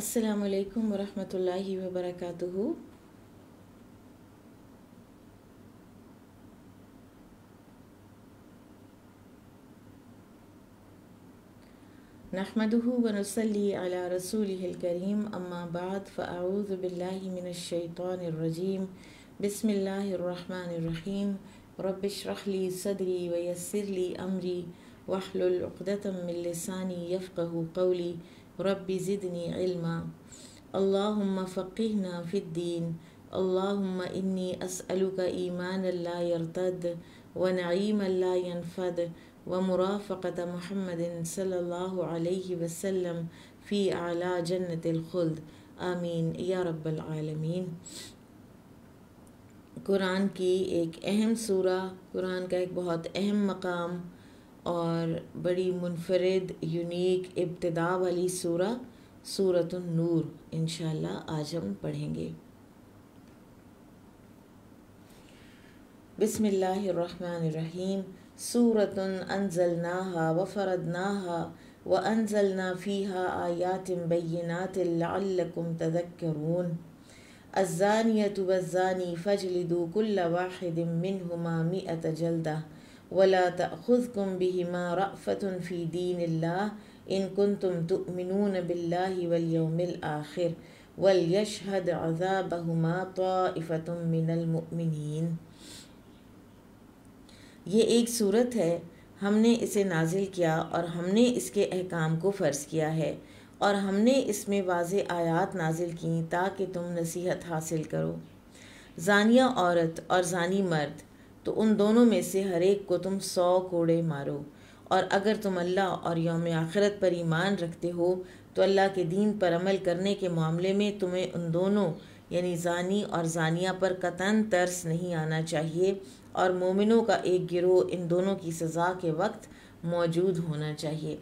السلام عليكم ورحمة الله وبركاته نحمده ونصلي على رسوله الكريم أما بعد فأعوذ بالله من الشيطان الرجيم بسم الله الرحمن الرحيم رب اشرح لي صدري ويسر لي أمري واحلل عقدة من لساني يفقه قولي ربي زدني علما اللهم فقهنا في الدين اللهم إني أسألك إيمانا لا يرتد ونعيما لا ينفد ومرافقة محمد صلى الله عليه وسلم في أعلى جنة الخلد آمين يا رب العالمين قرآن کی ایک اہم سورہ قرآن کا ایک بہت اہم مقام और बड़ी मुनफरद यूनिक इब्तदा वाली सूरा सूरत नूर इनशा आज हम पढ़ेंगे बसमीम सूरत अनजलनाहा व फ़रदनाहा व अनजलना फ़ीहा आयातम बैनातम तदक्रून अज़ानियत वज़ानी फ़जलिदू कुल्ल वाहिदिन मिनहुमा जल्दा वला तखुज़कुम बिहिमा रफ़तन फ़ी दीन अल्लाह इन कुन तुम तुमिन बिल्ला वलयमिल आखिर वलयशहद अज़ाबहुमा तफ़तम मिनलमिन ये एक सूरत है हमने इसे नाजिल किया और हमने इसके अहकाम को फ़र्ज़ किया है और हमने इसमें वाज आयात नाजिल की ताकि तुम नसीहत हासिल करो जानिया औरत और जानी मर्द तो उन दोनों में से हर एक को तुम सौ कोड़े मारो और अगर तुम अल्लाह और योम आखिरत पर ईमान रखते हो तो अल्लाह के दीन पर अमल करने के मामले में तुम्हें उन दोनों यानी जानी और जानिया पर कतन तर्स नहीं आना चाहिए और मोमिनों का एक गिरोह इन दोनों की सज़ा के वक्त मौजूद होना चाहिए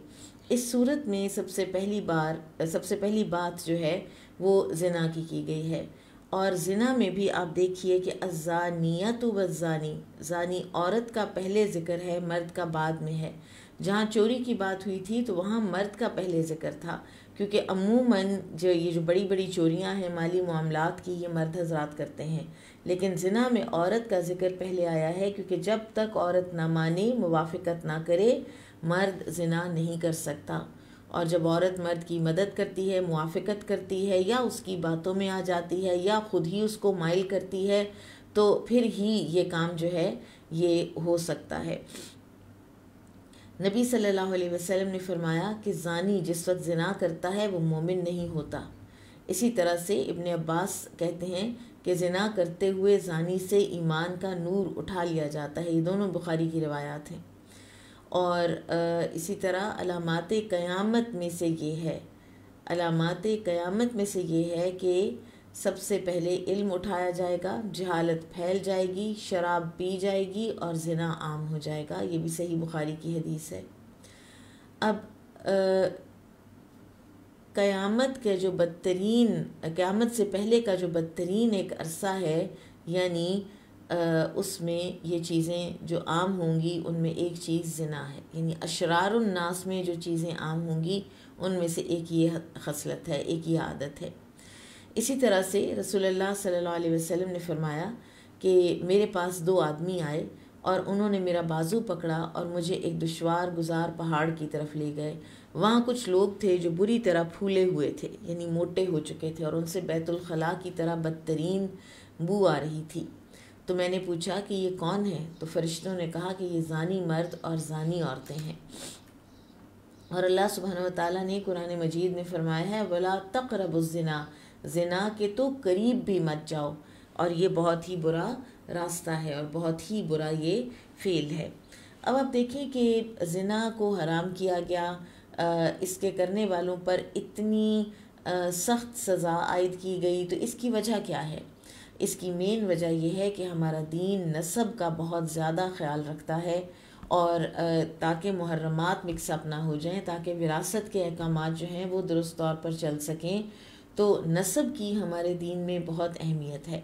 इस सूरत में सबसे पहली बार सबसे पहली बात जो है वो जना की की गई है और ज़िना में भी आप देखिए कि अज़ानियत वज़ानी ज़ानी औरत का पहले ज़िक्र है मर्द का बाद में है जहाँ चोरी की बात हुई थी तो वहाँ मर्द का पहले ज़िक्र था क्योंकि अमूमन जो ये जो बड़ी बड़ी चोरियाँ हैं माली मामला की ये मर्द हजरात करते हैं लेकिन जना में औरत का जिक्र पहले आया है क्योंकि जब तक औरत ना माने मुवाफ़त ना करे मर्द जना नहीं कर सकता और जब औरत मर्द की मदद करती है मुआफ़त करती है या उसकी बातों में आ जाती है या ख़ुद ही उसको माइल करती है तो फिर ही ये काम जो है ये हो सकता है नबी सल्लल्लाहु अलैहि वसल्लम ने फरमाया कि जानी जिस वक्त जना करता है वो मोमिन नहीं होता इसी तरह से इबन अब्बास कहते हैं कि जना करते हुए जानी से ईमान का नूर उठा लिया जाता है ये दोनों बुखारी की रवायात हैं और इसी तरह अलामत क़यामत में से ये है अलामत क़यामत में से ये है कि सबसे पहले इल्म उठाया जाएगा जहालत फैल जाएगी शराब पी जाएगी और जना आम हो जाएगा ये भी सही बुखारी की हदीस है अब क़यामत के जो बदतरीन क़यामत से पहले का जो बदतरीन एक अरसा है यानी उसमें ये चीज़ें जो आम होंगी उनमें एक चीज़ जना है यानी अशरारनास में जो चीज़ें आम होंगी उनमें से एक ये खसलत है एक ये आदत है इसी तरह से रसोल्ला सल्ला वसम ने फरमाया कि मेरे पास दो आदमी आए और उन्होंने मेरा बाजू पकड़ा और मुझे एक दुशवार गुजार पहाड़ की तरफ ले गए वहाँ कुछ लोग थे जो बुरी तरह फूले हुए थे यानी मोटे हो चुके थे और उनसे बैतुलखला की तरह बदतरीन बू आ रही थी तो मैंने पूछा कि ये कौन है तो फरिश्तों ने कहा कि ये जानी मर्द और जानी औरतें हैं और अल्लाह सुबहान वाली ने कुरान मजीद में फरमाया है वला रबना जना के तो करीब भी मत जाओ और ये बहुत ही बुरा रास्ता है और बहुत ही बुरा ये फेल है अब आप देखें कि जना को हराम किया गया इसके करने वालों पर इतनी सख्त सज़ा आयद की गई तो इसकी वजह क्या है इसकी मेन वजह यह है कि हमारा दीन नसब का बहुत ज़्यादा ख्याल रखता है और ताकि मुहर्रमात मिक्सअप ना हो जाएं ताकि विरासत के अहकाम जो हैं वो दुरुस्त तौर पर चल सकें तो नस्ब की हमारे दीन में बहुत अहमियत है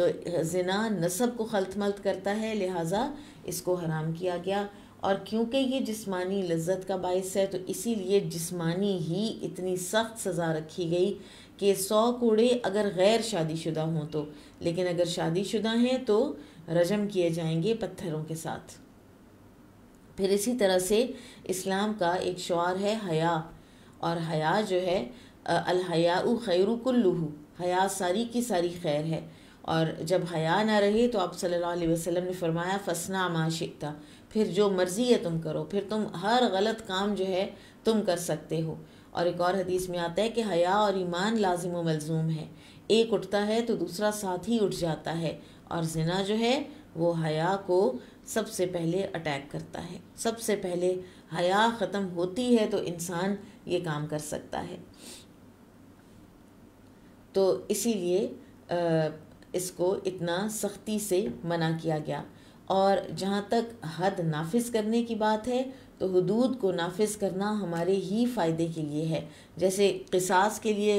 तो जना नसब को ख़लत मलत करता है लिहाजा इसको हराम किया गया और क्योंकि ये जिस्मानी लज्जत का बायस है तो इसीलिए जिस्मानी ही इतनी सख्त सज़ा रखी गई कि सौ कूड़े अगर गैर शादीशुदा हों तो लेकिन अगर शादीशुदा हैं तो रजम किए जाएंगे पत्थरों के साथ फिर इसी तरह से इस्लाम का एक शुआर है हया और हया जो है अलहया खैर कुल्लू हया सारी की सारी खैर है और जब हया ना रहे तो आप सल्लल्लाहु अलैहि वसल्लम ने फरमाया फसना माशिकता फिर जो मर्ज़ी है तुम करो फिर तुम हर गलत काम जो है तुम कर सकते हो और एक और हदीस में आता है कि हया और ईमान लाजिम व मलजूम है एक उठता है तो दूसरा साथ ही उठ जाता है और जिना जो है वो हया को सबसे पहले अटैक करता है सबसे पहले हया ख़त्म होती है तो इंसान ये काम कर सकता है तो इसीलिए इसको इतना सख्ती से मना किया गया और जहाँ तक हद नाफिज करने की बात है तो हदूद को नाफिज करना हमारे ही फ़ायदे के लिए है जैसे किसास के लिए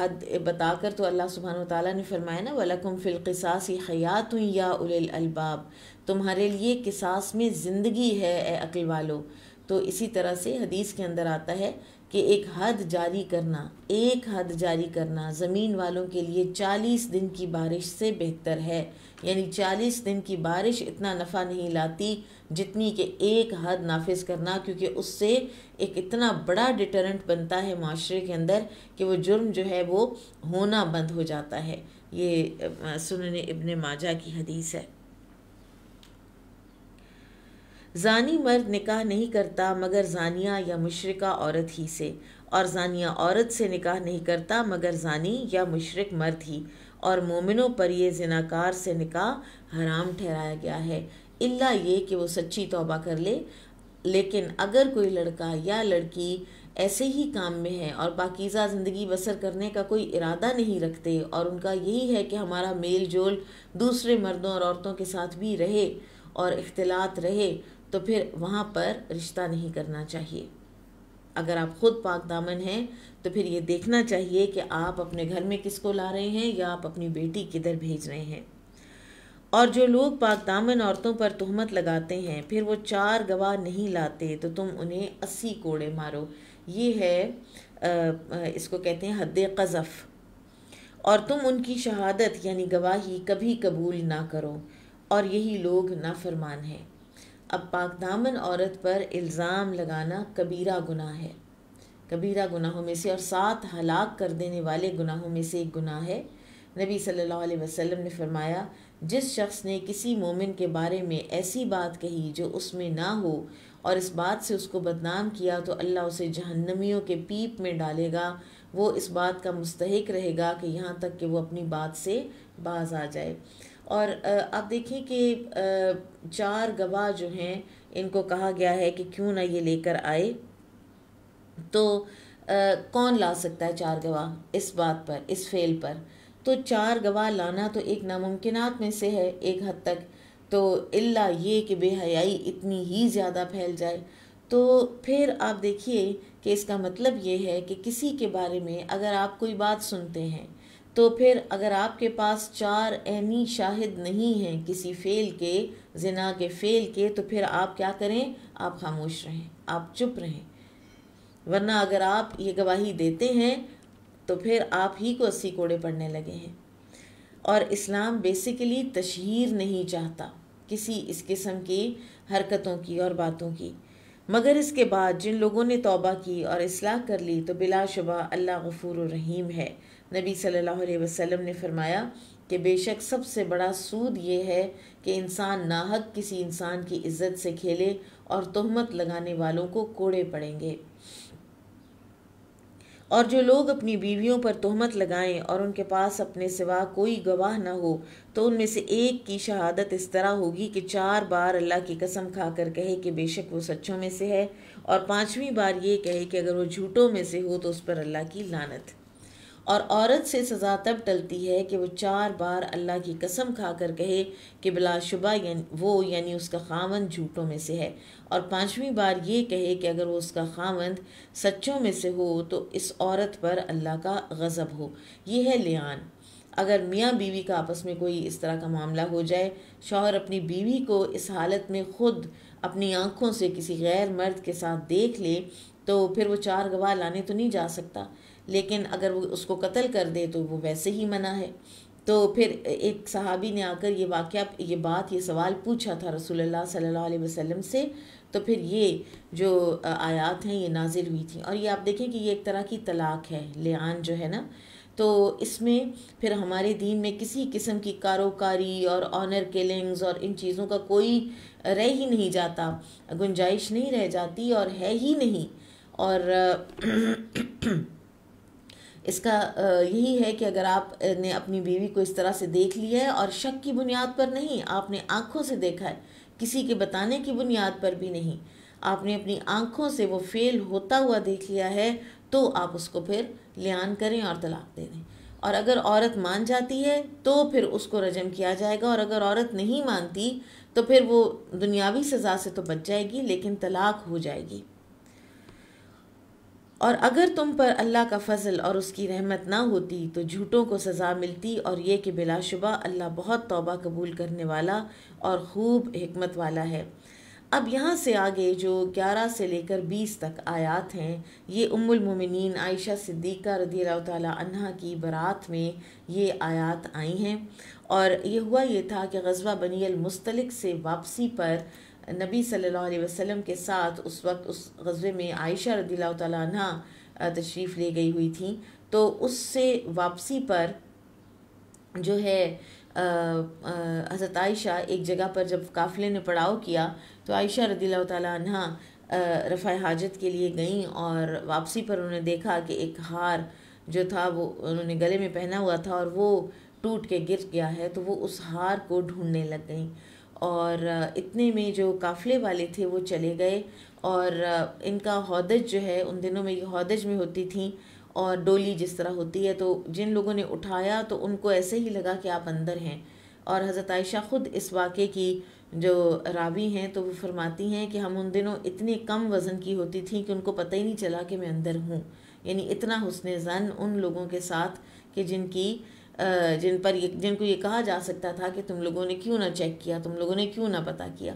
हद बताकर तो अल्लाह सुबहान तौ ने फरमाया ना वलकुम फ़िलकसास हयात या उल अलबाब तुम्हारे लिए किसास में ज़िंदगी है ए अकल वालों तो इसी तरह से हदीस के अंदर आता है कि एक हद जारी करना एक हद जारी करना ज़मीन वालों के लिए चालीस दिन की बारिश से बेहतर है यानी चालीस दिन की बारिश इतना नफ़ा नहीं लाती जितनी कि एक हद नाफिज करना क्योंकि उससे एक इतना बड़ा डिटरेंट बनता है माशरे के अंदर कि वो जुर्म जो है वो होना बंद हो जाता है ये सुनने इबन माजा की हदीस है जानी मर्द निकाह नहीं करता मगर जानिया या मुशरका औरत ही से और जानिया औरत से निकाह नहीं करता मगर जानी या मुशरक मर्द ही और मोमिनों पर ये जिनाकार से निकाह हराम ठहराया गया है इल्ला ये कि वो सच्ची तौबा कर ले लेकिन अगर कोई लड़का या लड़की ऐसे ही काम में है और पाकिज़ा ज़िंदगी बसर करने का कोई इरादा नहीं रखते और उनका यही है कि हमारा मेल जोल दूसरे मर्दों और औरतों के साथ भी रहे और इख्तलात रहे तो फिर वहाँ पर रिश्ता नहीं करना चाहिए अगर आप खुद पाक दामन हैं तो फिर ये देखना चाहिए कि आप अपने घर में किसको ला रहे हैं या आप अपनी बेटी किधर भेज रहे हैं और जो लोग पाक दामन औरतों पर तहमत लगाते हैं फिर वो चार गवाह नहीं लाते तो तुम उन्हें अस्सी कोड़े मारो ये है इसको कहते हैं हद कज़फ़ और तुम उनकी शहादत यानी गवाही कभी कबूल ना करो और यही लोग नाफरमान हैं अब पाकदामन औरत पर इल्ज़ाम लगाना कबीरा गुनाह है कबीरा गुनाहों में से और सात हलाक कर देने वाले गुनाहों में से एक गुनाह है नबी सल्लल्लाहु अलैहि वसल्लम ने फरमाया जिस शख्स ने किसी मोमिन के बारे में ऐसी बात कही जो उसमें ना हो और इस बात से उसको बदनाम किया तो अल्लाह उसे जहन्नमियों के पीप में डालेगा वो इस बात का मुस्तक रहेगा कि यहाँ तक कि वो अपनी बात से बाज आ जाए और आप देखिए कि चार गवाह जो हैं इनको कहा गया है कि क्यों ना ये लेकर आए तो कौन ला सकता है चार गवाह इस बात पर इस फेल पर तो चार गवाह लाना तो एक नामुमकिनात में से है एक हद तक तो इल्ला ये कि बेहयाई इतनी ही ज़्यादा फैल जाए तो फिर आप देखिए कि इसका मतलब ये है कि किसी के बारे में अगर आप कोई बात सुनते हैं तो फिर अगर आपके पास चार ऐनी शाहिद नहीं हैं किसी फ़ेल के जना के फ़ेल के तो फिर आप क्या करें आप खामोश रहें आप चुप रहें वरना अगर आप ये गवाही देते हैं तो फिर आप ही को अस्सी कोड़े पड़ने लगे हैं और इस्लाम बेसिकली तशहर नहीं चाहता किसी इस किस्म की हरकतों की और बातों की मगर इसके बाद जिन लोगों ने तौबा की और असलाह कर ली तो बिलाशुबा अल्लाह गफूर रहीम है नबी सल्लल्लाहु अलैहि वसल्लम ने फरमाया कि बेशक सबसे बड़ा सूद ये है कि इंसान नाहक किसी इंसान की इज्जत से खेले और तहमत लगाने वालों को कोड़े पड़ेंगे और जो लोग अपनी बीवियों पर तहमत लगाएं और उनके पास अपने सिवा कोई गवाह ना हो तो उनमें से एक की शहादत इस तरह होगी कि चार बार अल्लाह की कसम खाकर कहे कि बेशक वो सच्चों में से है और पांचवी बार ये कहे कि अगर वो झूठों में से हो तो उस पर अल्लाह की लानत और औरत से सज़ा तब टलती है कि वो चार बार अल्लाह की कसम खा कर कहे कि बिलाशुबा वो यानी उसका खामंद झूठों में से है और पाँचवीं बार ये कहे कि अगर वो उसका खामंद सच्चों में से हो तो इस औरत पर अल्लाह का गज़ब हो ये है लियान अगर मियाँ बीवी का आपस में कोई इस तरह का मामला हो जाए शौहर अपनी बीवी को इस हालत में ख़ुद अपनी आँखों से किसी गैर मर्द के साथ देख ले तो फिर वो चार गवाह लाने तो नहीं जा सकता लेकिन अगर वो उसको कत्ल कर दे तो वो वैसे ही मना है तो फिर एक सहाबी ने आकर ये वाक़ ये बात ये सवाल पूछा था रसोल्ला सल्ला वसम से तो फिर ये जो आयात हैं ये नाजिल हुई थी और ये आप देखें कि ये एक तरह की तलाक है लेन जो है ना तो इसमें फिर हमारे दीन में किसी किस्म की कारोकारी और ऑनर किलिंग्स और इन चीज़ों का कोई रह ही नहीं जाता गुंजाइश नहीं रह जाती और है ही नहीं और इसका यही है कि अगर आपने अपनी बीवी को इस तरह से देख लिया है और शक की बुनियाद पर नहीं आपने आँखों से देखा है किसी के बताने की बुनियाद पर भी नहीं आपने अपनी आँखों से वो फेल होता हुआ देख लिया है तो आप उसको फिर लियान करें और तलाक दे दें और अगर औरत मान जाती है तो फिर उसको रजम किया जाएगा और अगर औरत नहीं मानती तो फिर वो दुनियावी सज़ा से तो बच जाएगी लेकिन तलाक हो जाएगी और अगर तुम पर अल्लाह का फ़ज़ल और उसकी रहमत ना होती तो झूठों को सज़ा मिलती और ये कि बिलाशुबा अल्लाह बहुत तौबा कबूल करने वाला और खूब हमत वाला है अब यहाँ से आगे जो 11 से लेकर 20 तक आयात हैं ये उम्मुलमिन आयशा सिद्दीक़ा रदी तह की बरात में ये आयात आई हैं और ये हुआ ये था कि गजवा बनी मुस्तलक से वापसी पर नबी सल्लल्लाहु अलैहि वसल्लम के साथ उस वक्त उस गजबे में आयशा रदी तना तशरीफ़ ले गई हुई थी तो उससे वापसी पर जो है हज़रत आयशा एक जगह पर जब काफ़िले ने पड़ाव किया तो आयशा रदी तना रफ़ा हाजत के लिए गईं और वापसी पर उन्होंने देखा कि एक हार जो था वो उन्होंने गले में पहना हुआ था और वो टूट के गिर गया है तो वो उस हार को ढूंढने लग गई और इतने में जो काफ़िले वाले थे वो चले गए और इनका हौदज जो है उन दिनों में ये हौदज में होती थी और डोली जिस तरह होती है तो जिन लोगों ने उठाया तो उनको ऐसे ही लगा कि आप अंदर हैं और हज़रत आयशा ख़ुद इस वाक़े की जो रावी हैं तो वो फरमाती हैं कि हम उन दिनों इतने कम वज़न की होती थी कि उनको पता ही नहीं चला कि मैं अंदर हूँ यानी इतना हुसन ज़न उन लोगों के साथ कि जिनकी जिन पर ये जिनको ये कहा जा सकता था कि तुम लोगों ने क्यों ना चेक किया तुम लोगों ने क्यों ना पता किया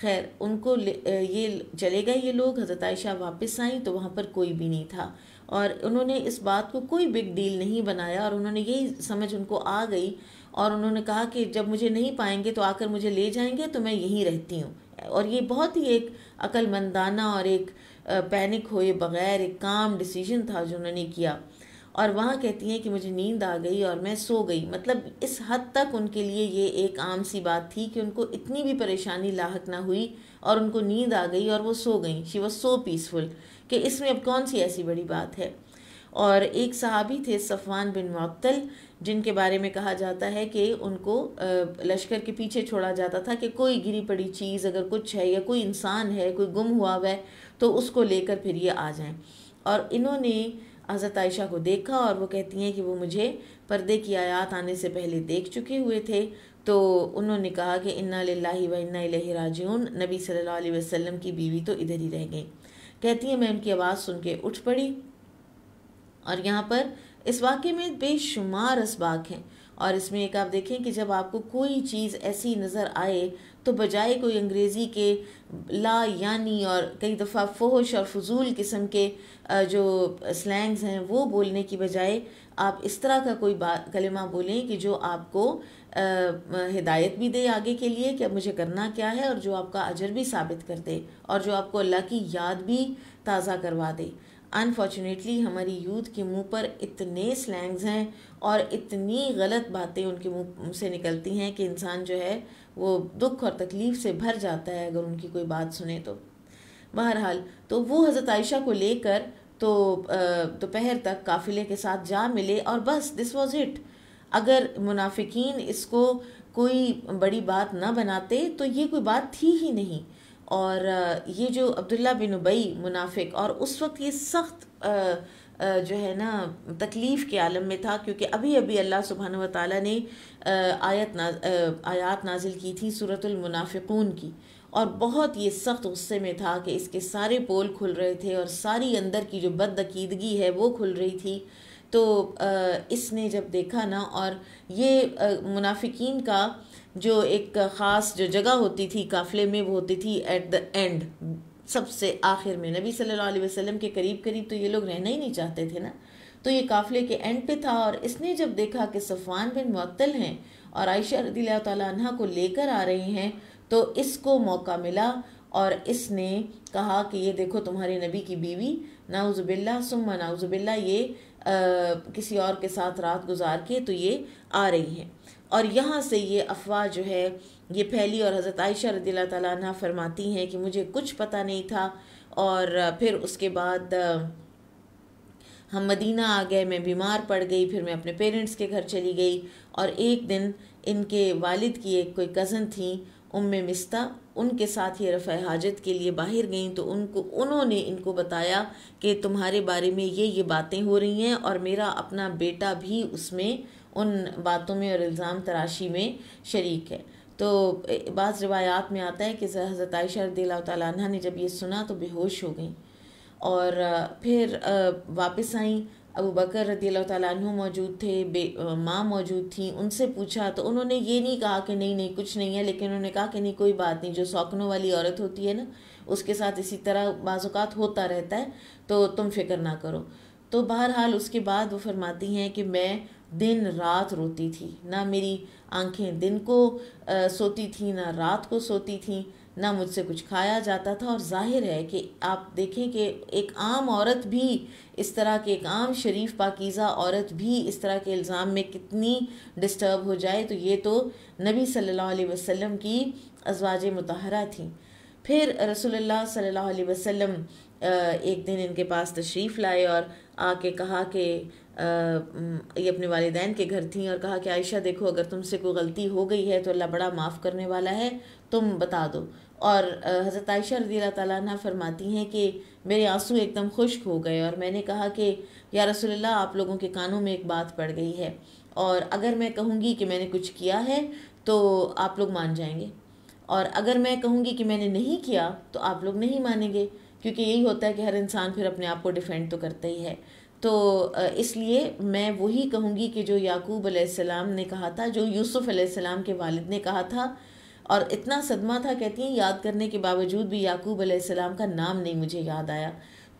खैर उनको ये चले गए ये लोग हज़रत आयशा वापस आई तो वहाँ पर कोई भी नहीं था और उन्होंने इस बात को कोई बिग डील नहीं बनाया और उन्होंने यही समझ उनको आ गई और उन्होंने कहा कि जब मुझे नहीं पाएंगे तो आकर मुझे ले जाएंगे तो मैं यहीं रहती हूँ और ये बहुत ही एक अक्लमंदाना और एक पैनिक होए बग़ैर एक काम डिसीजन था जो उन्होंने किया और वहाँ कहती हैं कि मुझे नींद आ गई और मैं सो गई मतलब इस हद तक उनके लिए ये एक आम सी बात थी कि उनको इतनी भी परेशानी लाक ना हुई और उनको नींद आ गई और वो सो गई शी वॉज सो पीसफुल कि इसमें अब कौन सी ऐसी बड़ी बात है और एक सहाबी थे सफ़वान बिन मअतल जिनके बारे में कहा जाता है कि उनको लश्कर के पीछे छोड़ा जाता था कि कोई गिरी पड़ी चीज़ अगर कुछ है या कोई इंसान है कोई गुम हुआ हुआ है तो उसको लेकर फिर ये आ जाएं और इन्होंने हज़रत आयशा को देखा और वो कहती हैं कि वो मुझे पर्दे की आयात आने से पहले देख चुके हुए थे तो उन्होंने कहा कि इन्ना लाही व इन्ना राजून नबी सल्लल्लाहु अलैहि वसल्लम की बीवी तो इधर ही रह गई कहती हैं मैं उनकी आवाज़ सुन के उठ पड़ी और यहाँ पर इस वाक़े में बेशुमार इसबाक हैं और इसमें एक आप देखें कि जब आपको कोई चीज़ ऐसी नज़र आए तो बजाय कोई अंग्रेज़ी के ला यानी और कई दफ़ा फोहश और फजूल किस्म के जो स्लैंग्स हैं वो बोलने की बजाय आप इस तरह का कोई बात कलमा बोलें कि जो आपको हिदायत भी दे आगे के लिए कि अब मुझे करना क्या है और जो आपका अजर भी साबित कर दे और जो आपको अल्लाह की याद भी ताज़ा करवा दे अनफॉर्चुनेटली हमारी यूथ के मुंह पर इतने स्लैंग्स हैं और इतनी गलत बातें उनके मुंह से निकलती हैं कि इंसान जो है वो दुख और तकलीफ़ से भर जाता है अगर उनकी कोई बात सुने तो बहरहाल तो वो हज़रत आयशा को लेकर तो दोपहर तक काफ़िले के साथ जा मिले और बस दिस वॉज इट अगर मुनाफिकीन इसको कोई बड़ी बात ना बनाते तो ये कोई बात थी ही नहीं और ये जो अब्दुल्ला बिन उबई मुनाफिक और उस वक्त ये सख्त जो है ना तकलीफ़ के आलम में था क्योंकि अभी अभी अल्लाह सुबहान व ने आयत ना आयात नाजिल की थी सूरतमनाफ़िकून की और बहुत ये सख्त गुस्से में था कि इसके सारे पोल खुल रहे थे और सारी अंदर की जो बदअकीदगी है वो खुल रही थी तो इसने जब देखा ना और ये मुनाफिकीन का जो एक ख़ास जो जगह होती थी काफ़िले में वो होती थी एट द एंड सबसे आखिर में नबी सल्लल्लाहु अलैहि वसल्लम के करीब करीब तो ये लोग रहना ही नहीं चाहते थे ना तो ये काफ़िले के एंड पे था और इसने जब देखा कि सफ़ान बिन मअतल हैं और आयशा रदी तह को लेकर आ रही हैं तो इसको मौका मिला और इसने कहा कि ये देखो तुम्हारे नबी की बीवी नाउज़बिल्ला सुम्मा नाउज़बिल्ला ये आ, किसी और के साथ रात गुजार के तो ये आ रही हैं और यहाँ से ये अफवाह जो है ये पहली और हज़रत आयशा रदी तला फरमाती हैं कि मुझे कुछ पता नहीं था और फिर उसके बाद हम मदीना आ गए मैं बीमार पड़ गई फिर मैं अपने पेरेंट्स के घर चली गई और एक दिन इनके वालिद की एक कोई कज़न थी उम मिस्ता उनके साथ ये रफ़ हाजत के लिए बाहर गई तो उनको उन्होंने इनको बताया कि तुम्हारे बारे में ये ये बातें हो रही हैं और मेरा अपना बेटा भी उसमें उन बातों में और इल्ज़ाम तराशी में शरीक है तो बाज़ रिवायात में आता है कि हज़रत आयशा रदी ने जब ये सुना तो बेहोश हो गई और फिर वापस आई अबू बकर रदी तु मौजूद थे बे माँ मौजूद थी उनसे पूछा तो उन्होंने ये नहीं कहा कि नहीं नहीं कुछ नहीं है लेकिन उन्होंने कहा कि नहीं कोई बात नहीं जो सौकनों वाली औरत होती है ना उसके साथ इसी तरह बाज़ात होता रहता है तो तुम फिक्र ना करो तो बहरहाल उसके बाद वो फरमाती हैं कि मैं दिन रात रोती थी ना मेरी आंखें दिन को आ, सोती थी ना रात को सोती थी ना मुझसे कुछ खाया जाता था और जाहिर है कि आप देखें कि एक आम औरत भी इस तरह के एक आम शरीफ पाकिज़ा औरत भी इस तरह के इल्ज़ाम में कितनी डिस्टर्ब हो जाए तो ये तो नबी सल्लल्लाहु अलैहि वसल्लम की अजवाज मतहरा थी फिर रसोल्ला सल्लल्लाहु अलैहि वसल्लम एक दिन इनके पास तशरीफ़ लाए और आके कहा कि ये अपने वालदान के घर थी और कहा कि आयशा देखो अगर तुमसे कोई गलती हो गई है तो अल्लाह बड़ा माफ़ करने वाला है तुम बता दो और हज़रत आयशा रदी ताली फरमाती हैं कि मेरे आंसू एकदम खुश्क हो गए और मैंने कहा कि या रसोल्ला आप लोगों के कानों में एक बात पड़ गई है और अगर मैं कहूँगी कि मैंने कुछ किया है तो आप लोग मान जाएंगे और अगर मैं कहूँगी कि मैंने नहीं किया तो आप लोग नहीं मानेंगे क्योंकि यही होता है कि हर इंसान फिर अपने आप को डिफेंड तो करता ही है तो इसलिए मैं वही कहूँगी कि जो याकूब अलैहिस्सलाम ने कहा था जो यूसुफ़ अलैहिस्सलाम के वालिद ने कहा था और इतना सदमा था कहती हैं याद करने के बावजूद भी याकूब अलैहिस्सलाम का नाम नहीं मुझे याद आया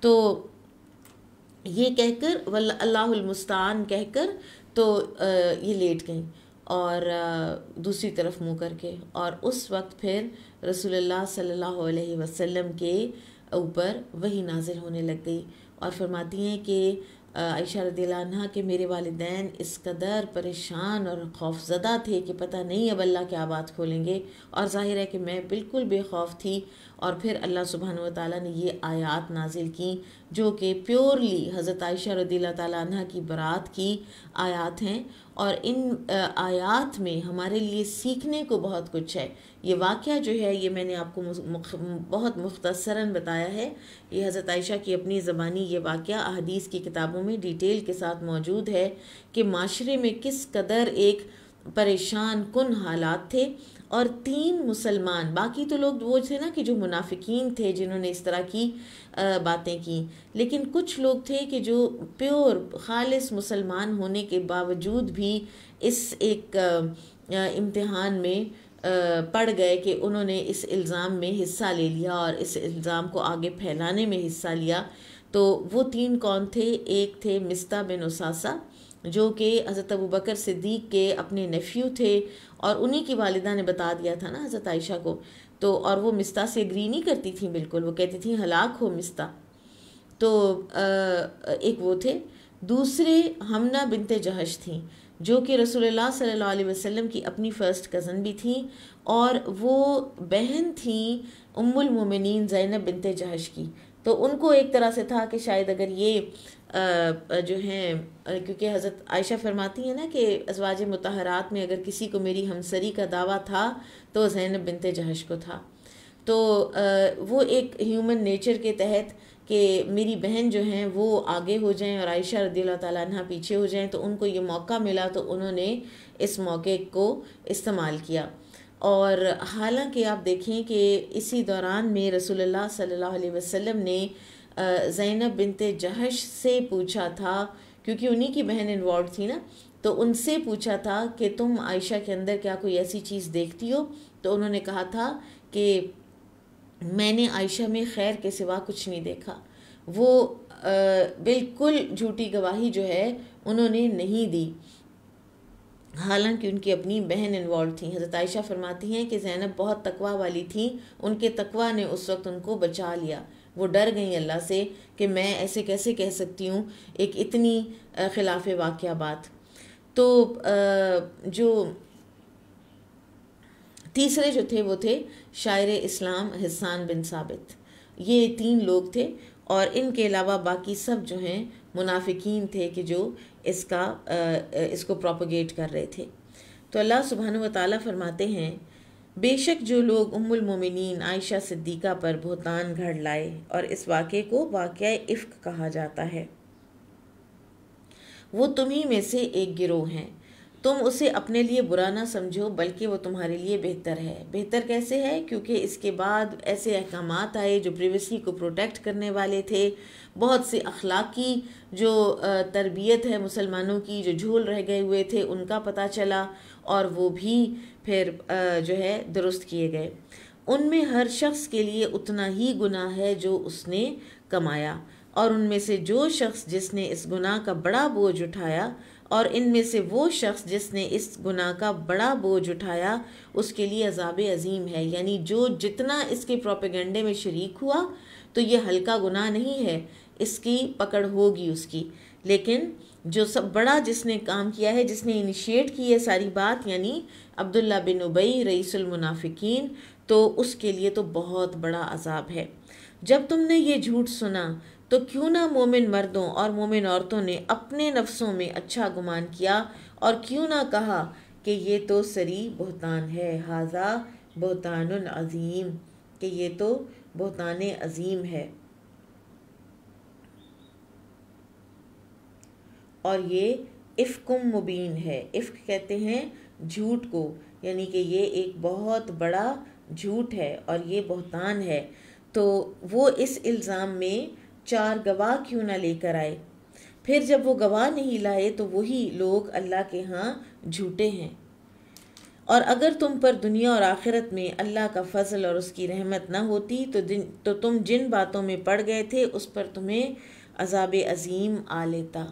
तो ये कहकर वल्ल अल्लाहमस्तान कहकर तो ये लेट गई और दूसरी तरफ मुंह करके और उस वक्त फिर रसूलुल्लाह सल्लल्लाहु अलैहि वसल्लम के ऊपर वही नाजिल होने लग गई और फरमाती हैं कि आयशा रदीला के मेरे वालदान इस कदर परेशान और खौफजदा थे कि पता नहीं अब अल्लाह क्या बात खोलेंगे और ज़ाहिर है कि मैं बिल्कुल बेखौफ थी और फिर अल्लाह सुबहान तै ताली ने ये आयात नाजिल की जो कि प्योरली हज़रत आयशा रदील तह की बरात की आयात हैं और इन आयात में हमारे लिए सीखने को बहुत कुछ है ये वाक़ जो है ये मैंने आपको मुख, बहुत मुख्तसरा बताया है ये हज़रत आयशा की अपनी ज़बानी ये वाक़ अहदीस की किताबों में डिटेल के साथ मौजूद है कि माशरे में किस कदर एक परेशान कन हालात थे और तीन मुसलमान बाकी तो लोग वो थे ना कि जो मुनाफिकीन थे जिन्होंने इस तरह की बातें की लेकिन कुछ लोग थे कि जो प्योर खालिस मुसलमान होने के बावजूद भी इस एक इम्तहान में पड़ गए कि उन्होंने इस इल्ज़ाम में हिस्सा ले लिया और इस इल्ज़ाम को आगे फैलाने में हिस्सा लिया तो वो तीन कौन थे एक थे मिस्ता बिन उसासा जो कि हज़रत अबू बकर सिद्दीक के अपने नेफ्यू थे और उन्हीं की वालदा ने बता दिया था ना हज़रत आयशा को तो और वो मिस्ता से एग्री नहीं करती थी बिल्कुल वो कहती थी हलाक हो मिस्ता तो एक वो थे दूसरे हमना बिनते जहश थी जो कि रसोल्ला सल्ला वसम की अपनी फ़र्स्ट कज़न भी थी और वो बहन थी उमुलमिन ज़ैनब बिनते जहश की तो उनको एक तरह से था कि शायद अगर ये जो हैं क्योंकि हज़रत आयशा फरमाती है ना कि अजवाज मतहरात में अगर किसी को मेरी हमसरी का दावा था तो ज़ैनब बिनते जहश को था तो वो एक ह्यूमन नेचर के तहत कि मेरी बहन जो हैं वो आगे हो जाएं और आयशा रदी तह पीछे हो जाएं तो उनको ये मौका मिला तो उन्होंने इस मौके को इस्तेमाल किया और हालांकि आप देखें कि इसी दौरान में रसूलुल्लाह सल्लल्लाहु अलैहि वसल्लम ने ज़ैनब बिनते जहश से पूछा था क्योंकि उन्हीं की बहन इन्वॉल्व थी ना तो उनसे पूछा था कि तुम आयशा के अंदर क्या कोई ऐसी चीज़ देखती हो तो उन्होंने कहा था कि मैंने आयशा में खैर के सिवा कुछ नहीं देखा वो आ, बिल्कुल झूठी गवाही जो है उन्होंने नहीं दी हालांकि उनकी अपनी बहन इन्वॉल्व थी हज़रत आयशा फरमाती हैं कि जैनब बहुत तकवा वाली थी उनके तकवा ने उस वक्त उनको बचा लिया वो डर गई अल्लाह से कि मैं ऐसे कैसे कह सकती हूँ एक इतनी खिलाफ वाक़ बात तो जो तीसरे जो थे वो थे शायर इस्लाम हिस्सान बिन साबित ये तीन लोग थे और इनके अलावा बाकी सब जो हैं मुनाफिकीन थे कि जो इसका इसको प्रोपोगेट कर रहे थे तो अल्लाह सुबहान व फरमाते हैं बेशक जो लोग उमुल मोमिनीन आयशा सिद्दीका पर भुतान घड़ लाए और इस वाक़े को वाक़ इफ़ कहा जाता है वो तुम्ही में से एक गिरोह हैं तुम उसे अपने लिए बुरा ना समझो बल्कि वो तुम्हारे लिए बेहतर है बेहतर कैसे है क्योंकि इसके बाद ऐसे अहकाम आए जो प्रिवेसी को प्रोटेक्ट करने वाले थे बहुत से अखलाकी जो तरबियत है मुसलमानों की जो झूल रह गए हुए थे उनका पता चला और वो भी फिर जो है दुरुस्त किए गए उनमें हर शख्स के लिए उतना ही गुनाह है जो उसने कमाया और उनमें से जो शख्स जिसने इस गुनाह का बड़ा बोझ उठाया और इनमें से वो शख्स जिसने इस गुनाह का बड़ा बोझ उठाया उसके लिए अजाब अजीम है यानी जो जितना इसके प्रोपेगेंडे में शरीक हुआ तो ये हल्का गुनाह नहीं है इसकी पकड़ होगी उसकी लेकिन जो सब बड़ा जिसने काम किया है जिसने इनिशिएट की है सारी बात यानी अब्दुल्ला बिन उबई रईसलमुनाफिकीन तो उसके लिए तो बहुत बड़ा अजाब है जब तुमने ये झूठ सुना तो क्यों ना मोमिन मर्दों और मोमिन औरतों ने अपने नफ्सों में अच्छा गुमान किया और क्यों ना कहा कि ये तो सरी बहतान है हाजा बहतान अज़ीम कि ये तो बहतान अज़ीम है और ये इफ़कुम मुबीन है इफ़ कहते हैं झूठ को यानी कि ये एक बहुत बड़ा झूठ है और ये बहतान है तो वो इस इल्ज़ाम में चार गवाह क्यों ना लेकर आए फिर जब वो गवाह नहीं लाए तो वही लोग अल्लाह के यहाँ झूठे हैं और अगर तुम पर दुनिया और आखिरत में अल्लाह का फजल और उसकी रहमत ना होती तो दिन तो तुम जिन बातों में पड़ गए थे उस पर तुम्हें अजाब अज़ीम आ लेता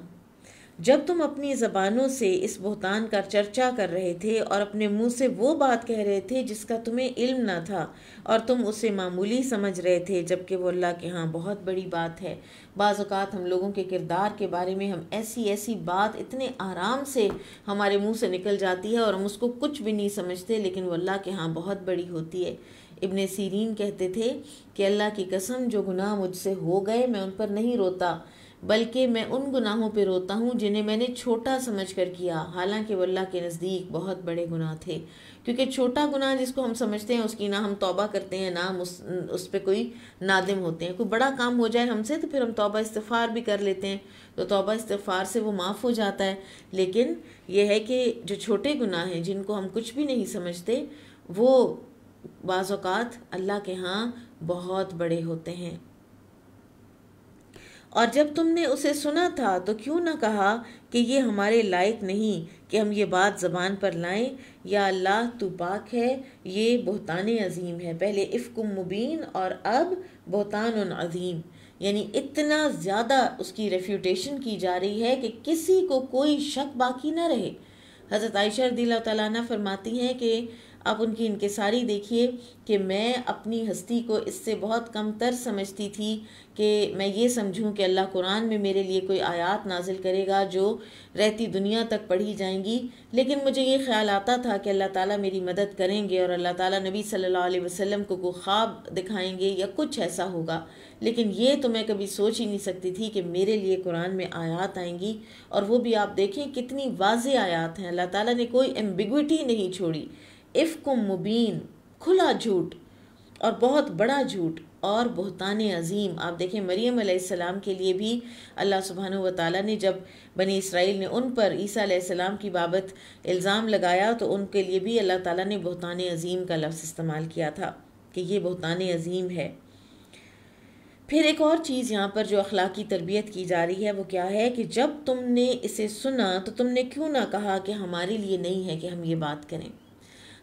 जब तुम अपनी ज़बानों से इस बहतान का चर्चा कर रहे थे और अपने मुंह से वो बात कह रहे थे जिसका तुम्हें इल्म ना था और तुम उसे मामूली समझ रहे थे जबकि वो अल्लाह के यहाँ बहुत बड़ी बात है बाज़ात हम लोगों के किरदार के बारे में हम ऐसी ऐसी बात इतने आराम से हमारे मुँह से निकल जाती है और हम उसको कुछ भी नहीं समझते लेकिन वो अल्लाह के यहाँ बहुत बड़ी होती है इबन सीरीन कहते थे कि अल्लाह की कसम जो गुनाह मुझसे हो गए मैं उन पर नहीं रोता बल्कि मैं उन गुनाहों पर रोता हूँ जिन्हें मैंने छोटा समझ कर किया हालांकि वल्ला के नज़दीक बहुत बड़े गुनाह थे क्योंकि छोटा गुनाह जिसको हम समझते हैं उसकी ना हम तौबा करते हैं ना हम उस उस पर कोई नादिम होते हैं कोई बड़ा काम हो जाए हमसे तो फिर हम तौबा इस्तफ़ार भी कर लेते हैं तो तौबा इस्तफ़ार से वो माफ़ हो जाता है लेकिन यह है कि जो छोटे गुनाह हैं जिनको हम कुछ भी नहीं समझते वो बाज़ात अल्लाह के यहाँ बहुत बड़े होते हैं और जब तुमने उसे सुना था तो क्यों ना कहा कि ये हमारे लायक नहीं कि हम ये बात ज़बान पर लाएं या अल्लाह तो पाक है ये बहतान अजीम है पहले इफ़ मुबीन और अब बहतान अजीम यानी इतना ज़्यादा उसकी रेफ्यूटेशन की जा रही है कि किसी को कोई शक बाकी ना रहे हज़रत आयशा दिल्ला फरमाती हैं कि आप उनकी इनकसारी देखिए कि मैं अपनी हस्ती को इससे बहुत कम तर समझती थी कि मैं ये समझूं कि अल्लाह कुरान में मेरे लिए कोई आयात नाजिल करेगा जो रहती दुनिया तक पढ़ी जाएंगी लेकिन मुझे ये ख्याल आता था कि अल्लाह ताला मेरी मदद करेंगे और अल्लाह ताला नबी सल्लल्लाहु अलैहि वसल्लम को को ख्वाब दिखाएंगे या कुछ ऐसा होगा लेकिन ये तो मैं कभी सोच ही नहीं सकती थी कि मेरे लिए कुरान में आयात आएंगी और वो भी आप देखें कितनी वाज आयात हैं अल्लाह ताली ने कोई एम्बिगटी नहीं छोड़ी इफ़ मुबीन खुला झूठ और बहुत बड़ा झूठ और बहुतान अजीम आप देखें मरियम सलाम के लिए भी अल्लाह सुबहान व ताली ने जब बनी इसराइल ने उन पर ईसा सलाम की बाबत इल्ज़ाम लगाया तो उनके लिए भी अल्लाह ताला ने बहुतान अजीम का लफ्ज़ इस्तेमाल किया था कि ये बहुतान अजीम है फिर एक और चीज़ यहाँ पर जो अखलाकी तरबियत की जा रही है वो क्या है कि जब तुमने इसे सुना तो तुमने क्यों ना कहा कि हमारे लिए नहीं है कि हम ये बात करें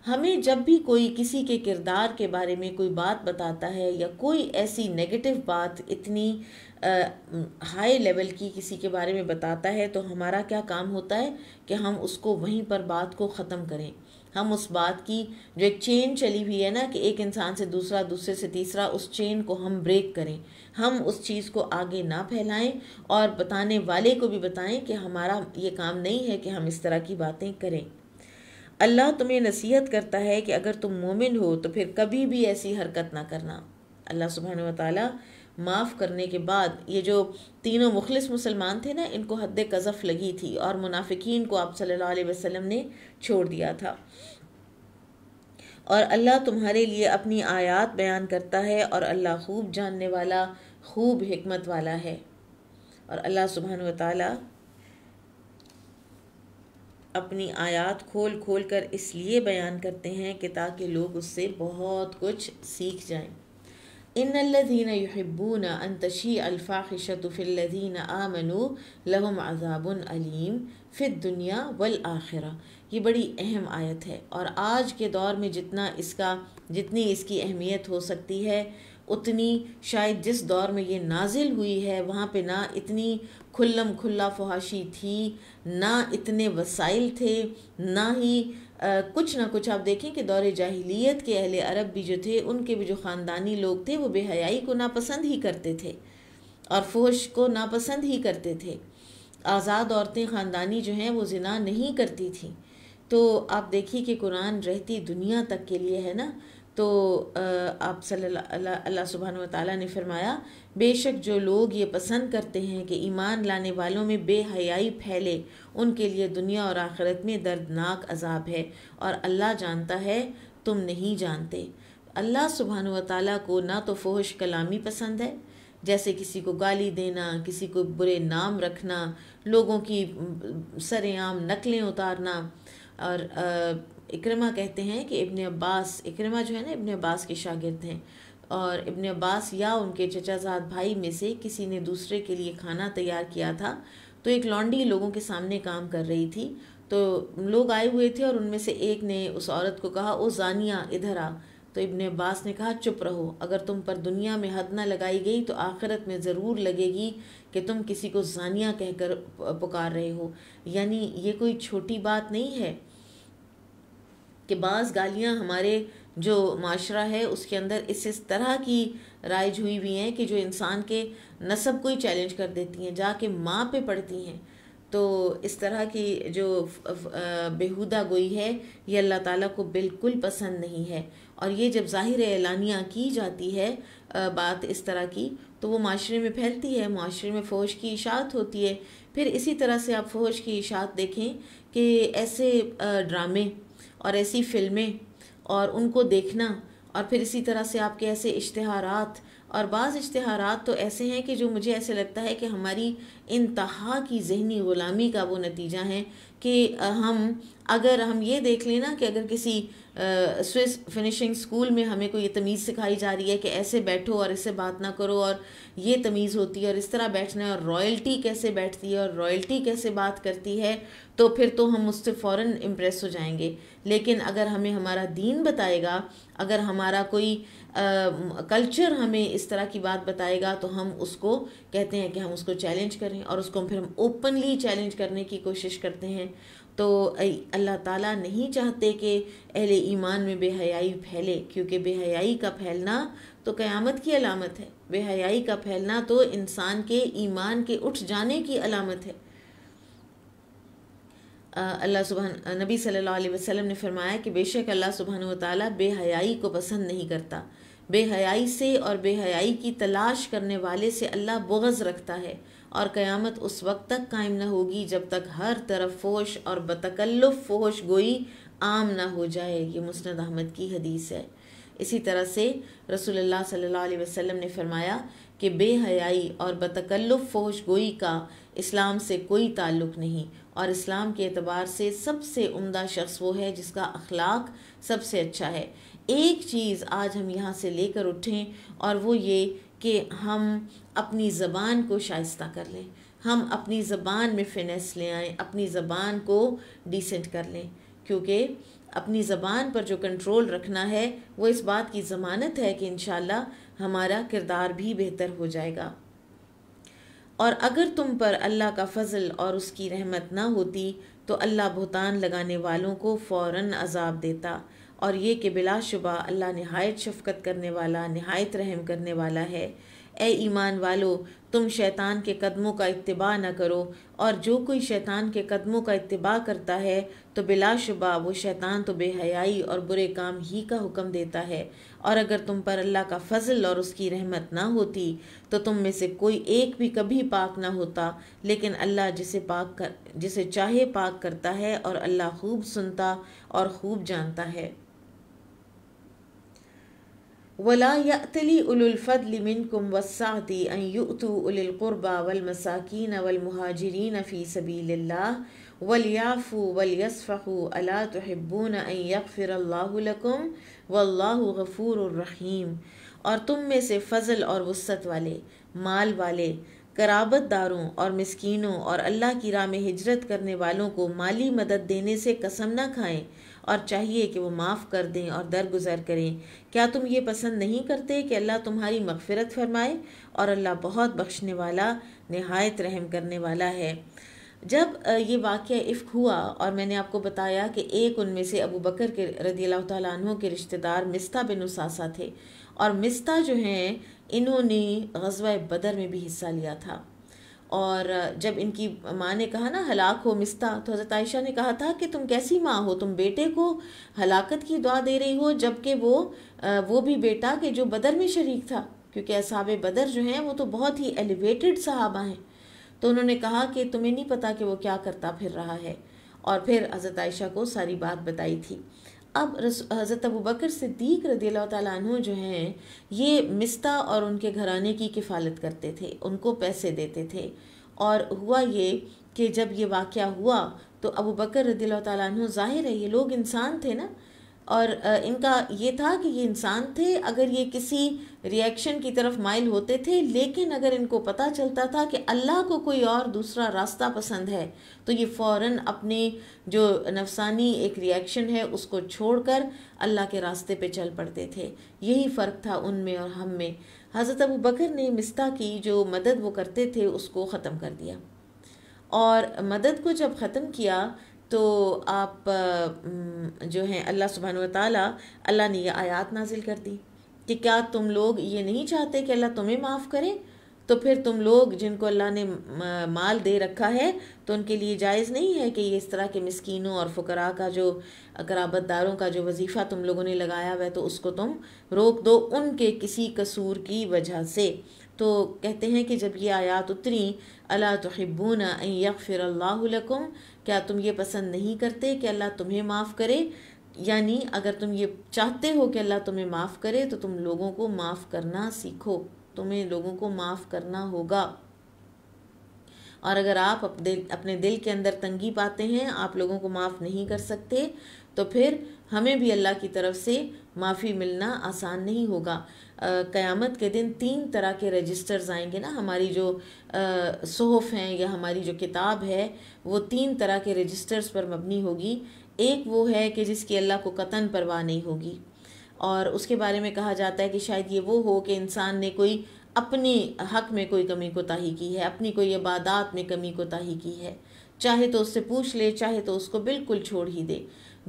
हमें जब भी कोई किसी के किरदार के बारे में कोई बात बताता है या कोई ऐसी नेगेटिव बात इतनी हाई लेवल की किसी के बारे में बताता है तो हमारा क्या काम होता है कि हम उसको वहीं पर बात को ख़त्म करें हम उस बात की जो एक चेन चली हुई है ना कि एक इंसान से दूसरा दूसरे से तीसरा उस चेन को हम ब्रेक करें हम उस चीज़ को आगे ना फैलाएं और बताने वाले को भी बताएं कि हमारा ये काम नहीं है कि हम इस तरह की बातें करें अल्लाह तुम्हें नसीहत करता है कि अगर तुम मोमिन हो तो फिर कभी भी ऐसी हरकत ना करना अल्लाह सुबहान वाली माफ़ करने के बाद ये जो तीनों मुखलिस मुसलमान थे ना इनको हद कज़फ़ लगी थी और मुनाफिकीन को आप सल्लल्लाहु अलैहि वसल्लम ने छोड़ दिया था और अल्लाह तुम्हारे लिए अपनी आयात बयान करता है और अल्लाह खूब जानने वाला खूब हमत वाला है और अल्लाह सुबहान व ताली अपनी आयात खोल खोल कर इसलिए बयान करते हैं कि ताकि लोग उससे बहुत कुछ सीख जाएं इन लदीन यहब्बून अनतशी फ़िल्लीन आमनु लहम अजाबन अलीम फिर दुनिया वल आखिरा ये बड़ी अहम आयत है और आज के दौर में जितना इसका जितनी इसकी अहमियत हो सकती है उतनी शायद जिस दौर में ये नाजिल हुई है वहाँ पे ना इतनी खुल्लम खुल्ला फहाशी थी ना इतने वसाइल थे ना ही आ, कुछ ना कुछ आप देखें कि दौर जाहिलियत के अहले अरब भी जो थे उनके भी जो ख़ानदानी लोग थे वो बेहयाई को नापसंद ही करते थे और फोश को नापसंद ही करते थे आज़ाद औरतें ख़ानदानी जो हैं वो जिना नहीं करती थीं तो आप देखिए कि कुरान रहती दुनिया तक के लिए है ना तो आप सल्ला अल्लाह सुबहान ताली ने फरमाया बेशक जो लोग ये पसंद करते हैं कि ईमान लाने वालों में बेहयाई फैले उनके लिए दुनिया और आखिरत में दर्दनाक अजाब है और अल्लाह जानता है तुम नहीं जानते अल्लाह सुबहान ताली को ना तो फोहश कलामी पसंद है जैसे किसी को गाली देना किसी को बुरे नाम रखना लोगों की सरेआम नकलें उतारना और इक्रमा कहते हैं कि इब्न अब्बास इक्रमा जो है ना इब्न अब्बास के शागिर्द हैं और इबन अब्बास या उनके चचाजाद भाई में से किसी ने दूसरे के लिए खाना तैयार किया था तो एक लॉन्डी लोगों के सामने काम कर रही थी तो लोग आए हुए थे और उनमें से एक ने उस औरत को कहा ओ जानिया इधर आ तो इबन अब्बास ने कहा चुप रहो अगर तुम पर दुनिया में हद ना लगाई गई तो आखिरत में ज़रूर लगेगी कि तुम किसी को जानिया कहकर पुकार रहे हो यानी ये कोई छोटी बात नहीं है कि बाज़ गालियाँ हमारे जो माशरा है उसके अंदर इस इस तरह की राइज हुई हुई हैं कि जो इंसान के नसब को ही चैलेंज कर देती हैं जाके माँ पे पड़ती हैं तो इस तरह की जो बेहुदा गोई है ये अल्लाह ताला को बिल्कुल पसंद नहीं है और ये जब ज़ाहिर एलानिया की जाती है बात इस तरह की तो वो माशरे में फैलती है माशरे में फ़ौज की इशात होती है फिर इसी तरह से आप फ़ौज की इशात देखें कि ऐसे ड्रामे और ऐसी फिल्में और उनको देखना और फिर इसी तरह से आपके ऐसे इश्तहारात और बाज़ इश्तहार तो ऐसे हैं कि जो मुझे ऐसे लगता है कि हमारी इंतहा की जहनी ग़ुलामी का वो नतीजा है कि हम अगर हम ये देख लेना कि अगर किसी स्विस फिनिशिंग स्कूल में हमें कोई ये तमीज़ सिखाई जा रही है कि ऐसे बैठो और इससे बात ना करो और ये तमीज़ होती है और इस तरह बैठना है और रॉयल्टी कैसे बैठती है और रॉयल्टी कैसे बात करती है तो फिर तो हम उससे फ़ौर इम्प्रेस हो जाएंगे लेकिन अगर हमें हमारा दीन बताएगा अगर हमारा कोई कल्चर हमें इस तरह की बात बताएगा तो हम उसको कहते हैं कि हम उसको चैलेंज करें और उसको फिर हम ओपनली चैलेंज करने की कोशिश करते हैं तो अल्लाह ताला नहीं चाहते कि अहले ईमान में बेहयाई फैले क्योंकि बेहयाई का फैलना तो क़यामत की अलामत है बेहयाई का फैलना तो इंसान के ईमान के उठ जाने की अलामत है अल्लाह सुबह नबी सल्लल्लाहु अलैहि वसल्लम ने फरमाया कि बेशक अल्लाह सुबहान व बेहयाई को पसंद नहीं करता बेहयाई से और बेहयाई की तलाश करने वाले से अल्लाह बोगज़ रखता है और क़यामत उस वक्त तक कायम न होगी जब तक हर तरफ फोश और बतकल्लुफ़ फोश गोई आम ना हो जाए ये मुस्ंद अहमद की हदीस है इसी तरह से रसूल सल्लल्लाहु अलैहि वसल्लम ने फरमाया कि बेहयाई और बतकल्लुफ़ फोश गोई का इस्लाम से कोई ताल्लुक़ नहीं और इस्लाम के अतबार से सबसे उमदा शख्स वो है जिसका अखलाक सबसे अच्छा है एक चीज़ आज हम यहाँ से लेकर उठें और वो ये कि हम अपनी ज़बान को शाइस्ता कर लें हम अपनी ज़बान में फिनेस ले आएँ अपनी ज़बान को डिसेंट कर लें क्योंकि अपनी ज़बान पर जो कंट्रोल रखना है वो इस बात की ज़मानत है कि इन हमारा किरदार भी बेहतर हो जाएगा और अगर तुम पर अल्लाह का फजल और उसकी रहमत ना होती तो अल्लाह बहतान लगाने वालों को फ़ौर अजाब देता और ये कि बिलाशुबा अल्लाह नहायत शफकत करने वाला नहायत रहम करने वाला है ए ईमान वालो तुम शैतान के कदमों का इतबा न करो और जो कोई शैतान के कदमों का इतबा करता है तो बिलाशुबा वो शैतान तो बेहयाई और बुरे काम ही का हुक्म देता है और अगर तुम पर अल्लाह का फजल और उसकी रहमत ना होती तो तुम में से कोई एक भी कभी पाक ना होता लेकिन अल्लाह जिसे पाक कर जिसे चाहे पाक करता है और अल्लाह खूब सुनता और खूब जानता है वला यतली उलफ़ल मिनकुम वसाती अयुतु उलक़ुरबा वलमसाकिन वलमहाजरीन फ़ी सबील वलियाफ़ु वलियसफ़ु अला तहब्बून यकफ़िरल्लाकुम वल्लाह गफ़ूररहीम और तुम में से फ़जल और वसत वाले माल वाले कराबत दारों और मिसकीनों और अल्लाह की राह में हिजरत करने वालों को माली मदद देने से कसम न खाएं और चाहिए कि वो माफ़ कर दें और दरगुजर करें क्या तुम ये पसंद नहीं करते कि अल्लाह तुम्हारी मगफ़रत फरमाए और अल्लाह बहुत बख्शने वाला नहायत रहम करने वाला है जब ये वाक़ इफ़ हुआ और मैंने आपको बताया कि एक उनमें से अबू बकर के रदी अल्लाह तु के रिश्तेदार मिस्ता बिन उसासा थे और मिस्ता जो हैं इन्होंने गजवा बदर में भी हिस्सा लिया था और जब इनकी माँ ने कहा ना हलाक हो मिस्ता तो हज़रत आयशा ने कहा था कि तुम कैसी माँ हो तुम बेटे को हलाकत की दुआ दे रही हो जबकि वो वो भी बेटा के जो बदर में शरीक था क्योंकि असाब बदर जो हैं वो तो बहुत ही एलिवेटेड सहाबा हैं तो उन्होंने कहा कि तुम्हें नहीं पता कि वो क्या करता फिर रहा है और फिर हज़रत आयशा को सारी बात बताई थी अब हज़रत अबू बकर सिद्दीक रदी जो हैं ये मिस्ता और उनके घराने की किफ़ालत करते थे उनको पैसे देते थे और हुआ ये कि जब ये वाक़ हुआ तो अबू बकर रदी तु ज़ाहिर है ये लोग इंसान थे ना और इनका ये था कि ये इंसान थे अगर ये किसी रिएक्शन की तरफ माइल होते थे लेकिन अगर इनको पता चलता था कि अल्लाह को कोई और दूसरा रास्ता पसंद है तो ये फ़ौर अपने जो नफसानी एक रिएक्शन है उसको छोड़कर अल्लाह के रास्ते पे चल पड़ते थे यही फ़र्क था उनमें और हम में हज़रत अबू बकर ने मिस्ता की जो मदद वो करते थे उसको ख़त्म कर दिया और मदद को जब ख़त्म किया तो आप जो हैं अल्लाह सुबहान ताली अल्लाह ने यह आयात नाजिल कर दी कि क्या तुम लोग ये नहीं चाहते कि अल्लाह तुम्हें माफ़ करे तो फिर तुम लोग जिनको अल्लाह ने माल दे रखा है तो उनके लिए जायज़ नहीं है कि ये इस तरह के मस्किनों और फ़करा का जो अकराबतदारों का जो वजीफ़ा तुम लोगों ने लगाया हुआ है तो उसको तुम रोक दो उनके किसी कसूर की वजह से तो कहते हैं कि जब ये आयात उतरी अला तो यक फिर क्या तुम ये पसंद नहीं करते कि अल्लाह तुम्हें माफ़ करे यानी अगर तुम ये चाहते हो कि अल्लाह तुम्हें माफ़ करे तो तुम लोगों को माफ़ करना सीखो तुम्हें लोगों को माफ़ करना होगा और अगर आप अपने अपने दिल के अंदर तंगी पाते हैं आप लोगों को माफ़ नहीं कर सकते तो फिर हमें भी अल्लाह की तरफ से माफ़ी मिलना आसान नहीं होगा क़यामत के दिन तीन तरह के रजिस्टर्स आएंगे ना हमारी जो सोहफ हैं या हमारी जो किताब है वो तीन तरह के रजिस्टर्स पर मबनी होगी एक वो है कि जिसकी अल्लाह को कतन परवाह नहीं होगी और उसके बारे में कहा जाता है कि शायद ये वो हो कि इंसान ने कोई अपने हक में कोई कमी कोताही की है अपनी कोई इबादत में कमी कोताही की है चाहे तो उससे पूछ ले चाहे तो उसको बिल्कुल छोड़ ही दे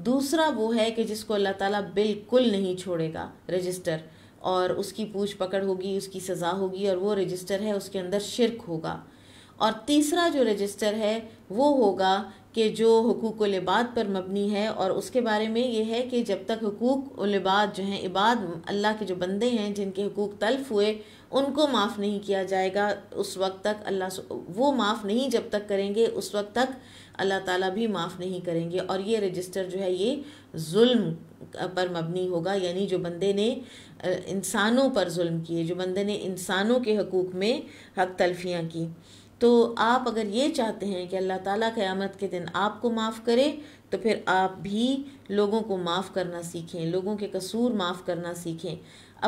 दूसरा वो है कि जिसको अल्लाह ताला बिल्कुल नहीं छोड़ेगा रजिस्टर और उसकी पूछ पकड़ होगी उसकी सज़ा होगी और वो रजिस्टर है उसके अंदर शिरक होगा और तीसरा जो रजिस्टर है वो होगा कि जो हकूक लिबाद पर मबनी है और उसके बारे में ये है कि जब तक हकूक लिबाद जो हैं इबाद अल्लाह के जो बंदे हैं जिनके हकूक तल्फ हुए उनको माफ़ नहीं किया जाएगा उस वक्त तक अल्लाह वो माफ़ नहीं जब तक करेंगे उस वक्त तक अल्लाह ताला भी माफ़ नहीं करेंगे और ये रजिस्टर जो है ये जुल्म पर मबनी होगा यानी जो बंदे ने इंसानों पर जुल्म किए जो बंदे ने इंसानों के हकूक़ में हक तलफियाँ की तो आप अगर ये चाहते हैं कि अल्लाह ताला क़यामत के दिन आपको माफ़ करे तो फिर आप भी लोगों को माफ़ करना सीखें लोगों के कसूर माफ़ करना सीखें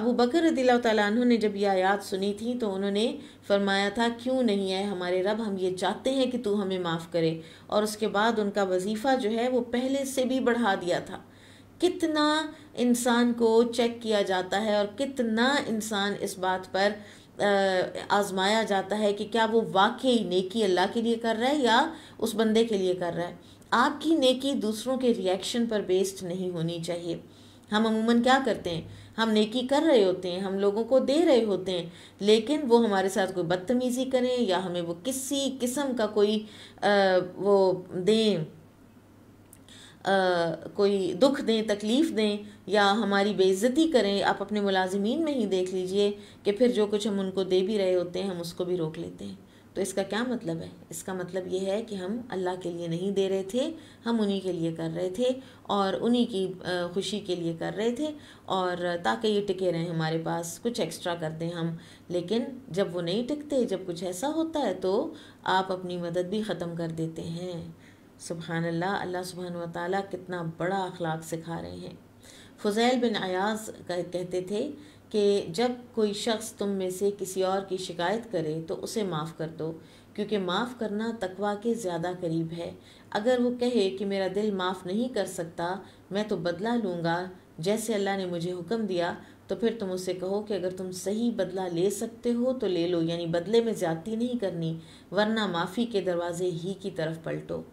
अबू बकर तु ने जब यह आयात सुनी थी तो उन्होंने फरमाया था क्यों नहीं आए हमारे रब हम ये चाहते हैं कि तू हमें माफ़ करे और उसके बाद उनका वजीफ़ा जो है वो पहले से भी बढ़ा दिया था कितना इंसान को चेक किया जाता है और कितना इंसान इस बात पर आजमाया जाता है कि क्या वो वाकई नेकी अल्लाह के लिए कर रहा है या उस बंदे के लिए कर रहा है आपकी नेकी दूसरों के रिएक्शन पर बेस्ड नहीं होनी चाहिए हम अमूमन क्या करते हैं हम नेकी कर रहे होते हैं हम लोगों को दे रहे होते हैं लेकिन वो हमारे साथ कोई बदतमीज़ी करें या हमें वो किसी किस्म का कोई आ, वो दें आ, कोई दुख दें तकलीफ़ दें या हमारी बेइज्जती करें आप अपने मुलाजमीन में ही देख लीजिए कि फिर जो कुछ हम उनको दे भी रहे होते हैं हम उसको भी रोक लेते हैं तो इसका क्या मतलब है इसका मतलब ये है कि हम अल्लाह के लिए नहीं दे रहे थे हम उन्हीं के लिए कर रहे थे और उन्हीं की खुशी के लिए कर रहे थे और ताकि ये टिके रहें हमारे पास कुछ एक्स्ट्रा करते दें हम लेकिन जब वो नहीं टिकते जब कुछ ऐसा होता है तो आप अपनी मदद भी ख़त्म कर देते हैं सुबहान अल्लाह अल्लाह सुबहान ताली कितना बड़ा अखलाक सिखा रहे हैं फ़ुज़ैल बिन अयाज़ कहते थे कि जब कोई शख्स तुम में से किसी और की शिकायत करे तो उसे माफ़ कर दो क्योंकि माफ़ करना तकवा के ज़्यादा करीब है अगर वो कहे कि मेरा दिल माफ़ नहीं कर सकता मैं तो बदला लूँगा जैसे अल्लाह ने मुझे हुक्म दिया तो फिर तुम उससे कहो कि अगर तुम सही बदला ले सकते हो तो ले लो यानी बदले में ज़्यादती नहीं करनी वरना माफ़ी के दरवाज़े ही की तरफ पलटो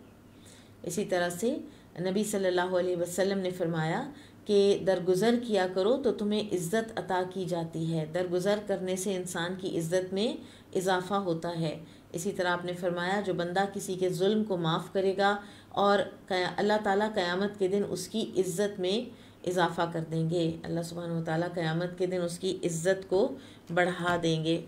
इसी तरह से नबी सल्लल्लाहु अलैहि वसल्लम ने फरमाया कि दरगुजर किया करो तो तुम्हें इज़्ज़त अता की जाती है दरगुजर करने से इंसान की इज़्ज़त में इजाफ़ा होता है इसी तरह आपने फरमाया जो बंदा किसी के जुल्म को माफ़ करेगा और अल्लाह ताला क़यामत के दिन उसकी इज़्ज़त में इजाफ़ा कर देंगे अल्लाह सुबहान ताली क़यामत के दिन उसकी इज़्ज़त को बढ़ा देंगे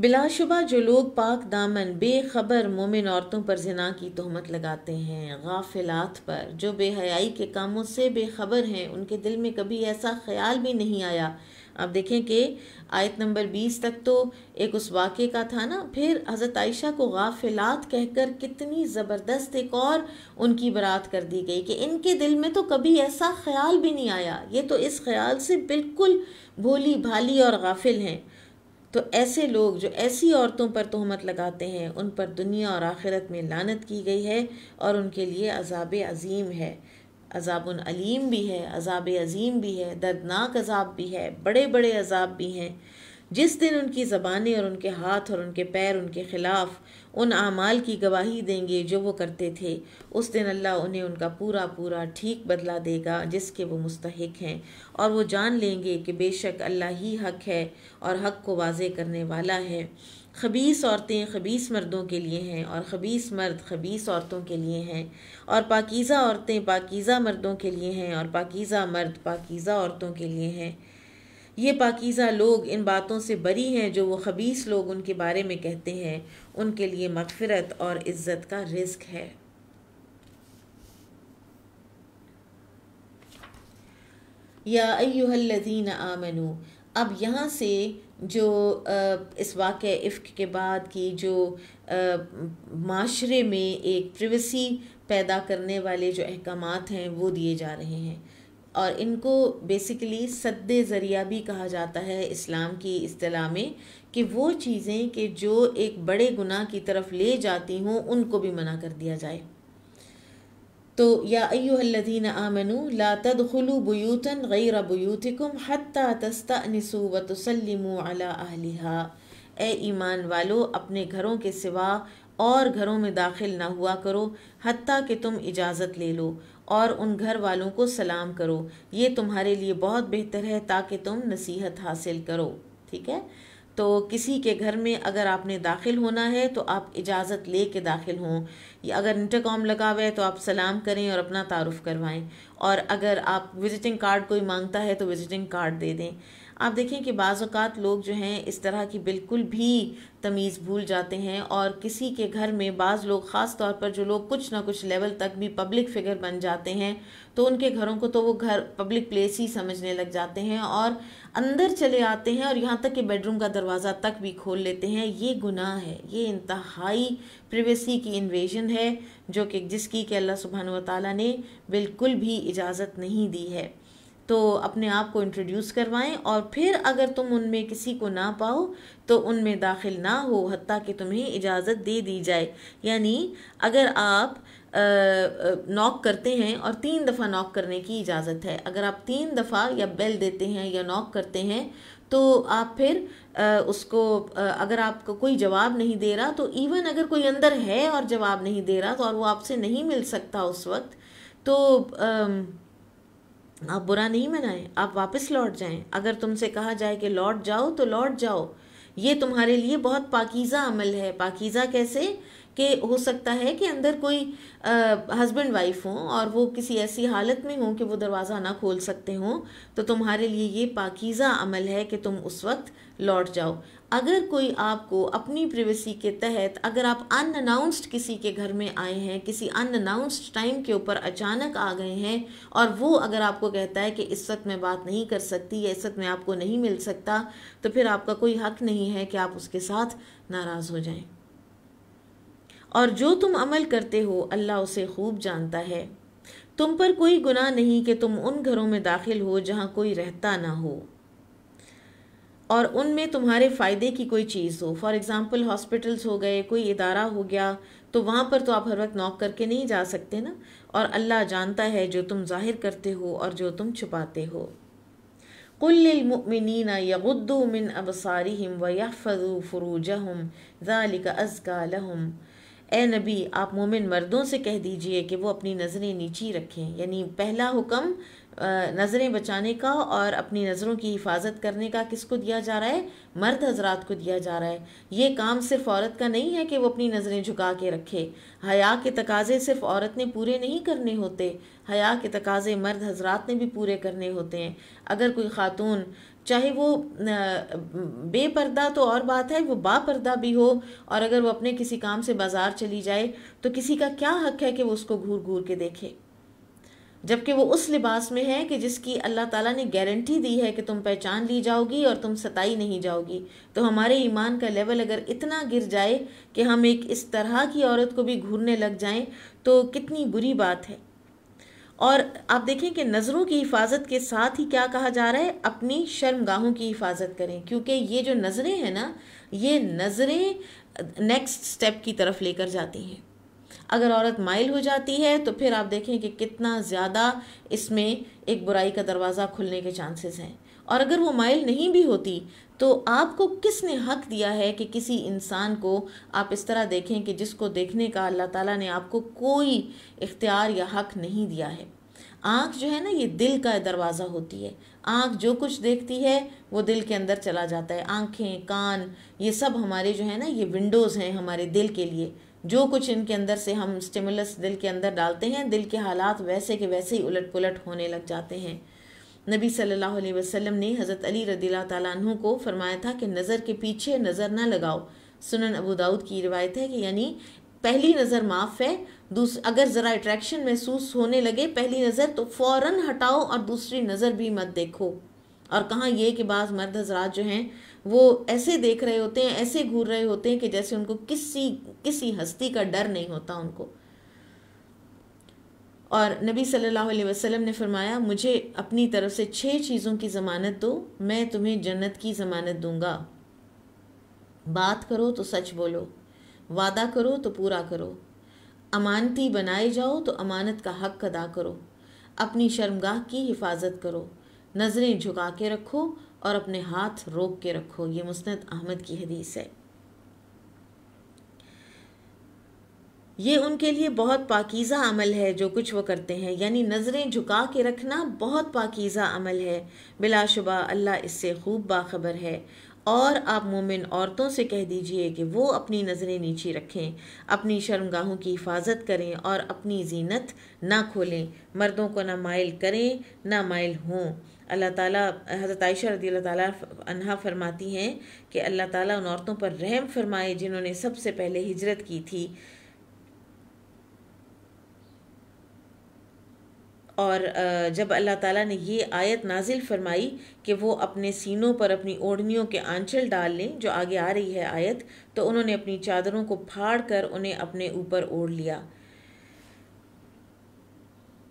बिलाशुबा जो लोग पाक दामन बेखबर मोमिन औरतों पर जना की तहमत लगाते हैं गाफिलात पर जो बेहयाई के कामों से बेखबर हैं उनके दिल में कभी ऐसा ख्याल भी नहीं आया अब देखें कि आयत नंबर बीस तक तो एक उस वाक़े का था ना फिर हज़रत आयशा को गाफिलात कहकर कितनी ज़बरदस्त एक और उनकी बरात कर दी गई कि इनके दिल में तो कभी ऐसा ख्याल भी नहीं आया ये तो इस ख्याल से बिल्कुल भोली भाली और गाफिल हैं तो ऐसे लोग जो ऐसी औरतों पर तोहमत लगाते हैं उन पर दुनिया और आखिरत में लानत की गई है और उनके लिए अजाब अजीम है अजाब अलीम भी है अजाब अजीम भी है दर्दनाक अजाब भी है बड़े बड़े अजाब भी हैं जिस दिन उनकी ज़बानें और उनके हाथ और उनके पैर उनके ख़िलाफ़ उन आमाल की गवाही देंगे जो वो करते थे उस दिन अल्लाह उन्हें उनका पूरा पूरा ठीक बदला देगा जिसके वो मुस्तक हैं और वो जान लेंगे कि बेशक अल्लाह ही हक है और हक को वाजे करने वाला है खबीस औरतें खबीस मर्दों के लिए हैं और खबीस मर्द खबीस औरतों के लिए हैं और पाकीज़ा औरतें पाकीज़ा मर्दों के लिए हैं और पाकीज़ा मर्द पाकीज़ा औरतों के लिए हैं ये पाकिज़ा लोग इन बातों से बरी हैं जो वो खबीस लोग उनके बारे में कहते हैं उनके लिए मगफ़रत और इज़्ज़त का रिस्क है या अयुहल्लजीन आमनु अब यहाँ से जो इस वाक़ इफ़ के बाद की जो माशरे में एक प्रिवेसी पैदा करने वाले जो अहकाम हैं वो दिए जा रहे हैं और इनको बेसिकली सद ज़रिया भी कहा जाता है इस्लाम की अतलाह में कि वो चीज़ें कि जो एक बड़े गुनाह की तरफ ले जाती हों उनको भी मना कर दिया जाए तो या अयोहल्लिन आमनु लातद खुलू बुयूतन गैर बुयूतिकुम हत्ता तस्ता नसु व तसलमु अला अहलिहा ए ईमान वालो अपने घरों के सिवा और घरों में दाखिल ना हुआ करो हती कि तुम इजाज़त ले लो और उन घर वालों को सलाम करो ये तुम्हारे लिए बहुत बेहतर है ताकि तुम नसीहत हासिल करो ठीक है तो किसी के घर में अगर आपने दाखिल होना है तो आप इजाज़त ले के दाखिल हों या अगर इंटरकॉम लगा हुआ है तो आप सलाम करें और अपना तारुफ करवाएं और अगर आप विज़िटिंग कार्ड कोई मांगता है तो विज़िटिंग कार्ड दे दें आप देखें कि बाज़ात लोग जो हैं इस तरह की बिल्कुल भी तमीज़ भूल जाते हैं और किसी के घर में बाज़ लोग ख़ास तौर पर जो लोग कुछ ना कुछ लेवल तक भी पब्लिक फिगर बन जाते हैं तो उनके घरों को तो वो घर पब्लिक प्लेस ही समझने लग जाते हैं और अंदर चले आते हैं और यहाँ तक कि बेडरूम का दरवाज़ा तक भी खोल लेते हैं ये गुनाह है ये इंतहाई प्रिवेसी की इन्वेजन है जो कि जिसकी कि अल्लाह सुबहान वाली ने बिल्कुल भी इजाज़त नहीं दी है तो अपने आप को इंट्रोड्यूस करवाएं और फिर अगर तुम उनमें किसी को ना पाओ तो उनमें दाखिल ना हो हती कि तुम्हें इजाज़त दे दी जाए यानी अगर आप नॉक करते हैं और तीन दफ़ा नॉक करने की इजाज़त है अगर आप तीन दफ़ा या बेल देते हैं या नॉक करते हैं तो आप फिर आ, उसको आ, अगर आपको कोई जवाब नहीं दे रहा तो इवन अगर कोई अंदर है और जवाब नहीं दे रहा तो और वो आपसे नहीं मिल सकता उस वक्त तो आ, आप बुरा नहीं मनाएं आप वापस लौट जाएं अगर तुमसे कहा जाए कि लौट जाओ तो लौट जाओ ये तुम्हारे लिए बहुत पाकिज़ा अमल है पाकिज़ा कैसे कि हो सकता है कि अंदर कोई हस्बैंड वाइफ हो और वो किसी ऐसी हालत में हो कि वो दरवाज़ा ना खोल सकते हों तो तुम्हारे लिए ये पाकिज़ा अमल है कि तुम उस वक्त लौट जाओ अगर कोई आपको अपनी प्रिवेसी के तहत अगर आप अनअनाउंस्ड किसी के घर में आए हैं किसी अनअनाउंस्ड टाइम के ऊपर अचानक आ गए हैं और वो अगर आपको कहता है कि इस वक्त मैं बात नहीं कर सकती या इस वक्त मैं आपको नहीं मिल सकता तो फिर आपका कोई हक नहीं है कि आप उसके साथ नाराज़ हो जाएं और जो तुम अमल करते हो अल्लाह उसे खूब जानता है तुम पर कोई गुनाह नहीं कि तुम उन घरों में दाखिल हो जहाँ कोई रहता ना हो और उनमें तुम्हारे फ़ायदे की कोई चीज़ हो फॉर एग्ज़ाम्पल हॉस्पिटल्स हो गए कोई इदारा हो गया तो वहाँ पर तो आप हर वक्त नॉक करके नहीं जा सकते ना और अल्लाह जानता है जो तुम जाहिर करते हो और जो तुम छुपाते हो कुलमिन यगुद्दू मिन अबसारिम व यफ़ू फ़रूज हम ज़ालिका अज़का हम ए नबी आप मोमिन मर्दों से कह दीजिए कि वो अपनी नज़रें नीची रखें यानी पहला हुक्म नज़रें बचाने का और अपनी नज़रों की हिफाजत करने का किसको दिया जा रहा है मर्द हजरात को दिया जा रहा है ये काम सिर्फ औरत का नहीं है कि वो अपनी नज़रें झुका के रखे हया के तकाजे सिर्फ औरत ने पूरे नहीं करने होते हया के तकाजे मर्द हजरात ने भी पूरे करने होते हैं अगर कोई ख़ातून चाहे वो बेपर्दा तो और बात है वो बापर्दा भी हो और अगर वो अपने किसी काम से बाज़ार चली जाए तो किसी का क्या हक है कि वो उसको घूर घूर के देखे जबकि वो उस लिबास में है कि जिसकी अल्लाह ताला ने गारंटी दी है कि तुम पहचान ली जाओगी और तुम सताई नहीं जाओगी तो हमारे ईमान का लेवल अगर इतना गिर जाए कि हम एक इस तरह की औरत को भी घूरने लग जाएं तो कितनी बुरी बात है और आप देखें कि नज़रों की हिफाजत के साथ ही क्या कहा जा रहा है अपनी शर्मगाहों की हिफाजत करें क्योंकि ये जो नज़रें हैं ना ये नज़रें नेक्स्ट स्टेप की तरफ लेकर जाती हैं अगर औरत माइल हो जाती है तो फिर आप देखें कि कितना ज़्यादा इसमें एक बुराई का दरवाज़ा खुलने के चांसेस हैं और अगर वो माइल नहीं भी होती तो आपको किसने हक दिया है कि किसी इंसान को आप इस तरह देखें कि जिसको देखने का अल्लाह ताला ने आपको कोई इख्तियार या हक नहीं दिया है आँख जो है ना ये दिल का दरवाज़ा होती है आँख जो कुछ देखती है वो दिल के अंदर चला जाता है आँखें कान ये सब हमारे जो है ना ये विंडोज़ हैं हमारे दिल के लिए जो कुछ इनके अंदर से हम स्टिमुलस दिल के अंदर डालते हैं दिल के हालात वैसे के वैसे ही उलट पुलट होने लग जाते हैं नबी सल्लल्लाहु अलैहि वसल्लम ने हज़रत अली रदीला तु को फरमाया था कि नज़र के पीछे नज़र ना लगाओ सुनन अबू दाऊद की रिवायत है कि यानी पहली नज़र माफ़ है अगर ज़रा अट्रैक्शन महसूस होने लगे पहली नज़र तो फ़ौर हटाओ और दूसरी नज़र भी मत देखो और कहाँ ये कि बाज़ मर्द हजरात जो हैं वो ऐसे देख रहे होते हैं ऐसे घूर रहे होते हैं कि जैसे उनको किसी किसी हस्ती का डर नहीं होता उनको और नबी सल्लल्लाहु अलैहि वसल्लम ने फरमाया मुझे अपनी तरफ से छः चीज़ों की ज़मानत दो मैं तुम्हें जन्नत की ज़मानत दूंगा बात करो तो सच बोलो वादा करो तो पूरा करो अमानती बनाए जाओ तो अमानत का हक अदा करो अपनी शर्मगाह की हिफाजत करो नज़रें झुका के रखो और अपने हाथ रोक के रखो ये मुस्त अहमद की हदीस है ये उनके लिए बहुत पाकिज़ा अमल है जो कुछ वो करते हैं यानी नज़रें झुका के रखना बहुत पाकिज़ा अमल है बिलाशुबा अल्लाह इससे खूब बाखबर है और आप मोमिन औरतों से कह दीजिए कि वो अपनी नज़रें नीचे रखें अपनी शर्मगाहों की हिफाजत करें और अपनी जीनत ना खोलें मर्दों को ना माइल करें ना माइल हों अल्लाह ताला हज़रत आयशा रदी अल्लाह फरमाती हैं कि अल्लाह ताला उन औरतों पर रहम फरमाए जिन्होंने सबसे पहले हिजरत की थी और जब अल्लाह ताला ने ये आयत नाजिल फरमाई कि वो अपने सीनों पर अपनी ओढ़नियों के आंचल डाल लें जो आगे आ रही है आयत तो उन्होंने अपनी चादरों को फाड़ कर उन्हें अपने ऊपर ओढ़ लिया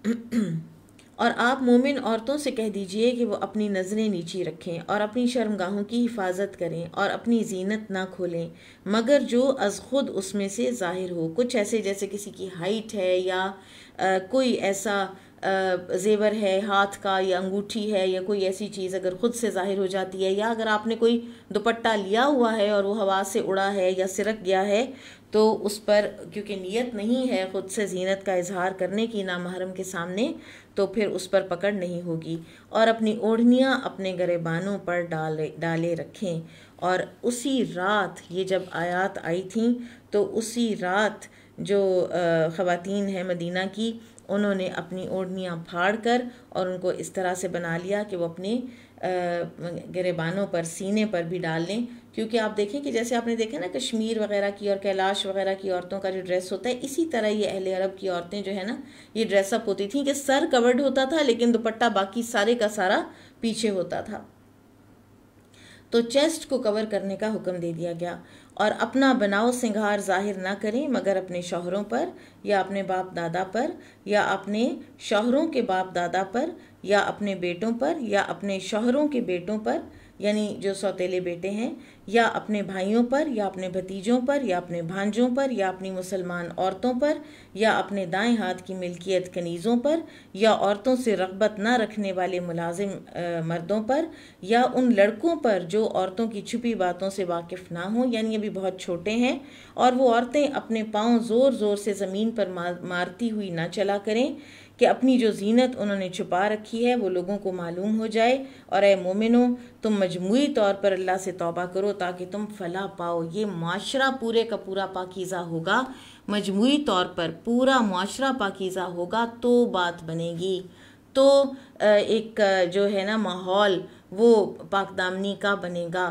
और आप मोमिन औरतों से कह दीजिए कि वो अपनी नज़रें नीची रखें और अपनी शर्मगाहों की हिफाजत करें और अपनी जीनत ना खोलें मगर जो अज खुद उसमें से ज़ाहिर हो कुछ ऐसे जैसे किसी की हाइट है या आ, कोई ऐसा ज़ेवर है हाथ का या अंगूठी है या कोई ऐसी चीज़ अगर ख़ुद से ज़ाहिर हो जाती है या अगर आपने कोई दुपट्टा लिया हुआ है और वह हवा से उड़ा है या सिरक गया है तो उस पर क्योंकि नीयत नहीं है ख़ुद से जीनत का इजहार करने की ना महरम के सामने तो फिर उस पर पकड़ नहीं होगी और अपनी ओढ़नियाँ अपने गरेबानों पर डाले डाले रखें और उसी रात ये जब आयात आई थी तो उसी रात जो ख़वातीन हैं मदीना की उन्होंने अपनी ओढ़नियाँ फाड़ कर और उनको इस तरह से बना लिया कि वो अपने गरेबानों पर सीने पर भी डाल लें क्योंकि आप देखें कि जैसे आपने देखा ना कश्मीर वगैरह की और कैलाश वगैरह की औरतों का जो ड्रेस होता है इसी तरह ये अहले अरब की औरतें जो है ना ये ड्रेसअप होती थी कि सर कवर्ड होता था लेकिन दुपट्टा बाकी सारे का सारा पीछे होता था तो चेस्ट को कवर करने का हुक्म दे दिया गया और अपना बनाओ सिंगार जाहिर ना करें मगर अपने शोहरों पर या अपने बाप दादा पर या अपने शोहरों के बाप दादा पर या अपने बेटों पर या अपने शोहरों के बेटों पर यानी जो सौतेले बेटे हैं या अपने भाइयों पर या अपने भतीजों पर या अपने भांजों पर या अपनी मुसलमान औरतों पर या अपने दाएं हाथ की मिल्कियत कनीज़ों पर या औरतों से रगबत न रखने वाले मुलाजिम मर्दों पर या उन लड़कों पर जो औरतों की छुपी बातों से वाकिफ़ ना हों यानी अभी बहुत छोटे हैं और वो औरतें अपने पाँव ज़ोर ज़ोर से ज़मीन पर मारती हुई ना चला करें कि अपनी जो जीनत उन्होंने छुपा रखी है वो लोगों को मालूम हो जाए और ए मोमिनो तुम मजमू तौर पर अल्लाह से तौबा करो ताकि तुम फला पाओ ये माशरा पूरे का पूरा पाकिज़ा होगा मजमू तौर पर पूरा माशरा पाकिज़ा होगा तो बात बनेगी तो एक जो है ना माहौल वो पाकदामनी का बनेगा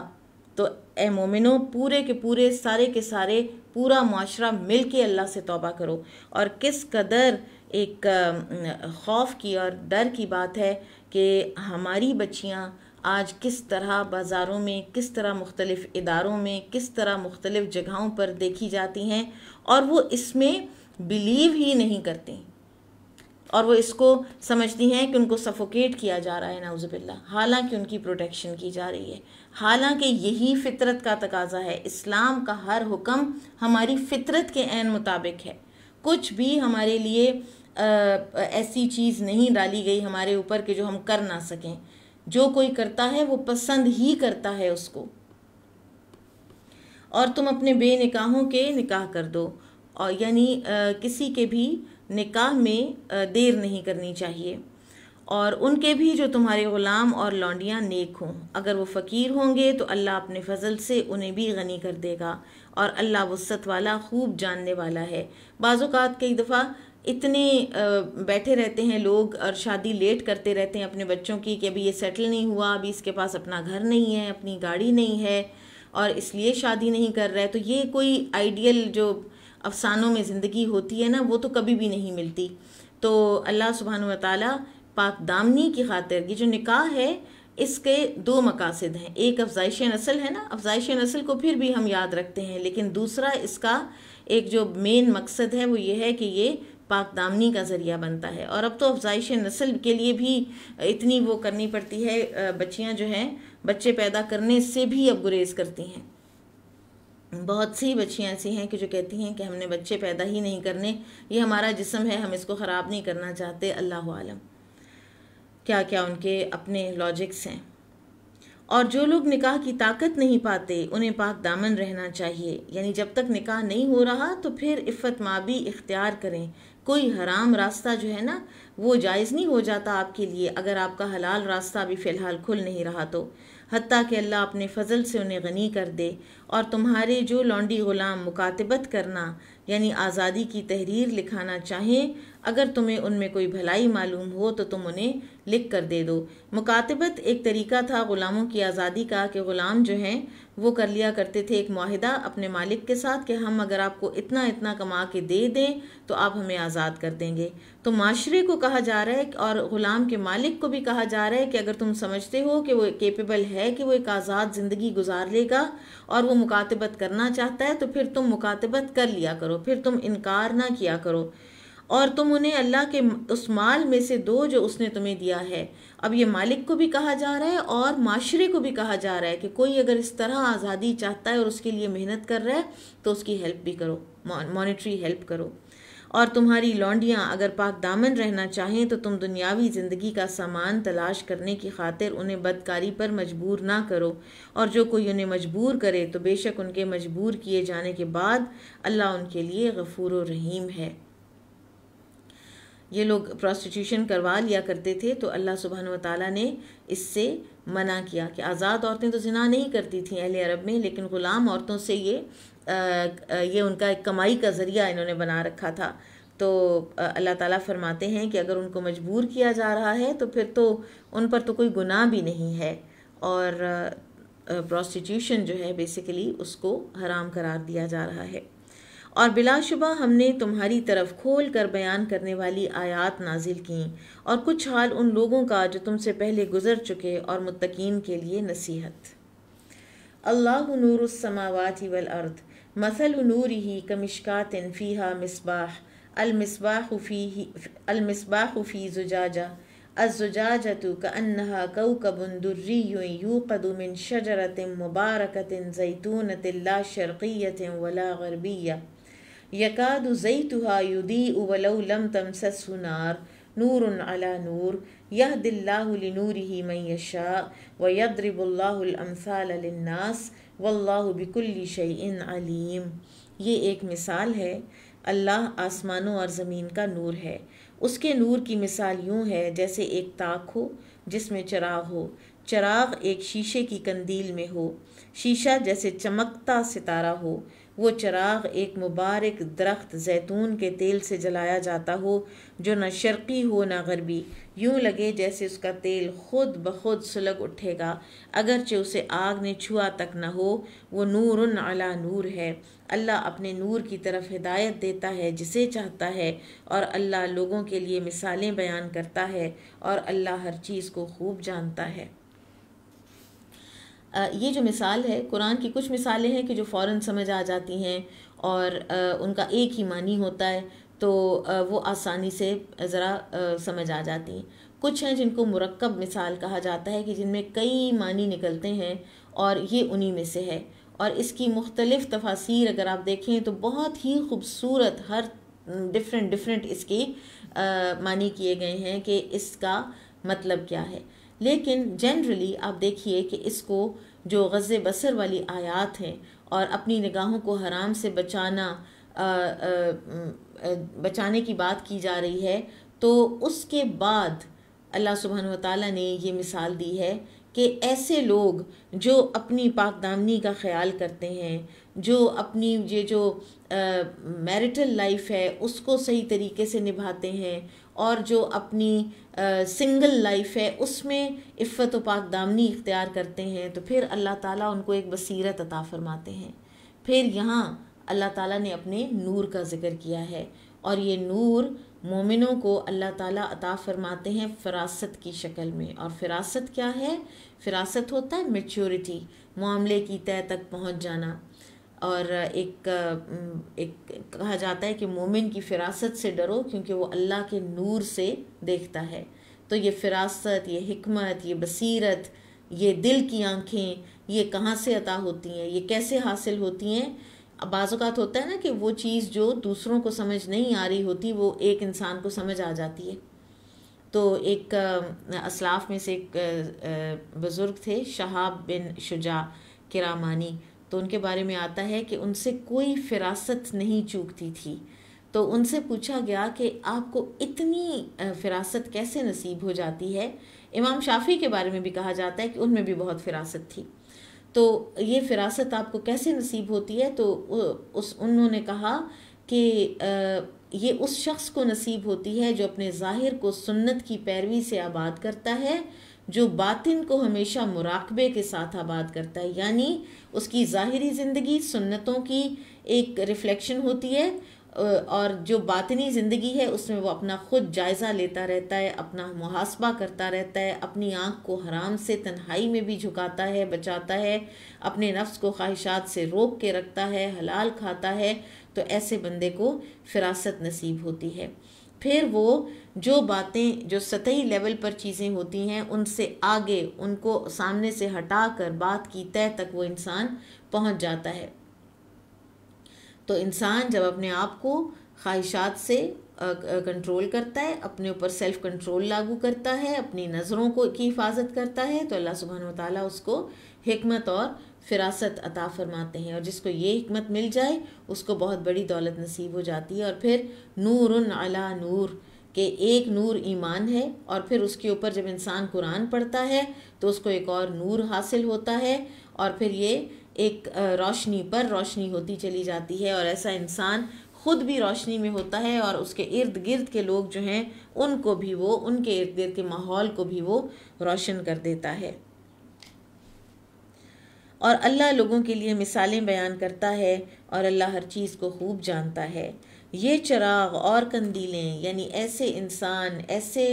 तो ए मोमिनो पूरे के पूरे सारे के सारे पूरा माशरा मिल के अल्लाह से तौबा करो और किस कदर एक खौफ की और डर की बात है कि हमारी बच्चियाँ आज किस तरह बाज़ारों में किस तरह मुख्तलिफ़ इदारों में किस तरह मुख्तलिफ़ जगहों पर देखी जाती हैं और वो इसमें बिलीव ही नहीं करती और वो इसको समझती हैं कि उनको सफोकेट किया जा रहा है नाउज़बिल्ला हालांकि उनकी प्रोटेक्शन की जा रही है हालांकि यही फितरत का तकाजा है इस्लाम का हर हुक्म हमारी फितरत के एन मुताबिक है कुछ भी हमारे लिए ऐसी चीज़ नहीं डाली गई हमारे ऊपर कि जो हम कर ना सकें जो कोई करता है वो पसंद ही करता है उसको और तुम अपने बेनिकाहों के निकाह कर दो और यानी किसी के भी निकाह में देर नहीं करनी चाहिए और उनके भी जो तुम्हारे ग़ुलाम और लौंडियाँ नेक हों अगर वो फ़कीर होंगे तो अल्लाह अपने फजल से उन्हें भी गनी कर देगा और अल्लाह वसत वाला खूब जानने वाला है बाज़ात कई दफ़ा इतने बैठे रहते हैं लोग और शादी लेट करते रहते हैं अपने बच्चों की कि अभी ये सेटल नहीं हुआ अभी इसके पास अपना घर नहीं है अपनी गाड़ी नहीं है और इसलिए शादी नहीं कर रहा है तो ये कोई आइडियल जो अफसानों में ज़िंदगी होती है ना वो तो कभी भी नहीं मिलती तो अल्लाह सुबहान वाली पाक दामनी की खातिर ये जो निकाह है इसके दो मकासद हैं एक अफजाइश नसल है ना अफजाइश नसल को फिर भी हम याद रखते हैं लेकिन दूसरा इसका एक जो मेन मकसद है वो ये है कि ये पाक दामनी का ज़रिया बनता है और अब तो अफजाइश नस्ल के लिए भी इतनी वो करनी पड़ती है बच्चियाँ जो हैं बच्चे पैदा करने से भी अब गुरेज करती हैं बहुत सी बच्चियाँ ऐसी हैं कि जो कहती हैं कि हमने बच्चे पैदा ही नहीं करने ये हमारा जिसम है हम इसको ख़राब नहीं करना चाहते अल्लाह आलम क्या क्या उनके अपने लॉजिक्स हैं और जो लोग निकाह की ताकत नहीं पाते उन्हें पाक दामन रहना चाहिए यानी जब तक निकाह नहीं हो रहा तो फिर इफ़त माँ भी इख्तियार करें कोई हराम रास्ता जो है ना वो जायज़ नहीं हो जाता आपके लिए अगर आपका हलाल रास्ता अभी फ़िलहाल खुल नहीं रहा तो हती कि अल्लाह अपने फ़जल से उन्हें गनी कर दे और तुम्हारे जो लौंडी ग़ुलाम मुकातबत करना यानी आज़ादी की तहरीर लिखाना चाहें अगर तुम्हें उनमें कोई भलाई मालूम हो तो तुम उन्हें लिख कर दे दो मुकातबत एक तरीका था ग़ुलामों की आज़ादी का कि ग़ुलाम जो हैं वो कर लिया करते थे एक माहिदा अपने मालिक के साथ कि हम अगर आपको इतना इतना कमा के दे दें तो आप हमें आज़ाद कर देंगे तो माशरे को कहा जा रहा है और ग़ुलाम के मालिक को भी कहा जा रहा है कि अगर तुम समझते हो कि वो केपेबल है कि वो एक आज़ाद ज़िंदगी गुजार लेगा और वो मुकातबत करना चाहता है तो फिर तुम मुकातबत कर लिया करो फिर तुम इनकार ना किया करो और तुम उन्हें अल्लाह के उस माल में से दो जो उसने तुम्हें दिया है अब ये मालिक को भी कहा जा रहा है और माशरे को भी कहा जा रहा है कि कोई अगर इस तरह आज़ादी चाहता है और उसके लिए मेहनत कर रहा है तो उसकी हेल्प भी करो मॉनिटरी हेल्प करो और तुम्हारी लौंडियाँ अगर पाक दामन रहना चाहें तो तुम दुनियावी ज़िंदगी का सामान तलाश करने की खातिर उन्हें बदकारी पर मजबूर ना करो और जो कोई उन्हें मजबूर करे तो बेशक उनके मजबूर किए जाने के बाद अल्लाह उनके लिए गफूर रहीम है ये लोग प्रॉस्टिट्यूशन करवा लिया करते थे तो अल्लाह सुबहान तला ने इससे मना किया कि आज़ाद औरतें तो जिना नहीं करती थी अहले अरब में लेकिन ग़ुलाम औरतों से ये आ, ये उनका एक कमाई का ज़रिया इन्होंने बना रखा था तो अल्लाह ताला फरमाते हैं कि अगर उनको मजबूर किया जा रहा है तो फिर तो उन पर तो कोई गुनाह भी नहीं है और प्रॉस्टिट्यूशन जो है बेसिकली उसको हराम करार दिया जा रहा है और बिलाशुबा हमने तुम्हारी तरफ खोल कर बयान करने वाली आयात नाजिल की और कुछ हाल उन लोगों का जो तुमसे पहले गुजर चुके और मुतकीन के लिए नसीहत अल्लाह नूरसमावात वल अर्द मसल नूर ही कमिशकात फ़ीहा मिसबाह अलमिसबाहफ़ी अलमिसबाहफ़ी जुजाजा अजुजाजतु कन्नहा कऊ कबुंदुर्री यू कदुमिन शजरत मुबारकत जैतूनत ला शर्कियत वला गरबिया यकादु जईतुहा युदी उवलौ लम तमससु नार नूर अला नूर यह दिल्लानूर मन यशा व यदरबल्लामसालनास वल्लाह बिकुल्ली शयन अलीम ये एक मिसाल है अल्लाह आसमानों और ज़मीन का नूर है उसके नूर की मिसाल यूँ है जैसे एक ताक हो जिसमें चराग हो चराग एक शीशे की कंदील में हो शीशा जैसे चमकता सितारा हो वो चराग एक मुबारक दरख्त जैतून के तेल से जलाया जाता हो जो न शर्की हो न गरबी यूं लगे जैसे उसका तेल खुद ब खुद सुलग उठेगा अगरचे उसे आग ने छुआ तक न हो वो नूर अला नूर है अल्लाह अपने नूर की तरफ हिदायत देता है जिसे चाहता है और अल्लाह लोगों के लिए मिसालें बयान करता है और अल्लाह हर चीज़ को खूब जानता है ये जो मिसाल है कुरान की कुछ मिसालें हैं कि जो फ़ौर समझ आ जाती हैं और उनका एक ही मानी होता है तो वो आसानी से ज़रा समझ आ जाती हैं कुछ हैं जिनको मरकब मिसाल कहा जाता है कि जिनमें कई मानी निकलते हैं और ये उन्हीं में से है और इसकी मुख्तलिफ़ तफासिर अगर आप देखें तो बहुत ही खूबसूरत हर डिफरेंट डिफरेंट इसके मानी किए गए हैं कि इसका मतलब क्या है लेकिन जनरली आप देखिए कि इसको जो गज़े बसर वाली आयात हैं और अपनी निगाहों को हराम से बचाना आ, आ, आ, बचाने की बात की जा रही है तो उसके बाद अल्लाह सुबहान वाली ने ये मिसाल दी है कि ऐसे लोग जो अपनी पाकदामनी का ख्याल करते हैं जो अपनी ये जो मैरिटल लाइफ है उसको सही तरीके से निभाते हैं और जो अपनी सिंगल लाइफ है उसमें इफ़त व पाक दामनी इख्तियार करते हैं तो फिर अल्लाह ताला उनको एक बसीरत अता फरमाते हैं फिर यहाँ अल्लाह ताला ने अपने नूर का ज़िक्र किया है और ये नूर मोमिनों को अल्लाह ताला अता फरमाते हैं फ़रासत की शक्ल में और फ़रासत क्या है फ़रासत होता है मेच्योरिटी मामले की तय तक पहुँच जाना और एक एक कहा जाता है कि मोमिन की फ़िरासत से डरो क्योंकि वो अल्लाह के नूर से देखता है तो ये फ़िरासत ये हमत ये बसीरत ये दिल की आँखें ये कहाँ से अता होती हैं ये कैसे हासिल होती हैं बाज़ात होता है ना कि वो चीज़ जो दूसरों को समझ नहीं आ रही होती वो एक इंसान को समझ आ जाती है तो एक असलाफ में से एक बुज़ुर्ग थे शहाब बिन शुजा किरामानी तो उनके बारे में आता है कि उनसे कोई फिरासत नहीं चूकती थी तो उनसे पूछा गया कि आपको इतनी फिरासत कैसे नसीब हो जाती है इमाम शाफी के बारे में भी कहा जाता है कि उनमें भी बहुत फिरासत थी तो ये फिरासत आपको कैसे नसीब होती है तो उस उन्होंने कहा कि ये उस शख्स को नसीब होती है जो अपने ज़ाहिर को सुन्नत की पैरवी से आबाद करता है जो बातिन को हमेशा मुराकबे के साथ आबाद करता है यानी उसकी ज़ाहरी ज़िंदगी सुन्नतों की एक रिफ़्लेक्शन होती है और जो बातनी ज़िंदगी है उसमें वो अपना ख़ुद जायज़ा लेता रहता है अपना मुहासबा करता रहता है अपनी आँख को हराम से तन्हाई में भी झुकाता है बचाता है अपने नफ्स को ख्वाहिशात से रोक के रखता है हलाल खाता है तो ऐसे बंदे को फिरासत नसीब होती है फिर वो जो बातें जो सतही लेवल पर चीज़ें होती हैं उनसे आगे उनको सामने से हटा कर बात की तय तक वो इंसान पहुंच जाता है तो इंसान जब अपने आप को ख्वाहिशात से कंट्रोल करता है अपने ऊपर सेल्फ कंट्रोल लागू करता है अपनी नज़रों को की हिफाजत करता है तो अल्लाह सुबहान ताली उसको हमत और फिरासत अता फरमाते हैं और जिसको ये हमत मिल जाए उसको बहुत बड़ी दौलत नसीब हो जाती है और फिर नूर अला नूर के एक नूर ईमान है और फिर उसके ऊपर जब इंसान कुरान पढ़ता है तो उसको एक और नूर हासिल होता है और फिर ये एक रोशनी पर रोशनी होती चली जाती है और ऐसा इंसान खुद भी रोशनी में होता है और उसके इर्द गिर्द के लोग जो हैं उनको भी वो उनके इर्द गिर्द के माहौल को भी वो रोशन कर देता है और अल्लाह लोगों के लिए मिसालें बयान करता है और अल्लाह हर चीज़ को खूब जानता है ये चराग और कंदीलें यानी ऐसे इंसान ऐसे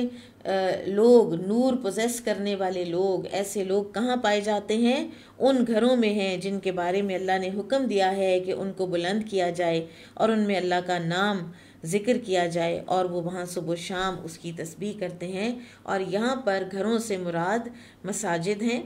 लोग नूर पोजेस करने वाले लोग ऐसे लोग कहाँ पाए जाते हैं उन घरों में हैं जिनके बारे में अल्लाह ने हुक्म दिया है कि उनको बुलंद किया जाए और उनमें अल्लाह का नाम ज़िक्र किया जाए और वो वहाँ सुबह शाम उसकी तस्बीह करते हैं और यहाँ पर घरों से मुराद मसाजिद हैं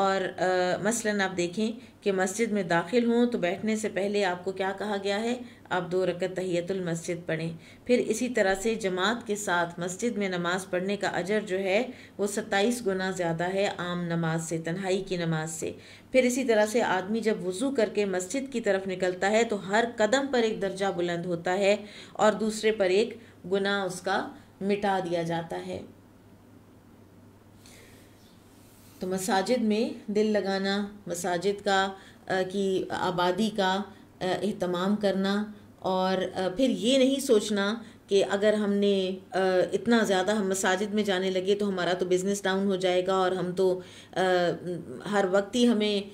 और आ, मसलन आप देखें कि मस्जिद में दाखिल हों तो बैठने से पहले आपको क्या कहा गया है आप दो रकत तहियतुल मस्जिद पढ़ें फिर इसी तरह से जमात के साथ मस्जिद में नमाज़ पढ़ने का अजर जो है वो सत्ताईस गुना ज़्यादा है आम नमाज से तन्हाई की नमाज से फिर इसी तरह से आदमी जब वज़ू करके मस्जिद की तरफ निकलता है तो हर कदम पर एक दर्जा बुलंद होता है और दूसरे पर एक गुना उसका मिटा दिया जाता है तो मसाजिद में दिल लगाना मसाजिद का आ, की आबादी का अहतमाम करना और आ, फिर ये नहीं सोचना कि अगर हमने इतना ज़्यादा हम मसाजिद में जाने लगे तो हमारा तो बिज़नेस डाउन हो जाएगा और हम तो हर वक्त ही हमें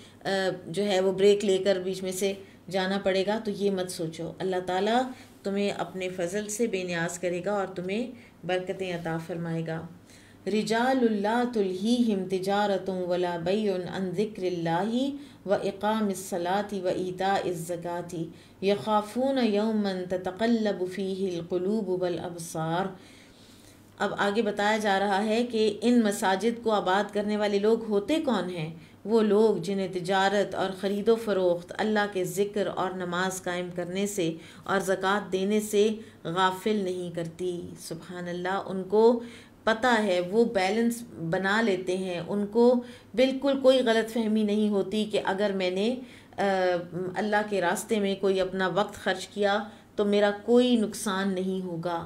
जो है वो ब्रेक लेकर बीच में से जाना पड़ेगा तो ये मत सोचो अल्लाह ताला तुम्हें अपने फजल से बेनियाज करेगा और तुम्हें बरकतें अता फरमाएगा रिजाल्ला तजारत तिजारतुम वला बैन ज़िक्रिल्ला व इकाम व ईता ज़क़ाती यखाफून यौमन ततकल्लबफ़ीलूब वलअबसार अब आगे बताया जा रहा है कि इन मसाजिद को आबाद करने वाले लोग होते कौन हैं वो लोग जिन्हें तजारत और ख़रीदो फरोख्त अल्लाह के ज़िक्र और नमाज कायम करने से और ज़क़़त देने से गाफिल नहीं करती सुबहानल्ला उनको पता है वो बैलेंस बना लेते हैं उनको बिल्कुल कोई गलत फहमी नहीं होती कि अगर मैंने अल्लाह के रास्ते में कोई अपना वक्त खर्च किया तो मेरा कोई नुकसान नहीं होगा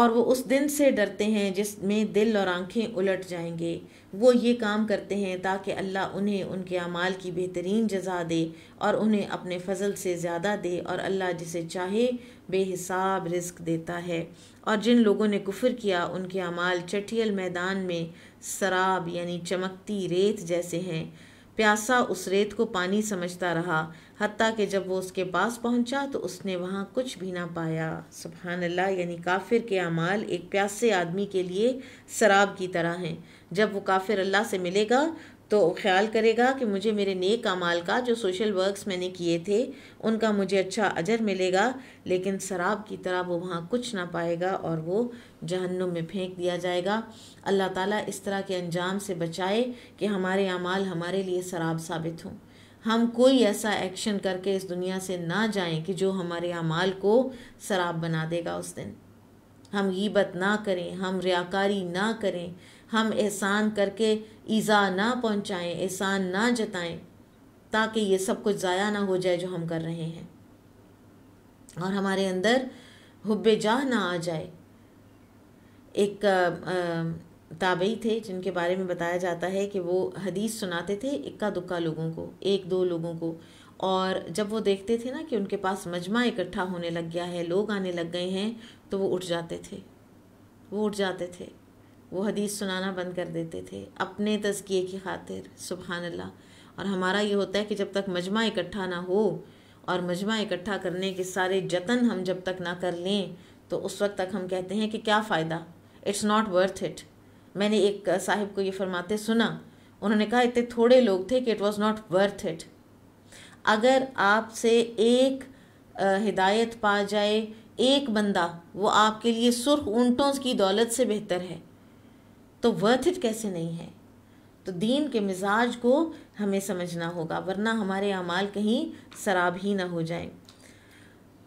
और वो उस दिन से डरते हैं जिसमें दिल और आंखें उलट जाएंगे वो ये काम करते हैं ताकि अल्लाह उन्हें उनके अमाल की बेहतरीन जजा दे और उन्हें अपने फजल से ज़्यादा दे और अल्लाह जिसे चाहे बेहिसाब रिस्क देता है और जिन लोगों ने कुफर किया उनके अमाल चटियल मैदान में शराब यानी चमकती रेत जैसे हैं प्यासा उस रेत को पानी समझता रहा हती कि जब वो उसके पास पहुंचा तो उसने वहाँ कुछ भी ना पाया सुबहान अल्लाह यानी काफिर के अमाल एक प्यासे आदमी के लिए शराब की तरह हैं जब वो काफिर अल्लाह से मिलेगा तो ख्याल करेगा कि मुझे मेरे नेक कमाल का जो सोशल वर्क्स मैंने किए थे उनका मुझे अच्छा अजर मिलेगा लेकिन शराब की तरह वो वहाँ कुछ ना पाएगा और वो जहन्नुम में फेंक दिया जाएगा अल्लाह ताला इस तरह के अंजाम से बचाए कि हमारे अमाल हमारे लिए शराब साबित हों हम कोई ऐसा एक्शन करके इस दुनिया से ना जाएं कि जो हमारे अमाल को शराब बना देगा उस दिन हम गिबत ना करें हम रियाकारी ना करें हम एहसान करके ईज़ा ना पहुँचाएँ एहसान ना जताएं ताकि ये सब कुछ ज़ाया ना हो जाए जो हम कर रहे हैं और हमारे अंदर हुब्बे जाह ना आ जाए एक ताबई थे जिनके बारे में बताया जाता है कि वो हदीस सुनाते थे इक्का दुक्का लोगों को एक दो लोगों को और जब वो देखते थे ना कि उनके पास मजमा इकट्ठा होने लग गया है लोग आने लग गए हैं तो वो उठ जाते थे वो उठ जाते थे वो हदीस सुनाना बंद कर देते थे अपने तजकिए की खातिर सुबहान अल्लाह और हमारा ये होता है कि जब तक मजमा इकट्ठा ना हो और मजमा इकट्ठा करने के सारे जतन हम जब तक ना कर लें तो उस वक्त तक हम कहते हैं कि क्या फ़ायदा इट्स नॉट वर्थ इट मैंने एक साहिब को ये फरमाते सुना उन्होंने कहा इतने थोड़े लोग थे कि it was not worth it अगर आपसे एक हिदायत पा जाए एक बंदा वो आपके लिए सुर्ख ऊंटों की दौलत से बेहतर है तो वर्थ इट कैसे नहीं है तो दीन के मिजाज को हमें समझना होगा वरना हमारे अमाल कहीं शराब ही ना हो जाए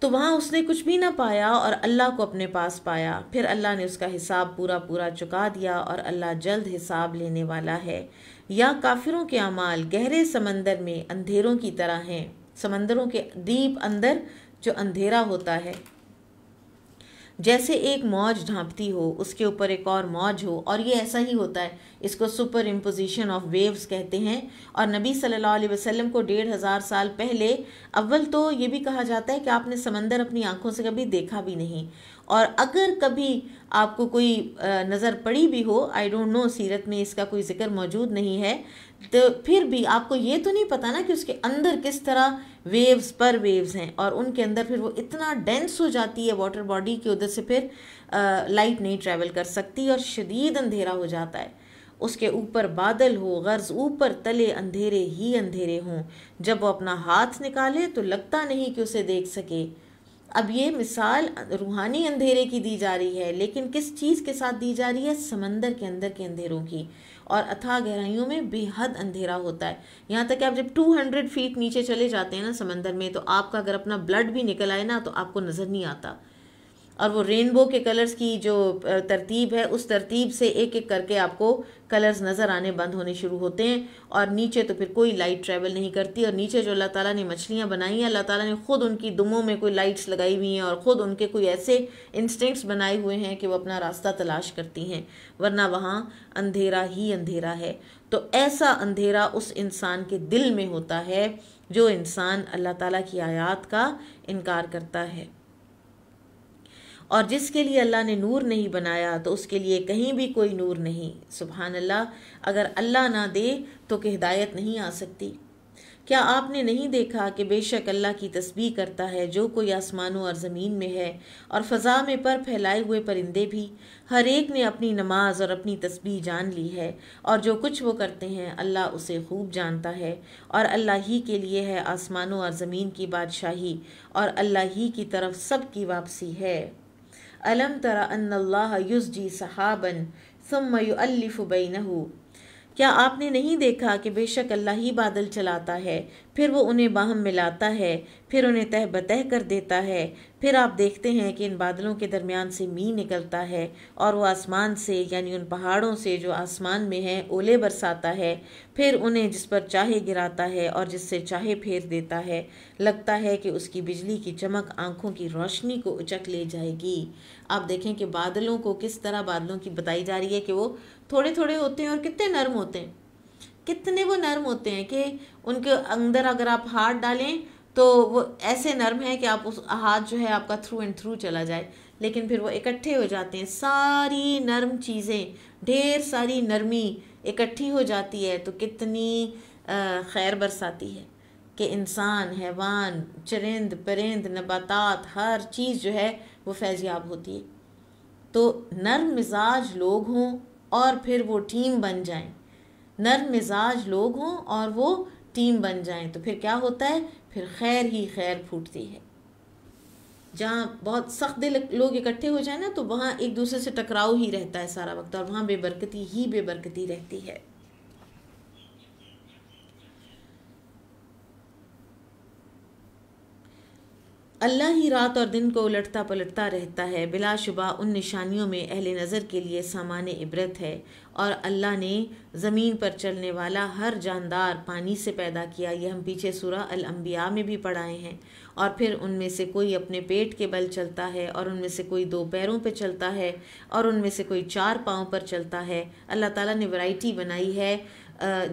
तो वहाँ उसने कुछ भी ना पाया और अल्लाह को अपने पास पाया फिर अल्लाह ने उसका हिसाब पूरा पूरा चुका दिया और अल्लाह जल्द हिसाब लेने वाला है या काफिरों के अमाल गहरे समंदर में अंधेरों की तरह हैं समंदरों के दीप अंदर जो अंधेरा होता है जैसे एक मौज ढांपती हो उसके ऊपर एक और मौज हो और ये ऐसा ही होता है इसको सुपर इम्पोजिशन ऑफ वेव्स कहते हैं और नबी सल्लल्लाहु अलैहि वसल्लम को डेढ़ हज़ार साल पहले अव्वल तो ये भी कहा जाता है कि आपने समंदर अपनी आंखों से कभी देखा भी नहीं और अगर कभी आपको कोई नज़र पड़ी भी हो आई डोंट नो सीरत में इसका कोई जिक्र मौजूद नहीं है तो फिर भी आपको ये तो नहीं पता ना कि उसके अंदर किस तरह वेव्स पर वेव्स हैं और उनके अंदर फिर वो इतना डेंस हो जाती है वाटर बॉडी कि उधर से फिर आ, लाइट नहीं ट्रैवल कर सकती और शदीद अंधेरा हो जाता है उसके ऊपर बादल हो गर्ज ऊपर तले अंधेरे ही अंधेरे हों जब वो अपना हाथ निकाले तो लगता नहीं कि उसे देख सके अब ये मिसाल रूहानी अंधेरे की दी जा रही है लेकिन किस चीज़ के साथ दी जा रही है समंदर के अंदर के अंधेरों की और अथाह गहराइयों में बेहद अंधेरा होता है यहाँ तक कि आप जब 200 फीट नीचे चले जाते हैं ना समंदर में तो आपका अगर अपना ब्लड भी निकल आए ना तो आपको नज़र नहीं आता और वो रेनबो के कलर्स की जो तरतीब है उस तरतीब से एक एक करके आपको कलर्स नज़र आने बंद होने शुरू होते हैं और नीचे तो फिर कोई लाइट ट्रैवल नहीं करती और नीचे जो अल्लाह ताला ने मछलियाँ बनाई हैं अल्लाह ताला ने ख़ुद उनकी दुमों में कोई लाइट्स लगाई हुई हैं और ख़ुद उनके कोई ऐसे इंस्टिंक्ट्स बनाए हुए हैं कि वो अपना रास्ता तलाश करती हैं वरना वहाँ अंधेरा ही अंधेरा है तो ऐसा अंधेरा उस इंसान के दिल में होता है जो इंसान अल्लाह ताला की आयात का इनकार करता है और जिसके लिए अल्लाह ने नूर नहीं बनाया तो उसके लिए कहीं भी कोई नूर नहीं सुबहान अल्लाह अगर अल्लाह ना दे तो कि हिदायत नहीं आ सकती क्या आपने नहीं देखा कि बेशक अल्लाह की तस्बीह करता है जो कोई आसमानों और ज़मीन में है और फ़ज़ा में पर फैलाए हुए परिंदे भी हर एक ने अपनी नमाज और अपनी तस्बीह जान ली है और जो कुछ वो करते हैं अल्लाह उसे खूब जानता है और अल्लाह ही के लिए है आसमानों और ज़मीन की बादशाही और अल्लाह ही की तरफ सब की वापसी है ألم تر أن الله يزجي سحابا ثم يؤلف بينه क्या आपने नहीं देखा कि बेशक अल्लाह ही बादल चलाता है फिर वो उन्हें बाहम मिलाता है फिर उन्हें तह बतह कर देता है फिर आप देखते हैं कि इन बादलों के दरमियान से मी निकलता है और वो आसमान से यानी उन पहाड़ों से जो आसमान में हैं ओले बरसाता है फिर उन्हें जिस पर चाहे गिराता है और जिससे चाहे फेर देता है लगता है कि उसकी बिजली की चमक आँखों की रोशनी को उचक ले जाएगी आप देखें कि बादलों को किस तरह बादलों की बताई जा रही है कि वो थोड़े थोड़े होते हैं और कितने नर्म होते हैं कितने वो नर्म होते हैं कि उनके अंदर अगर आप हाथ डालें तो वो ऐसे नर्म है कि आप उस हाथ जो है आपका थ्रू एंड थ्रू चला जाए लेकिन फिर वो इकट्ठे हो जाते हैं सारी नर्म चीज़ें ढेर सारी नरमी इकट्ठी हो जाती है तो कितनी खैर बरसाती है कि इंसान हैवान चरिंद परिंद नबातात हर चीज़ जो है वो फैजियाब होती है तो नर्म मिजाज लोग हों और फिर वो टीम बन जाएं नर्म मिजाज लोग हों और वो टीम बन जाएं तो फिर क्या होता है फिर खैर ही खैर फूटती है जहाँ बहुत सख्त दिल लोग इकट्ठे हो जाए ना तो वहाँ एक दूसरे से टकराव ही रहता है सारा वक्त और वहाँ बेबरकती ही बेबरकती रहती है अल्लाह ही रात और दिन को उलटता पलटता रहता है बिलाशुबा उन निशानियों में अहल नज़र के लिए सामान्य इबरत है और अल्लाह ने ज़मीन पर चलने वाला हर जानदार पानी से पैदा किया यह हम पीछे सूरा अलम्बिया में भी पढ़ाए हैं और फिर उनमें से कोई अपने पेट के बल चलता है और उनमें से कोई दो पैरों पर चलता है और उनमें से कोई चार पाँव पर चलता है अल्लाह ताला ने वैरायटी बनाई है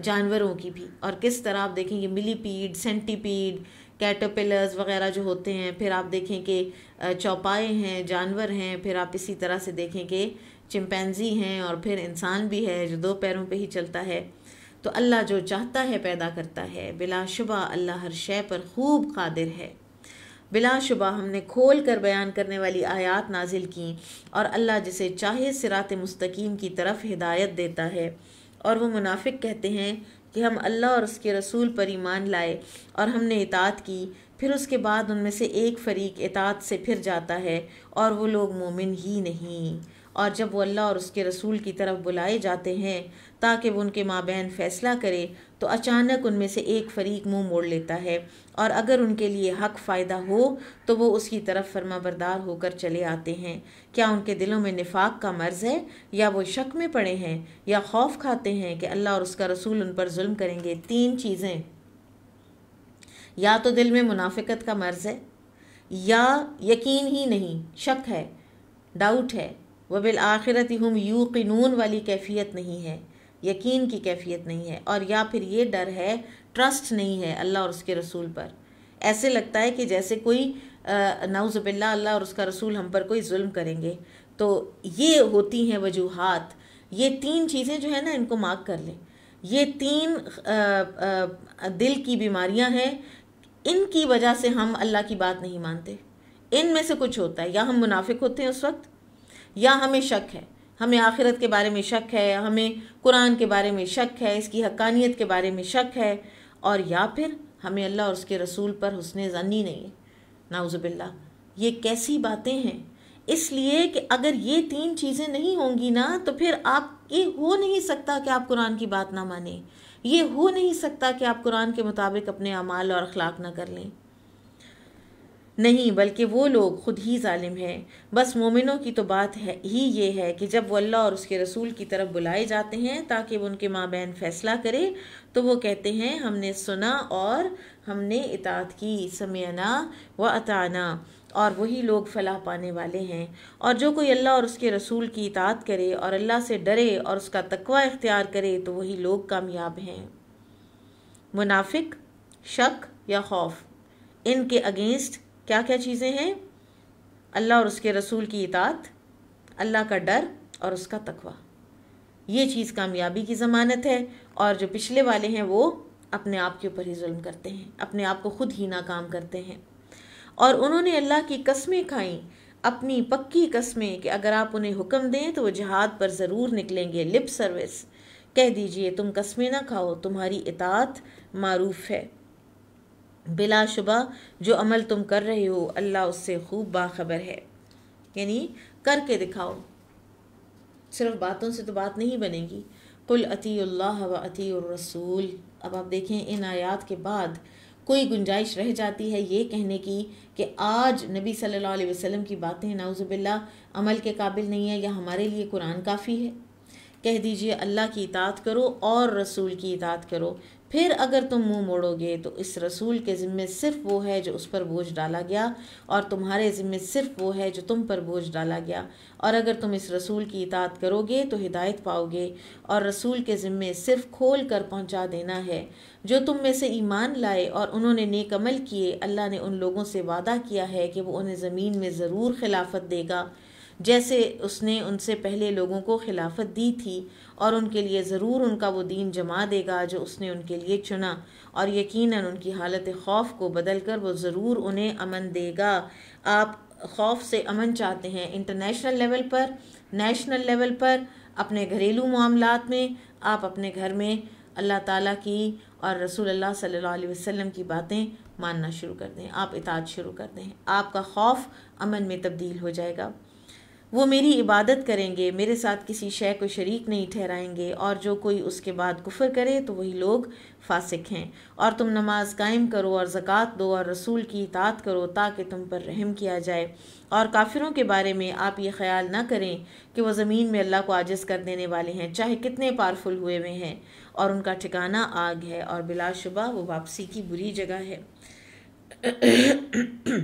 जानवरों की भी और किस तरह आप देखेंगे मिलीपीड सेंटीपीड कैटरपिलर्स वगैरह जो होते हैं फिर आप देखें कि चौपाए हैं जानवर हैं फिर आप इसी तरह से देखें कि चिंपैनजी हैं और फिर इंसान भी है जो दो पैरों पे ही चलता है तो अल्लाह जो चाहता है पैदा करता है बिलाशुबा अल्लाह हर शय पर खूब कादिर है बिलाशुबा हमने खोल कर बयान करने वाली आयात नाजिल की और अल्लाह जिसे चाहे सिरात मुस्तकीम की तरफ हिदायत देता है और वो मुनाफिक कहते हैं कि हम अल्लाह और उसके रसूल पर ईमान लाए और हमने इतात की फिर उसके बाद उनमें से एक फ़रीक इतात से फिर जाता है और वो लोग मोमिन ही नहीं और जब वो अल्लाह और उसके रसूल की तरफ बुलाए जाते हैं ताकि वो उनके बहन फ़ैसला करे तो अचानक उनमें से एक फ़रीक मुंह मोड़ लेता है और अगर उनके लिए हक फ़ायदा हो तो वो उसकी तरफ फरमाबरदार होकर चले आते हैं क्या उनके दिलों में निफाक का मर्ज़ है या वो शक में पड़े हैं या खौफ खाते हैं कि अल्लाह और उसका रसूल उन पर जुल्म करेंगे तीन चीज़ें या तो दिल में मुनाफिकत का मर्ज़ है या यकीन ही नहीं शक है डाउट है वबिल आखिरत हम यू क़नून वाली कैफियत नहीं है यकीन की कैफियत नहीं है और या फिर ये डर है ट्रस्ट नहीं है अल्लाह और उसके रसूल पर ऐसे लगता है कि जैसे कोई नाउज़बिल्ला अल्लाह और उसका रसूल हम पर कोई जुल्म करेंगे तो ये होती हैं वजूहत ये तीन चीज़ें जो है ना इनको मार्क कर लें ये तीन आ, आ, दिल की बीमारियां हैं इनकी वजह से हम अल्लाह की बात नहीं मानते इन में से कुछ होता है या हम मुनाफिक होते हैं उस वक्त या हमें शक है हमें आखिरत के बारे में शक है हमें कुरान के बारे में शक है इसकी हकानियत के बारे में शक है और या फिर हमें अल्लाह और उसके रसूल पर हुसन जनी नहीं है नाउज़बिल्ला ये कैसी बातें हैं इसलिए कि अगर ये तीन चीज़ें नहीं होंगी ना तो फिर आप ये हो नहीं सकता कि आप कुरान की बात ना माने ये हो नहीं सकता कि आप कुरान के मुताबिक अपने अमाल और अखलाक ना कर लें नहीं बल्कि वो लोग खुद ही ालिम हैं बस मोमिनों की तो बात है ही ये है कि जब वो अल्लाह और उसके रसूल की तरफ बुलाए जाते हैं ताकि उनके माँ बहन फैसला करे तो वो कहते हैं हमने सुना और हमने इतात की समयना व अताना और वही लोग फलाह पाने वाले हैं और जो कोई अल्लाह और उसके रसूल की इतात करे और अल्लाह से डरे और उसका तकवा इख्तियार करे तो वही लोग कामयाब हैं मुनाफिक शक या खौफ इनके अगेंस्ट क्या क्या चीज़ें हैं अल्लाह और उसके रसूल की इतात अल्लाह का डर और उसका तकवा ये चीज़ कामयाबी की ज़मानत है और जो पिछले वाले हैं वो अपने आप के ऊपर ही जुल्म करते हैं अपने आप को खुद ही नाकाम करते हैं और उन्होंने अल्लाह की कस्में खाई अपनी पक्की कस्में कि अगर आप उन्हें हुक्म दें तो वो जहाद पर ज़रूर निकलेंगे लिप सर्विस कह दीजिए तुम कस्में ना खाओ तुम्हारी इतात मारूफ है बिलाशुबा जो अमल तुम कर रहे हो अल्लाह उससे खूब बाखबर है यानी करके दिखाओ सिर्फ बातों से तो बात नहीं बनेगी कुल अतील्ला व अती रसूल अब आप देखें इन आयात के बाद कोई गुंजाइश रह जाती है ये कहने की कि आज नबी सल्लल्लाहु अलैहि वसल्लम की बातें नाउज़ुबिल्ला अमल के काबिल नहीं है या हमारे लिए कुरान काफ़ी है कह दीजिए अल्लाह की इतात करो और रसूल की इतात करो फिर अगर तुम मुंह मोड़ोगे तो इस रसूल के ज़िम्मे सिर्फ वो है जो उस पर बोझ डाला गया और तुम्हारे ज़िम्मे सिर्फ वो है जो तुम पर बोझ डाला गया और अगर तुम इस रसूल की इतात करोगे तो हिदायत पाओगे और रसूल के ज़िम्मे सिर्फ खोल कर पहुँचा देना है जो तुम में से ईमान लाए और उन्होंने नेकमल किए अल्लाह ने उन लोगों से वादा किया है कि वो उन्हें ज़मीन में ज़रूर खिलाफत देगा जैसे उसने उनसे पहले लोगों को खिलाफत दी थी और उनके लिए ज़रूर उनका वो दीन जमा देगा जो उसने उनके लिए चुना और यकीनन उनकी हालत खौफ को बदल कर वो ज़रूर उन्हें अमन देगा आप खौफ से अमन चाहते हैं इंटरनेशनल लेवल पर नेशनल लेवल पर अपने घरेलू मामलों में आप अपने घर में अल्लाह ताला की और रसूल अल्लाह सल्लल्लाहु अलैहि वसल्लम की बातें मानना शुरू कर दें आप इताज शुरू कर दें आपका खौफ अमन में तब्दील हो जाएगा वो मेरी इबादत करेंगे मेरे साथ किसी शय को शरीक नहीं ठहराएंगे और जो कोई उसके बाद कुफर करे तो वही लोग फासिक हैं और तुम नमाज कायम करो और ज़क़़त दो और रसूल की इतात करो ताकि तुम पर रहम किया जाए और काफिरों के बारे में आप ये ख्याल ना करें कि वो ज़मीन में अल्लाह को आजिज़ कर देने वाले हैं चाहे कितने पावरफुल हुए हुए हैं और उनका ठिकाना आग है और बिलाशुबा वो वापसी की बुरी जगह है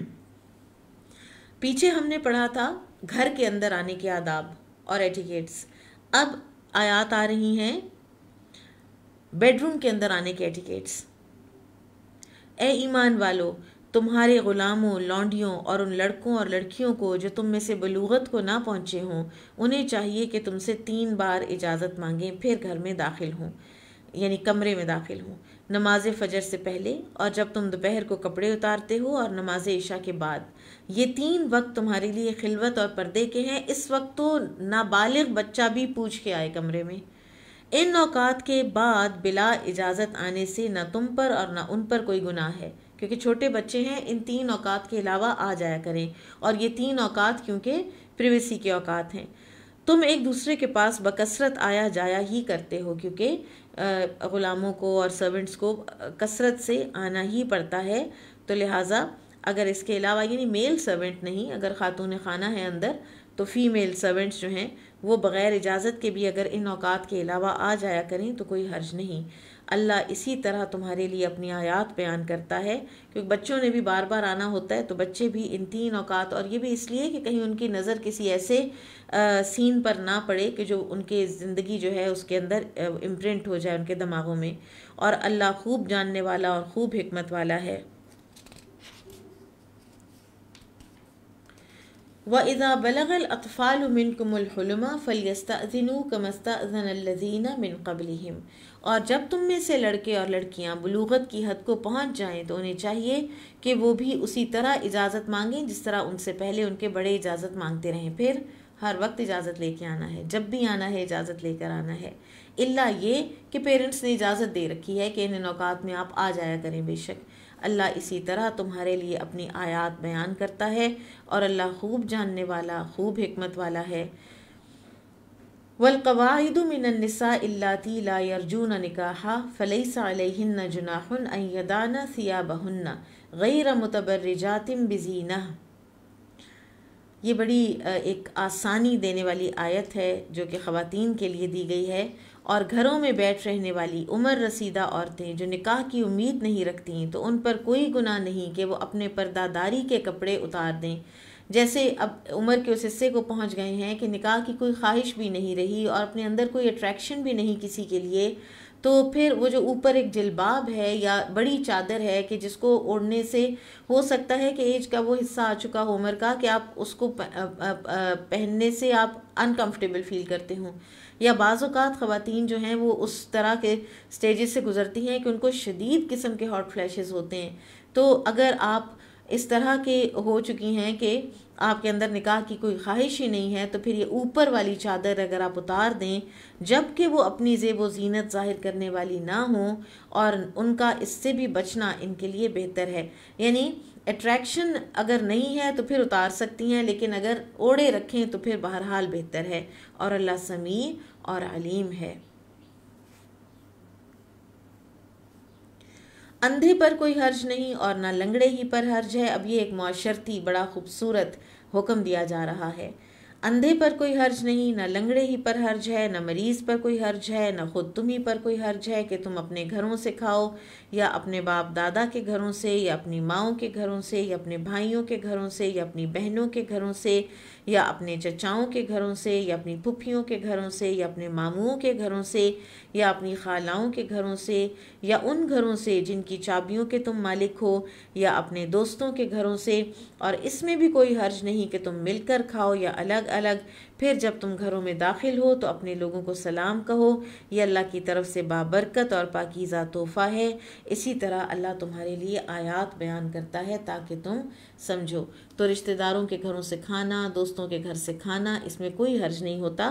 पीछे हमने पढ़ा था घर के अंदर आने के आदाब और एटिकेट्स अब आयात आ रही हैं बेडरूम के अंदर आने के एटिकेट्स ए ईमान वालों तुम्हारे ग़ुलामों लौंडियों और उन लड़कों और लड़कियों को जो तुम में से बलूगत को ना पहुँचे हों उन्हें चाहिए कि तुमसे तीन बार इजाज़त मांगें फिर घर में दाखिल हों यानी कमरे में दाखिल हों नमाज फ़जर से पहले और जब तुम दोपहर को कपड़े उतारते हो और नमाज ईशा के बाद ये तीन वक्त तुम्हारे लिए खिलवत और पर्दे के हैं इस वक्त तो नाबालिग बच्चा भी पूछ के आए कमरे में इन औकात के बाद बिला इजाज़त आने से ना तुम पर और ना उन पर कोई गुनाह है क्योंकि छोटे बच्चे हैं इन तीन औकात के अलावा आ जाया करें और ये तीन औकात क्योंकि प्रिवेसी के औकात हैं तुम एक दूसरे के पास बकसरत आया जाया ही करते हो क्योंकि ग़ुलामों को और सर्वेंट्स को कसरत से आना ही पड़ता है तो लिहाजा अगर इसके अलावा यानी मेल सर्वेंट नहीं अगर ख़ातून खाना है अंदर तो फ़ीमेल सर्वेंट्स जो हैं वो बग़ैर इजाज़त के भी अगर इन अवकात के अलावा आ जाया करें तो कोई हर्ज नहीं अल्लाह इसी तरह तुम्हारे लिए अपनी आयात बयान करता है क्योंकि बच्चों ने भी बार बार आना होता है तो बच्चे भी इन तीन औकात और ये भी इसलिए कि कहीं उनकी नज़र किसी ऐसे आ, सीन पर ना पड़े कि जो उनके ज़िंदगी जो है उसके अंदर इम्प्रिंट हो जाए उनके दिमागों में और अल्लाह खूब जानने वाला और खूब हमत वाला है व इज़ा बलगल अतफ़ाल मिन कमुलमा फ़लयस्ता कमस्ता मिन कबलहम और जब तुम में से लड़के और लड़कियां बलूगत की हद को पहुंच जाएं तो उन्हें चाहिए कि वो भी उसी तरह इजाज़त मांगें जिस तरह उनसे पहले उनके बड़े इजाज़त मांगते रहें फिर हर वक्त इजाज़त लेके आना है जब भी आना है इजाज़त लेकर आना है इल्ला ये कि पेरेंट्स ने इजाज़त दे रखी है कि इन अवकात में आप आ जाया करें बेशक अल्लाह इसी तरह तुम्हारे लिए अपनी आयात बयान करता है और अल्लाह खूब जानने वाला खूब हमत वाला है نكاحا فليس निकाहा جناح जुनाहन अदाना ثيابهن गैर متبرجات बज़ीना ये बड़ी एक आसानी देने वाली आयत है जो कि ख़वातीन के लिए दी गई है और घरों में बैठ रहने वाली उम्र रसीदा औरतें जो निकाह की उम्मीद नहीं रखती तो उन पर कोई गुनाह नहीं कि वो अपने पर्दादारी के कपड़े उतार दें जैसे अब उम्र के उस हिस्से को पहुंच गए हैं कि निकाह की कोई ख्वाहिश भी नहीं रही और अपने अंदर कोई अट्रैक्शन भी नहीं किसी के लिए तो फिर वो जो ऊपर एक जिलबाब है या बड़ी चादर है कि जिसको ओढ़ने से हो सकता है कि एज का वो हिस्सा आ चुका हो उम्र का कि आप उसको पहनने से आप अनकम्फर्टेबल फील करते हों या बाज़ात ख़वान जो हैं वो उस तरह के स्टेज से गुजरती हैं कि उनको शदीद किस्म के हॉट फ्लैश होते हैं तो अगर आप इस तरह के हो चुकी हैं कि आपके अंदर निकाह की कोई ख्वाहिश ही नहीं है तो फिर ये ऊपर वाली चादर अगर आप उतार दें जबकि वो अपनी जेब व जीनत ज़ाहिर करने वाली ना हो और उनका इससे भी बचना इनके लिए बेहतर है यानी अट्रैक्शन अगर नहीं है तो फिर उतार सकती हैं लेकिन अगर ओढ़े रखें तो फिर बहरहाल बेहतर है और अल्लाह समी और आलीम है अंधे पर कोई हर्ज नहीं और ना लंगड़े ही पर हर्ज है अब ये एक मौशरती बड़ा खूबसूरत हुक्म दिया जा रहा है अंधे पर कोई हर्ज नहीं ना लंगड़े ही पर हर्ज है ना मरीज़ पर कोई हर्ज है ना ख़ुद तुम ही पर कोई हर्ज है कि तुम अपने घरों से खाओ या अपने बाप दादा के घरों से या अपनी माओ के घरों से या अपने भाइयों के घरों से या अपनी बहनों के घरों से या अपने चचाओं के घरों से या अपनी पुफियों के घरों से या अपने मामुओं के घरों से या अपनी खालाओं के घरों से या उन घरों से जिनकी चाबियों के तुम मालिक हो या अपने दोस्तों के घरों से और इसमें भी कोई हर्ज नहीं कि तुम मिलकर खाओ या अलग अलग फिर जब तुम घरों में दाखिल हो तो अपने लोगों को सलाम कहो ये अल्लाह की तरफ से बाबरकत और पाकिज़ा तोहफ़ा है इसी तरह अल्लाह तुम्हारे लिए आयात बयान करता है ताकि तुम समझो तो रिश्तेदारों के घरों से खाना दोस्तों के घर से खाना इसमें कोई हर्ज नहीं होता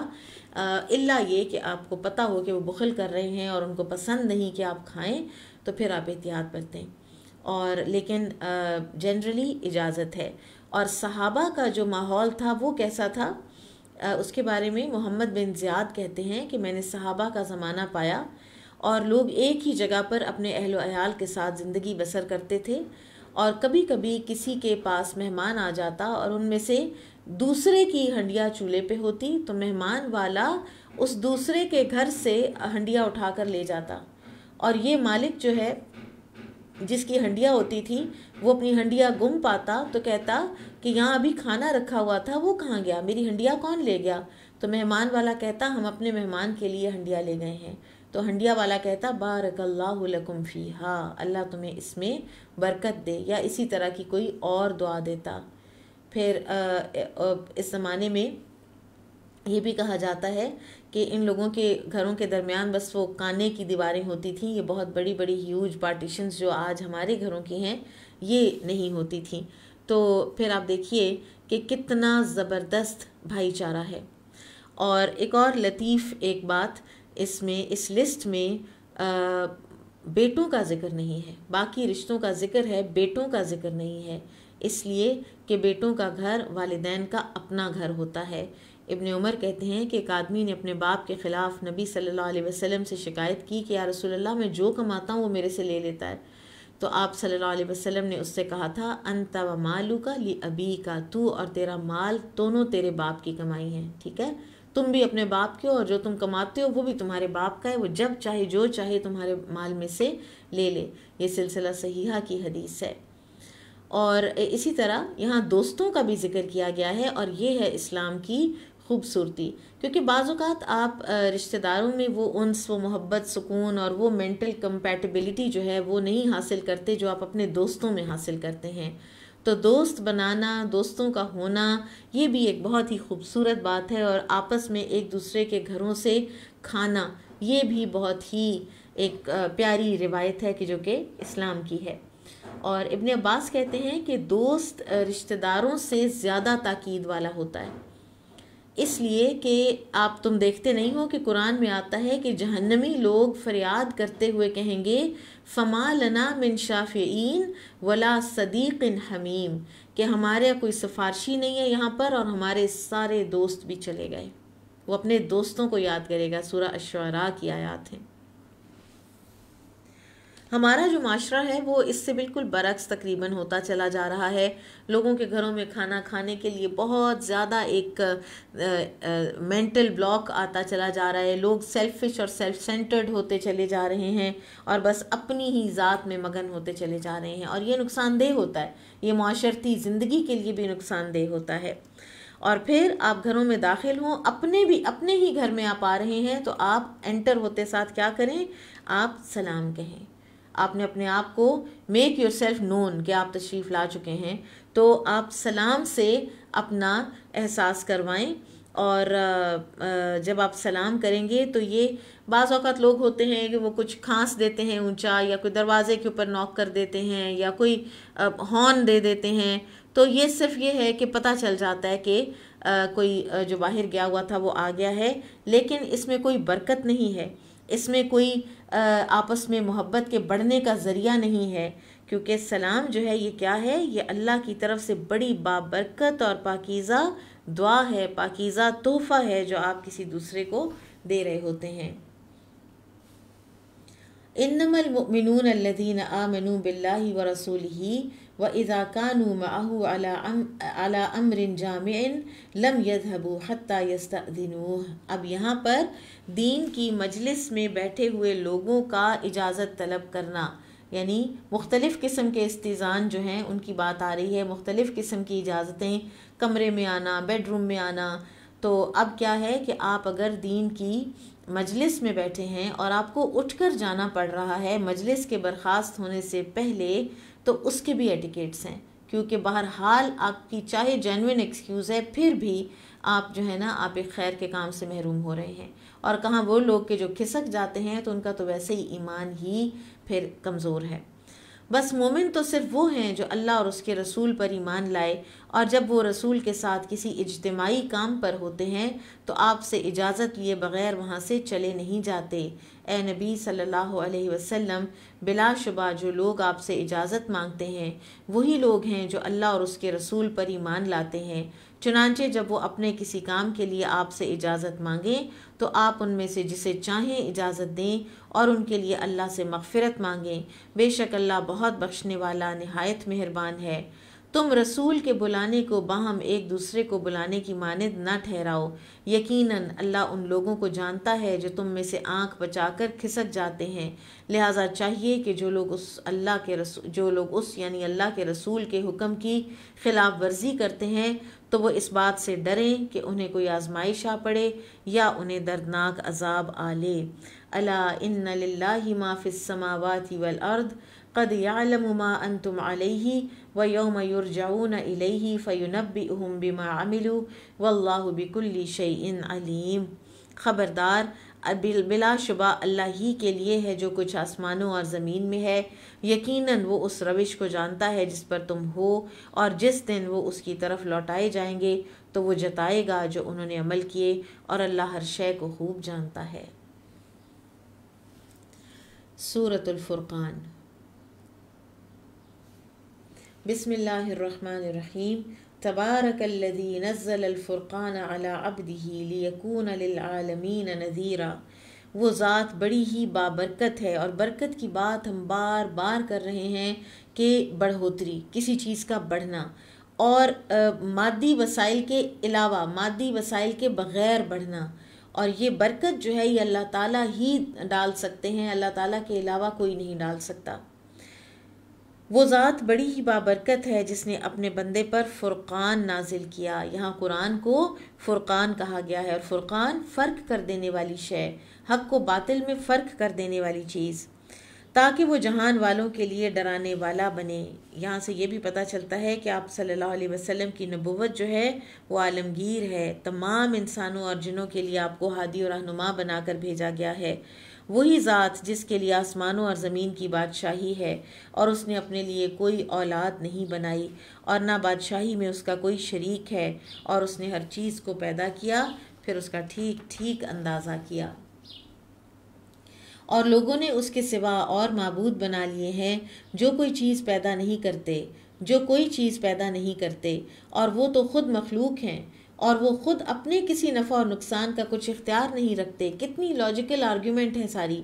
इल्ला ये कि आपको पता हो कि वो बुखल कर रहे हैं और उनको पसंद नहीं कि आप खाएं तो फिर आप एहतियात बरतें और लेकिन जनरली इजाज़त है और सहाबा का जो माहौल था वो कैसा था उसके बारे में मोहम्मद बिन ज़ियाद कहते हैं कि मैंने सहाबा का ज़माना पाया और लोग एक ही जगह पर अपने अहल अयाल के साथ ज़िंदगी बसर करते थे और कभी कभी किसी के पास मेहमान आ जाता और उनमें से दूसरे की हंडिया चूल्हे पे होती तो मेहमान वाला उस दूसरे के घर से हंडिया उठा कर ले जाता और ये मालिक जो है जिसकी हंडिया होती थी वो अपनी हंडिया गुम पाता तो कहता कि यहाँ अभी खाना रखा हुआ था वो कहाँ गया मेरी हंडिया कौन ले गया तो मेहमान वाला कहता हम अपने मेहमान के लिए हंडिया ले गए हैं तो हंडिया वाला कहता बारकल्लाकुम हाँ अल्लाह तुम्हें इसमें बरकत दे या इसी तरह की कोई और दुआ देता फिर आ, इस ज़माने में ये भी कहा जाता है कि इन लोगों के घरों के दरमियान बस वो काने की दीवारें होती थीं ये बहुत बड़ी बड़ी ह्यूज पार्टीशंस जो आज हमारे घरों की हैं ये नहीं होती थी तो फिर आप देखिए कि कितना ज़बरदस्त भाईचारा है और एक और लतीफ़ एक बात इसमें इस लिस्ट में आ, बेटों का ज़िक्र नहीं है बाकी रिश्तों का ज़िक्र है बेटों का ज़िक्र नहीं है इसलिए कि बेटों का घर वालदान का अपना घर होता है इबन उमर कहते हैं कि एक आदमी ने अपने बाप के ख़िलाफ़ नबी सल्लल्लाहु अलैहि वसल्लम से शिकायत की कि या रसूलल्लाह मैं जो कमाता हूँ वो मेरे से ले लेता है तो आप सल्लल्लाहु अलैहि वसल्लम ने उससे कहा था अंता व मालू का ली अबी का तू और तेरा माल दोनों तेरे बाप की कमाई है ठीक है तुम भी अपने बाप के हो और जो तुम कमाते हो वो भी तुम्हारे बाप का है वो जब चाहे जो चाहे तुम्हारे माल में से ले ले ये सिलसिला सहीहा की हदीस है और इसी तरह यहाँ दोस्तों का भी जिक्र किया गया है और ये है इस्लाम की खूबसूरती क्योंकि बाज़ात आप रिश्तेदारों में वो उनस वो मोहब्बत सुकून और वो मेंटल कंपैटिबिलिटी जो है वो नहीं हासिल करते जो आप अपने दोस्तों में हासिल करते हैं तो दोस्त बनाना दोस्तों का होना ये भी एक बहुत ही खूबसूरत बात है और आपस में एक दूसरे के घरों से खाना ये भी बहुत ही एक प्यारी रिवायत है कि जो कि इस्लाम की है और इबन अब्बास कहते हैं कि दोस्त रिश्तेदारों से ज़्यादा ताक़द वाला होता है इसलिए कि आप तुम देखते नहीं हो कि कुरान में आता है कि जहन्नमी लोग फरियाद करते हुए कहेंगे फ़मा लना मिन शाफ़ीन वला सदीक़ हमीम कि हमारे कोई सिफारशी नहीं है यहाँ पर और हमारे सारे दोस्त भी चले गए वो अपने दोस्तों को याद करेगा सूरा अशरा की आयात हैं हमारा जो माशरा है वो इससे बिल्कुल बरक्स तकरीबन होता चला जा रहा है लोगों के घरों में खाना खाने के लिए बहुत ज़्यादा एक मेंटल ब्लॉक आता चला जा रहा है लोग सेल्फिश और सेल्फ सेंटर्ड होते चले जा रहे हैं और बस अपनी ही ज़ात में मगन होते चले जा रहे हैं और ये नुकसानदेह होता है ये माशरती ज़िंदगी के लिए भी नुकसानदेह होता है और फिर आप घरों में दाखिल हों अपने भी अपने ही घर में आप आ रहे हैं तो आप एंटर होते साथ क्या करें आप सलाम कहें आपने अपने आप को मेक योर सेल्फ नोन कि आप तशरीफ़ ला चुके हैं तो आप सलाम से अपना एहसास करवाएं और जब आप सलाम करेंगे तो ये बाज़ अवत लोग होते हैं कि वो कुछ खांस देते हैं ऊंचा या कोई दरवाज़े के ऊपर नॉक कर देते हैं या कोई हॉर्न दे देते हैं तो ये सिर्फ ये है कि पता चल जाता है कि कोई जो बाहर गया हुआ था वो आ गया है लेकिन इसमें कोई बरकत नहीं है इसमें कोई आपस में मोहब्बत के बढ़ने का ज़रिया नहीं है क्योंकि सलाम जो है ये क्या है ये अल्लाह की तरफ से बड़ी बाबरकत और पाकिज़ा दुआ है पाकिज़ा तोहफ़ा है जो आप किसी दूसरे को दे रहे होते हैं इनमिन आ आमनू बिल्ला व रसूल ही व इज़ाकानू माहू अला अमरिन जाम लम यजहबू हती यस्तनूह अब यहाँ पर दीन की मजलिस में बैठे हुए लोगों का इजाज़त तलब करना यानी मुख्तलिफ़ किस्म के इस्तीज़ान जो हैं उनकी बात आ रही है मुख्तलिफ़ किस्म की इजाज़तें कमरे में आना बेडरूम में आना तो अब क्या है कि आप अगर दीन की मजलिस में बैठे हैं और आपको उठ कर जाना पड़ रहा है मजलिस के बर्खास्त होने से पहले तो उसके भी एटिकेट्स हैं क्योंकि बहरहाल आपकी चाहे जेनविन एक्सक्यूज़ है फिर भी आप जो है ना आप एक खैर के काम से महरूम हो रहे हैं और कहाँ वो लोग के जो खिसक जाते हैं तो उनका तो वैसे ही ईमान ही फिर कमज़ोर है बस मोमिन तो सिर्फ वो हैं जो अल्लाह और उसके रसूल पर ईमान लाए और जब वो रसूल के साथ किसी इजतमाही काम पर होते हैं तो आपसे इजाज़त लिए बग़ैर वहाँ से चले नहीं जाते ए नबी सल्लल्लाहु अलैहि वसल्लम बिलाशुबा जो लोग आपसे इजाज़त मांगते हैं वही लोग हैं जो अल्लाह और उसके रसूल पर ईमान लाते हैं चुनाचे जब वो अपने किसी काम के लिए आपसे इजाज़त मांगें तो आप उनमें से जिसे चाहें इजाज़त दें और उनके लिए अल्लाह से मगफ़रत मांगें बेशक अल्लाह बहुत बख्शने वाला नहायत मेहरबान है तुम रसूल के बुलाने को बाहम एक दूसरे को बुलाने की मानद न ठहराओ यकीनन अल्लाह उन लोगों को जानता है जो तुम में से आंख बचाकर खिसक जाते हैं लिहाजा चाहिए कि जो लोग उस अल्लाह के रसू जो लोग उस यानी अल्लाह के रसूल के हुक्म की ख़िलाफ़ वर्जी करते हैं तो वो इस बात से डरें कि उन्हें कोई आजमाइश आ पड़े या उन्हें दर्दनाक अजाब आ ले अला इन लाही माफ़िसमावाती वल अर्द कद यालम मा अंतुम व योम युरजाऊन इलैहि फ़युनबी बिमा अमिलू वल्लाह शई इन अलीम ख़बरदार बिलाशुबा अल्लाह ही के लिए है जो कुछ आसमानों और ज़मीन में है यकीनन वो उस रविश को जानता है जिस पर तुम हो और जिस दिन वो उसकी तरफ लौटाए जाएंगे तो वो जताएगा जो उन्होंने अमल किए और अल्लाह हर शय को खूब जानता है सूरतुल्फ़ुर्क़ान बसमीम तबारक लदी नज़ल अलफ़ुर्क़ान अला अबदही लियकून ललआलमीन नज़ीरा वो ज़ात बड़ी ही बाबरकत है और बरकत की बात हम बार बार कर रहे हैं कि बढ़ोतरी किसी चीज़ का बढ़ना और मादी वसाइल के अलावा मादी वसाइल के बग़ैर बढ़ना और ये बरकत जो है ये अल्लाह ताला ही डाल सकते हैं अल्लाह ताला के अलावा कोई नहीं डाल सकता वो ज़ात बड़ी ही बाबरकत है जिसने अपने बंदे पर फ़ुरक़ान नाजिल किया यहाँ कुरान को फ़ुरक़ान कहा गया है और फ़ुरक़ान फ़र्क कर देने वाली शय हक को बातिल में फ़र्क कर देने वाली चीज़ ताकि वो जहान वालों के लिए डराने वाला बने यहाँ से ये भी पता चलता है कि आप सल्लल्लाहु अलैहि वसल्लम की नबूवत जो है वो आलमगीर है तमाम इंसानों और जिनों के लिए आपको हादी और रहनुमा बनाकर भेजा गया है वही ज़ात जिसके लिए आसमानों और ज़मीन की बादशाही है और उसने अपने लिए कोई औलाद नहीं बनाई और ना बादशाही में उसका कोई शरीक है और उसने हर चीज़ को पैदा किया फिर उसका ठीक ठीक अंदाज़ा किया और लोगों ने उसके सिवा और मबूद बना लिए हैं जो कोई चीज़ पैदा नहीं करते जो कोई चीज़ पैदा नहीं करते और वो तो ख़ुद मखलूक हैं और वो ख़ुद अपने किसी नफ़ा और नुकसान का कुछ इख्तियार नहीं रखते कितनी लॉजिकल आर्ग्यूमेंट है सारी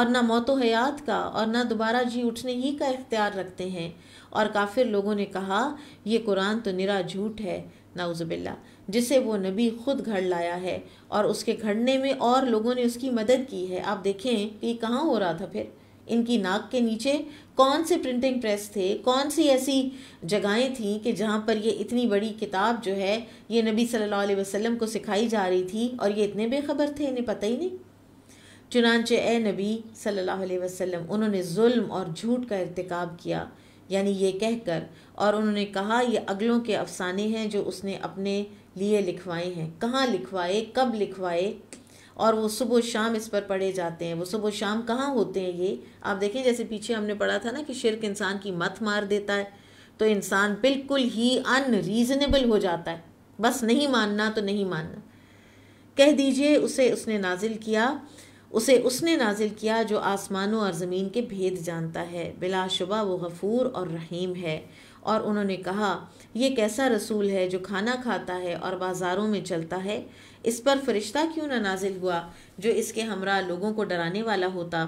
और ना मौत हयात का और ना दोबारा जी उठने ही का इख्तियार रखते हैं और काफिर लोगों ने कहा ये कुरान तो निरा झूठ है नाउज़बिल्ला जिसे वो नबी ख़ुद घड़ लाया है और उसके घड़ने में और लोगों ने उसकी मदद की है आप देखें कि कहाँ हो रहा था फिर इनकी नाक के नीचे कौन से प्रिंटिंग प्रेस थे कौन सी ऐसी जगहें थीं कि जहाँ पर ये इतनी बड़ी किताब जो है ये नबी सल्लल्लाहु अलैहि वसल्लम को सिखाई जा रही थी और ये इतने बेखबर थे इन्हें पता ही नहीं चुनानचे ए नबी सल्लल्लाहु अलैहि वसल्लम उन्होंने जुल्म और झूठ का इरतकब किया यानी ये कहकर और उन्होंने कहा ये अगलों के अफसाने हैं जो उसने अपने लिए लिखवाए हैं कहाँ लिखवाए कब लिखवाए और वो सुबह शाम इस पर पढ़े जाते हैं वो सुबह शाम कहाँ होते हैं ये आप देखें जैसे पीछे हमने पढ़ा था ना कि शिरक इंसान की मत मार देता है तो इंसान बिल्कुल ही अनरीजनेबल हो जाता है बस नहीं मानना तो नहीं मानना कह दीजिए उसे उसने नाजिल किया उसे उसने नाजिल किया जो आसमानों और ज़मीन के भेद जानता है बिलाशुबा वो गफूर और रहीम है और उन्होंने कहा यह कैसा रसूल है जो खाना खाता है और बाज़ारों में चलता है इस पर फरिश्ता क्यों ना नाजिल हुआ जो इसके हमरा लोगों को डराने वाला होता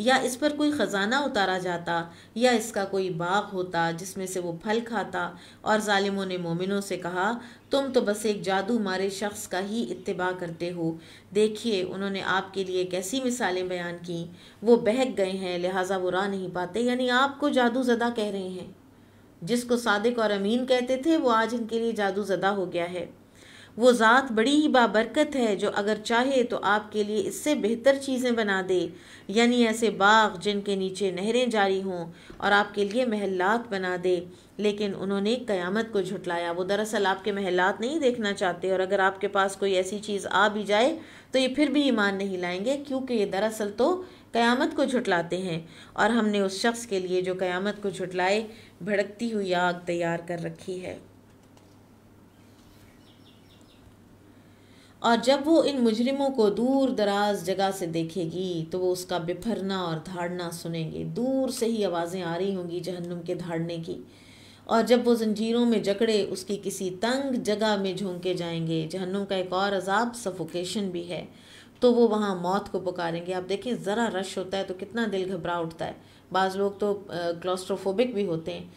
या इस पर कोई ख़जाना उतारा जाता या इसका कोई बाग होता जिसमें से वो फल खाता और ालिमों ने मोमिनों से कहा तुम तो बस एक जादू मारे शख्स का ही इतबा करते हो देखिए उन्होंने आपके लिए कैसी मिसालें बयान की वो बहक गए हैं लिहाजा वो रहा नहीं पाते यानी आपको जादू ज़दा कह रहे हैं जिसको सादिक और अमीन कहते थे वो आज इनके लिए जादू ज़दा हो गया है वो ज़ात बड़ी ही बाबरकत है जो अगर चाहे तो आपके लिए इससे बेहतर चीज़ें बना दे यानी ऐसे बाग जिनके नीचे नहरें जारी हों और आपके लिए महलात बना दे लेकिन उन्होंने क़यामत को झुटलाया वो दरअसल आपके महलात नहीं देखना चाहते और अगर आपके पास कोई ऐसी चीज़ आ भी जाए तो ये फिर भी ईमान नहीं लाएंगे क्योंकि ये दरअसल तो क़यामत को झुटलाते हैं और हमने उस शख्स के लिए जो क़यामत को झुटलाए भड़कती हुई आग तैयार कर रखी है और जब वो इन मुजरिमों को दूर दराज जगह से देखेगी तो वो उसका बिफरना और धाड़ना सुनेंगे दूर से ही आवाज़ें आ रही होंगी जहन्नुम के धाड़ने की और जब वो जंजीरों में जकड़े उसकी किसी तंग जगह में झोंके जाएंगे जहन्नुम का एक और अजाब सफोकेशन भी है तो वो वहाँ मौत को पुकारेंगे आप देखें ज़रा रश होता है तो कितना दिल घबरा उठता है बाज़ लोग तो क्लॉस्ट्रोफोबिक भी होते हैं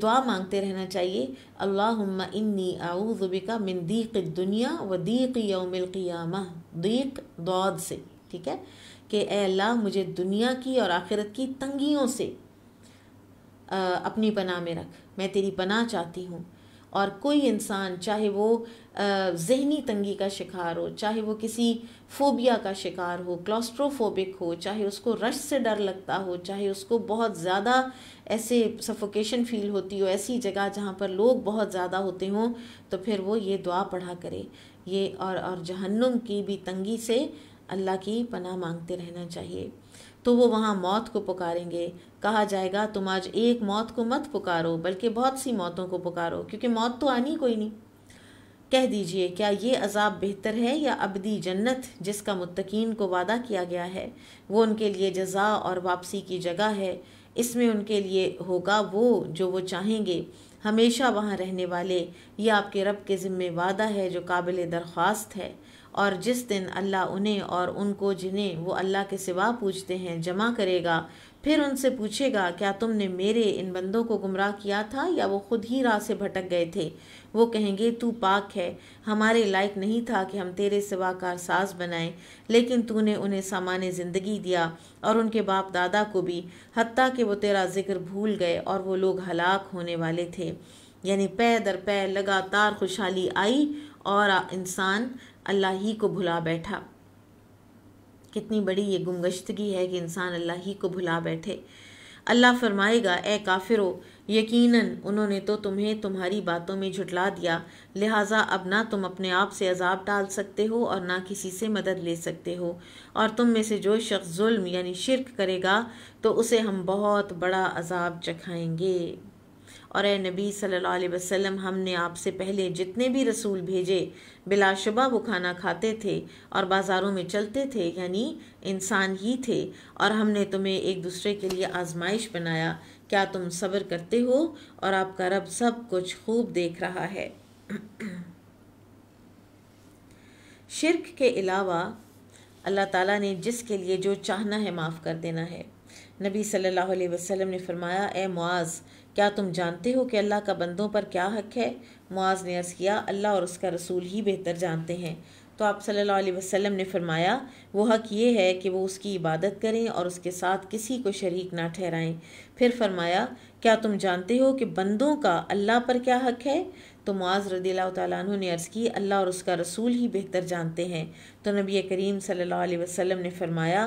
दुआ मांगते रहना चाहिए अल्लाह इन्नी आऊज़ुबिका मिन दीक दुनिया व दीक क़ियामा दीक दौद से ठीक है कि अल्लाह मुझे दुनिया की और आखिरत की तंगियों से आ, अपनी पनाह में रख मैं तेरी पनाह चाहती हूँ और कोई इंसान चाहे वो जहनी तंगी का शिकार हो चाहे वो किसी फोबिया का शिकार हो क्लॉस्ट्रोफोबिक हो चाहे उसको रश से डर लगता हो चाहे उसको बहुत ज़्यादा ऐसे सफोकेशन फील होती हो ऐसी जगह जहाँ पर लोग बहुत ज़्यादा होते हों तो फिर वो ये दुआ पढ़ा करे ये और और जहन्नुम की भी तंगी से अल्लाह की पनाह मांगते रहना चाहिए तो वो वहाँ मौत को पुकारेंगे कहा जाएगा तुम आज एक मौत को मत पुकारो बल्कि बहुत सी मौतों को पुकारो क्योंकि मौत तो आनी कोई नहीं कह दीजिए क्या ये अजाब बेहतर है या अबदी जन्नत जिसका मुतकीन को वादा किया गया है वो उनके लिए जजा और वापसी की जगह है इसमें उनके लिए होगा वो जो वो चाहेंगे हमेशा वहाँ रहने वाले ये आपके रब के ज़िम्मे वादा है जो काबिल दरख्वास्त है और जिस दिन अल्लाह उन्हें और उनको जिन्हें वो अल्लाह के सिवा पूछते हैं जमा करेगा फिर उनसे पूछेगा क्या तुमने मेरे इन बंदों को गुमराह किया था या वो खुद ही राह से भटक गए थे वो कहेंगे तू पाक है हमारे लायक नहीं था कि हम तेरे सिवा सास बनाए लेकिन तूने उन्हें सामान्य ज़िंदगी दिया और उनके बाप दादा को भी हती कि वो तेरा जिक्र भूल गए और वो लोग हलाक होने वाले थे यानी पै दर पै लगातार खुशहाली आई और इंसान अल्लाह ही को भुला बैठा कितनी बड़ी ये गुमगश्तगी है कि इंसान अल्लाह ही को भुला बैठे अल्लाह फरमाएगा ए काफिरो यकीनन उन्होंने तो तुम्हें तुम्हारी बातों में झुटला दिया लिहाजा अब ना तुम अपने आप से अजाब डाल सकते हो और ना किसी से मदद ले सकते हो और तुम में से जो शख्स जुल्म यानी शिरक करेगा तो उसे हम बहुत बड़ा अजाब चखाएंगे और ए नबी सल्लल्लाहु अलैहि वसल्लम हमने आपसे पहले जितने भी रसूल भेजे बिलाशुबा वो खाना खाते थे और बाज़ारों में चलते थे यानी इंसान ही थे और हमने तुम्हें एक दूसरे के लिए आजमाइश बनाया क्या तुम सब्र करते हो और आपका रब सब कुछ खूब देख रहा है शिरक के अलावा अल्लाह ताला ने जिसके लिए जो चाहना है माफ़ कर देना है नबी सल्लल्लाहु अलैहि वसल्लम ने फरमाया ए मुआज़ क्या तुम जानते हो कि अल्लाह का बंदों पर क्या हक है मुआज़ ने अर्ज़ किया अल्लाह और उसका रसूल ही बेहतर जानते हैं तो आप सल्लल्लाहु अलैहि वसल्लम ने फरमाया वो हक ये है कि वो उसकी इबादत करें और उसके साथ किसी को शरीक ना ठहराएं फिर फरमाया क्या तुम जानते हो कि बंदों का अल्लाह पर क्या हक है तो मुआज़ रदी तु ने अर्ज़ की अल्लाह और उसका रसूल ही बेहतर जानते हैं तो नबी करीम सल्लल्लाहु अलैहि वसल्लम ने फरमाया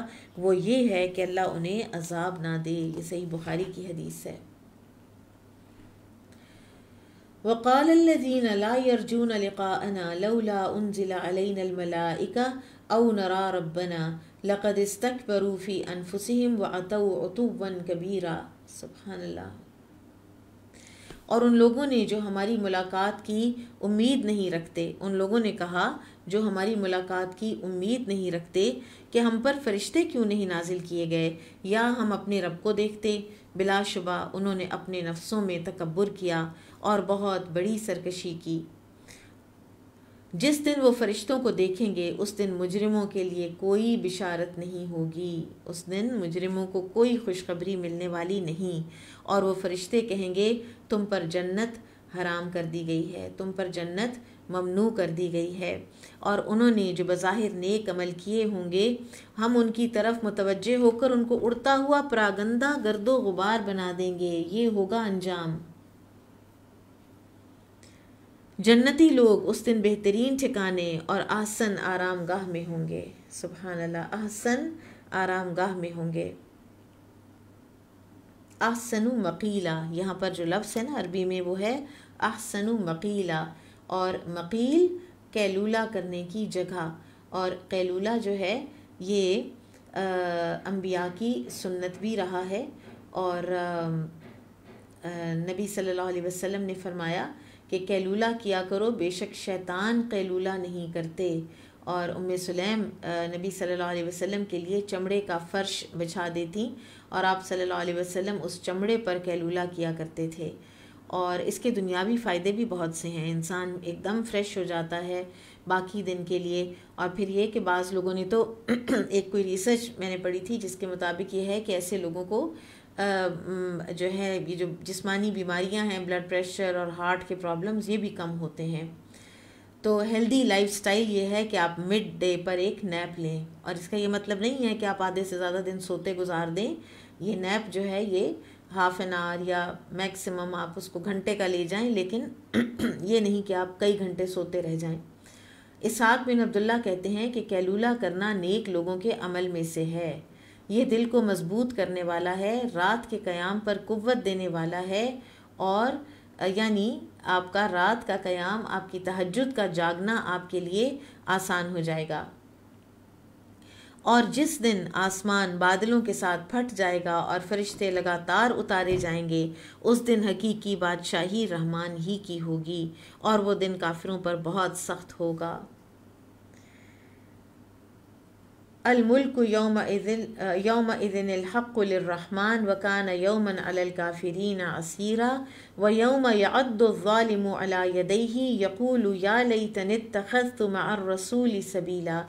वो ये है कि अल्लाह उन्हें अजाब ना दे ये सही बुखारी की हदीस है वक़ालदीन लाजून रबना अनफुसम व कबीरा सुबहान अल्लाह और उन लोगों ने जो हमारी मुलाकात की उम्मीद नहीं रखते उन लोगों ने कहा जो हमारी मुलाकात की उम्मीद नहीं रखते कि हम पर फरिश्ते क्यों नहीं नाजिल किए गए या हम अपने रब को देखते बिलाशुबा उन्होंने अपने नफ्सों में तकबर किया और बहुत बड़ी सरकशी की जिस दिन वो फरिश्तों को देखेंगे उस दिन मुजरिमों के लिए कोई बिशारत नहीं होगी उस दिन मुजरिमों को कोई खुशखबरी मिलने वाली नहीं और वो फरिश्ते कहेंगे तुम पर जन्नत हराम कर दी गई है तुम पर जन्नत ममनू कर दी गई है और उन्होंने जो बज़ाहिर नेक अमल किए होंगे हम उनकी तरफ मुतवजह होकर उनको उड़ता हुआ प्रागंदा गर्दो गुबार बना देंगे ये होगा अंजाम जन्नती लोग उस दिन बेहतरीन ठिकाने और आसन आराम गाह में होंगे सुबहान अल्लाह आसन आराम गाह में होंगे आसनु मकीला यहाँ पर जो लफ्स है ना अरबी में वो है आसनु मकीला और मकील कैलूला करने की जगह और कैलूला जो है ये अम्बिया की सुन्नत भी रहा है और नबी सल्लल्लाहु अलैहि वसल्लम ने फरमाया कि कैलूला किया करो बेशक शैतान कैलूला नहीं करते और उम सुलेम नबी सल्लल्लाहु अलैहि वसल्लम के लिए चमड़े का फ़र्श बिछा देती और आप सल्लल्लाहु अलैहि वसल्लम उस चमड़े पर कैलूला किया करते थे और इसके दुनियावी फ़ायदे भी बहुत से हैं इंसान एकदम फ्रेश हो जाता है बाकी दिन के लिए और फिर ये कि बाज़ लोगों ने तो एक कोई रिसर्च मैंने पढ़ी थी जिसके मुताबिक ये है कि ऐसे लोगों को जो है ये जो जिस्मानी बीमारियां हैं ब्लड प्रेशर और हार्ट के प्रॉब्लम्स ये भी कम होते हैं तो हेल्दी लाइफस्टाइल ये है कि आप मिड डे पर एक नैप लें और इसका ये मतलब नहीं है कि आप आधे से ज़्यादा दिन सोते गुजार दें ये नैप जो है ये हाफ एन आवर या मैक्सिमम आप उसको घंटे का ले जाएं लेकिन ये नहीं कि आप कई घंटे सोते रह जाएं इसहाक बिन अब्दुल्ला कहते हैं कि कैलूला करना नेक लोगों के अमल में से है ये दिल को मजबूत करने वाला है रात के क़याम पर कुत देने वाला है और यानी आपका रात का क़याम आपकी तहजद का जागना आपके लिए आसान हो जाएगा और जिस दिन आसमान बादलों के साथ फट जाएगा और फरिश्ते लगातार उतारे जाएंगे उस दिन हकीकी बादशाही रहमान ही की होगी और वो दिन काफिरों पर बहुत सख्त होगा अलमुल्क यौम यौम इदिन हक़ुलरहमान वकान यौमन अलकाफ़रीन असीरा व यौम याद्दालम अलादही यकूल या लई तनित तख़स्तमरसूल सबीला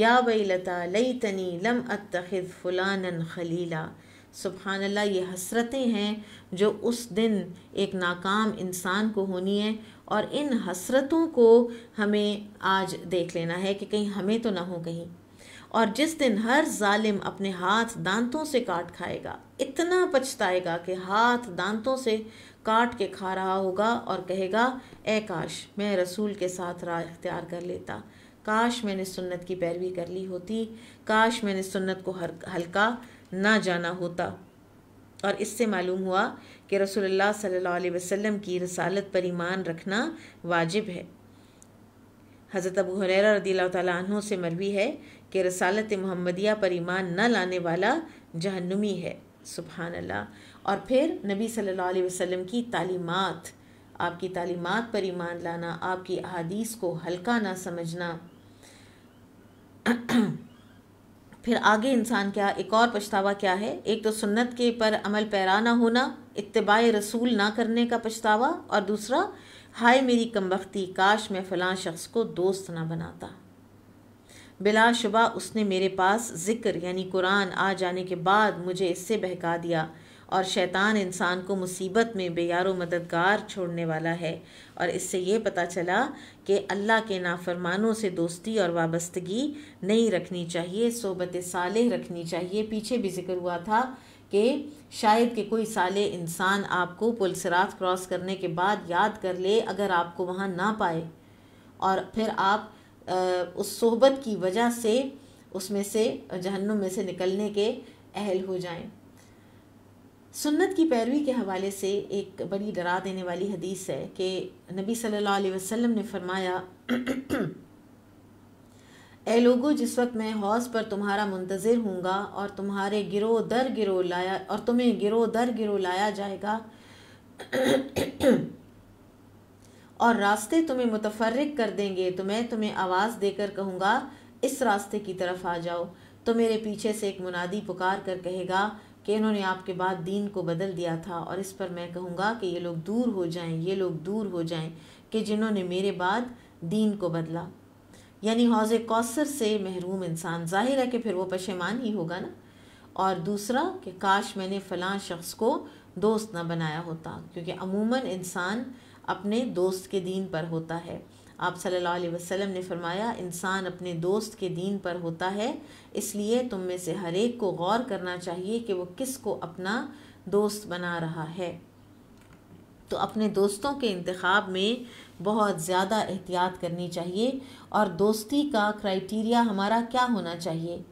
या लता लई तनी लम अतखद फ़लान खलीला सुबहान अल्लाह ये हसरतें हैं जो उस दिन एक नाकाम इंसान को होनी है और इन हसरतों को हमें आज देख लेना है कि कहीं हमें तो ना हो कहीं और जिस दिन हर जालिम अपने हाथ दांतों से काट खाएगा इतना पछताएगा कि हाथ दांतों से काट के खा रहा होगा और कहेगा ए काश मैं रसूल के साथ राय अख्तियार कर लेता काश मैंने सुन्नत की पैरवी कर ली होती काश मैंने सुन्नत को हर हल्का ना जाना होता और इससे मालूम हुआ कि रसोल्ला सल्ला वसम की रसालत पर ईमान रखना वाजिब है हज़रत अबू हुरैरा रदी अल्लाह से मरवी है कि रसालत महमदिया पर ईमान न लाने वाला जहनुमी है सुबहान अल्लाह और फिर नबी सल्लल्लाहु अलैहि वसल्लम की तालीमात आपकी तालीमात पर ईमान लाना आपकी अदीस को हल्का ना समझना फिर आगे इंसान क्या एक और पछतावा क्या है एक तो सुन्नत के पर अमल पैरा ना होना इतबा रसूल ना करने का पछतावा और दूसरा हाय मेरी कमबख्ती काश मैं फ़लाँ शख्स को दोस्त ना बनाता बिलाशुबा उसने मेरे पास जिक्र यानी कुरान आ जाने के बाद मुझे इससे बहका दिया और शैतान इंसान को मुसीबत में बेयारो मददगार छोड़ने वाला है और इससे ये पता चला कि अल्लाह के नाफरमानों से दोस्ती और वाबस्तगी नहीं रखनी चाहिए सोबत साल रखनी चाहिए पीछे भी जिक्र हुआ था कि शायद कि कोई साले इंसान आपको पुलसरात क्रॉस करने के बाद याद कर ले अगर आपको वहाँ ना पाए और फिर आप उस सोहबत की वजह से उसमें से जहन्नुम में से निकलने के अहल हो जाएं सुन्नत की पैरवी के हवाले से एक बड़ी डरा देने वाली हदीस है कि नबी सल्लल्लाहु अलैहि वसल्लम ने फरमाया ए लोगो जिस वक्त मैं हौज पर तुम्हारा मुंतज़र हूँगा और तुम्हारे गिरो दर गिरो लाया और तुम्हें गिरो दर गिरो लाया जाएगा और रास्ते तुम्हें मुतफरक कर देंगे तो मैं तुम्हें आवाज़ देकर कहूँगा इस रास्ते की तरफ आ जाओ तो मेरे पीछे से एक मुनादी पुकार कर कहेगा कि इन्होंने आपके बाद दीन को बदल दिया था और इस पर मैं कहूँगा कि ये लोग दूर हो जाएं ये लोग दूर हो जाएं कि जिन्होंने मेरे बाद दीन को बदला यानी हौज कौसर से महरूम इंसान जाहिर है कि फिर वो पशेमान ही होगा ना और दूसरा कि काश मैंने फ़लाँ शख्स को दोस्त ना बनाया होता क्योंकि अमूमन इंसान अपने दोस्त के दीन पर होता है आप सल्लल्लाहु अलैहि वसल्लम ने फरमाया इंसान अपने दोस्त के दीन पर होता है इसलिए तुम में से हर एक को गौर करना चाहिए कि वो किस को अपना दोस्त बना रहा है तो अपने दोस्तों के इंतखब में बहुत ज़्यादा एहतियात करनी चाहिए और दोस्ती का क्राइटेरिया हमारा क्या होना चाहिए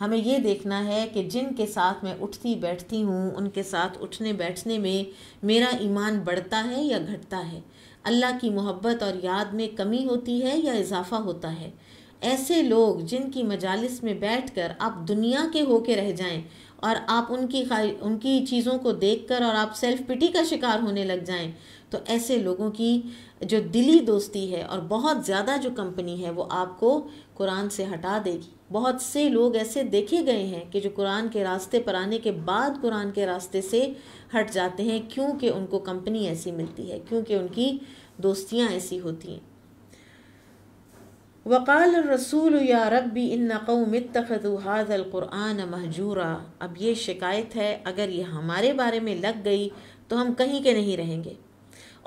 हमें ये देखना है कि जिन के साथ मैं उठती बैठती हूँ उनके साथ उठने बैठने में मेरा ईमान बढ़ता है या घटता है अल्लाह की मोहब्बत और याद में कमी होती है या इजाफ़ा होता है ऐसे लोग जिनकी मजालस में बैठकर आप दुनिया के होके रह जाएं और आप उनकी उनकी चीज़ों को देखकर और आप सेल्फ पिटी का शिकार होने लग जाएं तो ऐसे लोगों की जो दिली दोस्ती है और बहुत ज़्यादा जो कंपनी है वो आपको कुरान से हटा देगी बहुत से लोग ऐसे देखे गए हैं कि जो कुरान के रास्ते पर आने के बाद कुरान के रास्ते से हट जाते हैं क्योंकि उनको कंपनी ऐसी मिलती है क्योंकि उनकी दोस्तियाँ ऐसी होती हैं वक़ाल रसूल या रबी इन कौम तखदुहादल क़ुरान महजूरा अब ये शिकायत है अगर ये हमारे बारे में लग गई तो हम कहीं के नहीं रहेंगे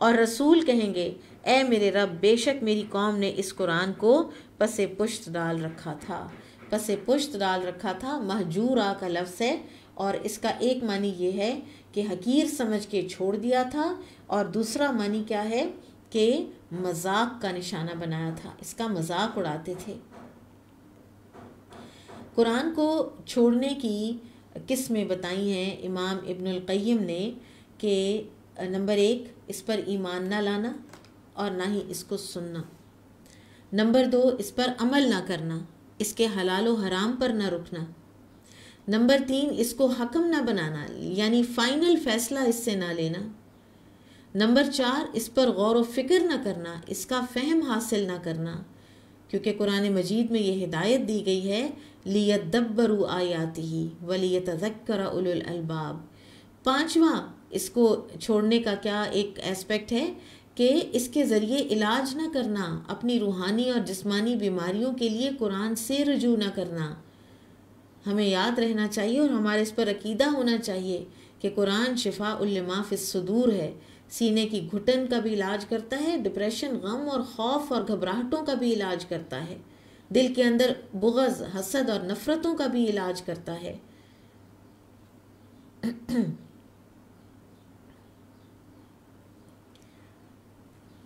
और रसूल कहेंगे ए मेरे रब बेशक मेरी कौम ने इस कुरान को पसे पुश्त डाल रखा था पसे पुश्त डाल रखा था महजूरा का लफ्ज़ है और इसका एक मानी ये है कि हकीर समझ के छोड़ दिया था और दूसरा मानी क्या है कि मजाक का निशाना बनाया था इसका मजाक उड़ाते थे कुरान को छोड़ने की किस्में बताई हैं इमाम इब्नुल क़य्यिम ने कि नंबर एक इस पर ईमान ना लाना और ना ही इसको सुनना नंबर दो इस पर अमल ना करना इसके हलाल हराम पर ना रुकना नंबर तीन इसको हकम ना बनाना यानी फ़ाइनल फ़ैसला इससे ना लेना नंबर चार इस पर गौर व फिक्र ना करना इसका फ़हम हासिल ना करना क्योंकि कुरान मजीद में यह हिदायत दी गई है लियदब्बरु आयात ही वली तजक्कर उलबाब पाँचवा इसको छोड़ने का क्या एक एस्पेक्ट है कि इसके ज़रिए इलाज ना करना अपनी रूहानी और जिस्मानी बीमारियों के लिए कुरान से रजू ना करना हमें याद रहना चाहिए और हमारे इस पर अकीदा होना चाहिए कि कुरान शिफा सदूर है सीने की घुटन का भी इलाज करता है डिप्रेशन गम और खौफ और घबराहटों का भी इलाज करता है दिल के अंदर बुगज़ हसद और नफ़रतों का भी इलाज करता है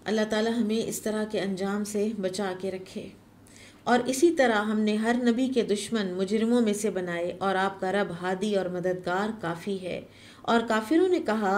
अल्लाह ताला हमें इस तरह के अंजाम से बचा के रखे और इसी तरह हमने हर नबी के दुश्मन मुजरिमों में से बनाए और आपका रब हादी और मददगार काफ़ी है और काफिरों ने कहा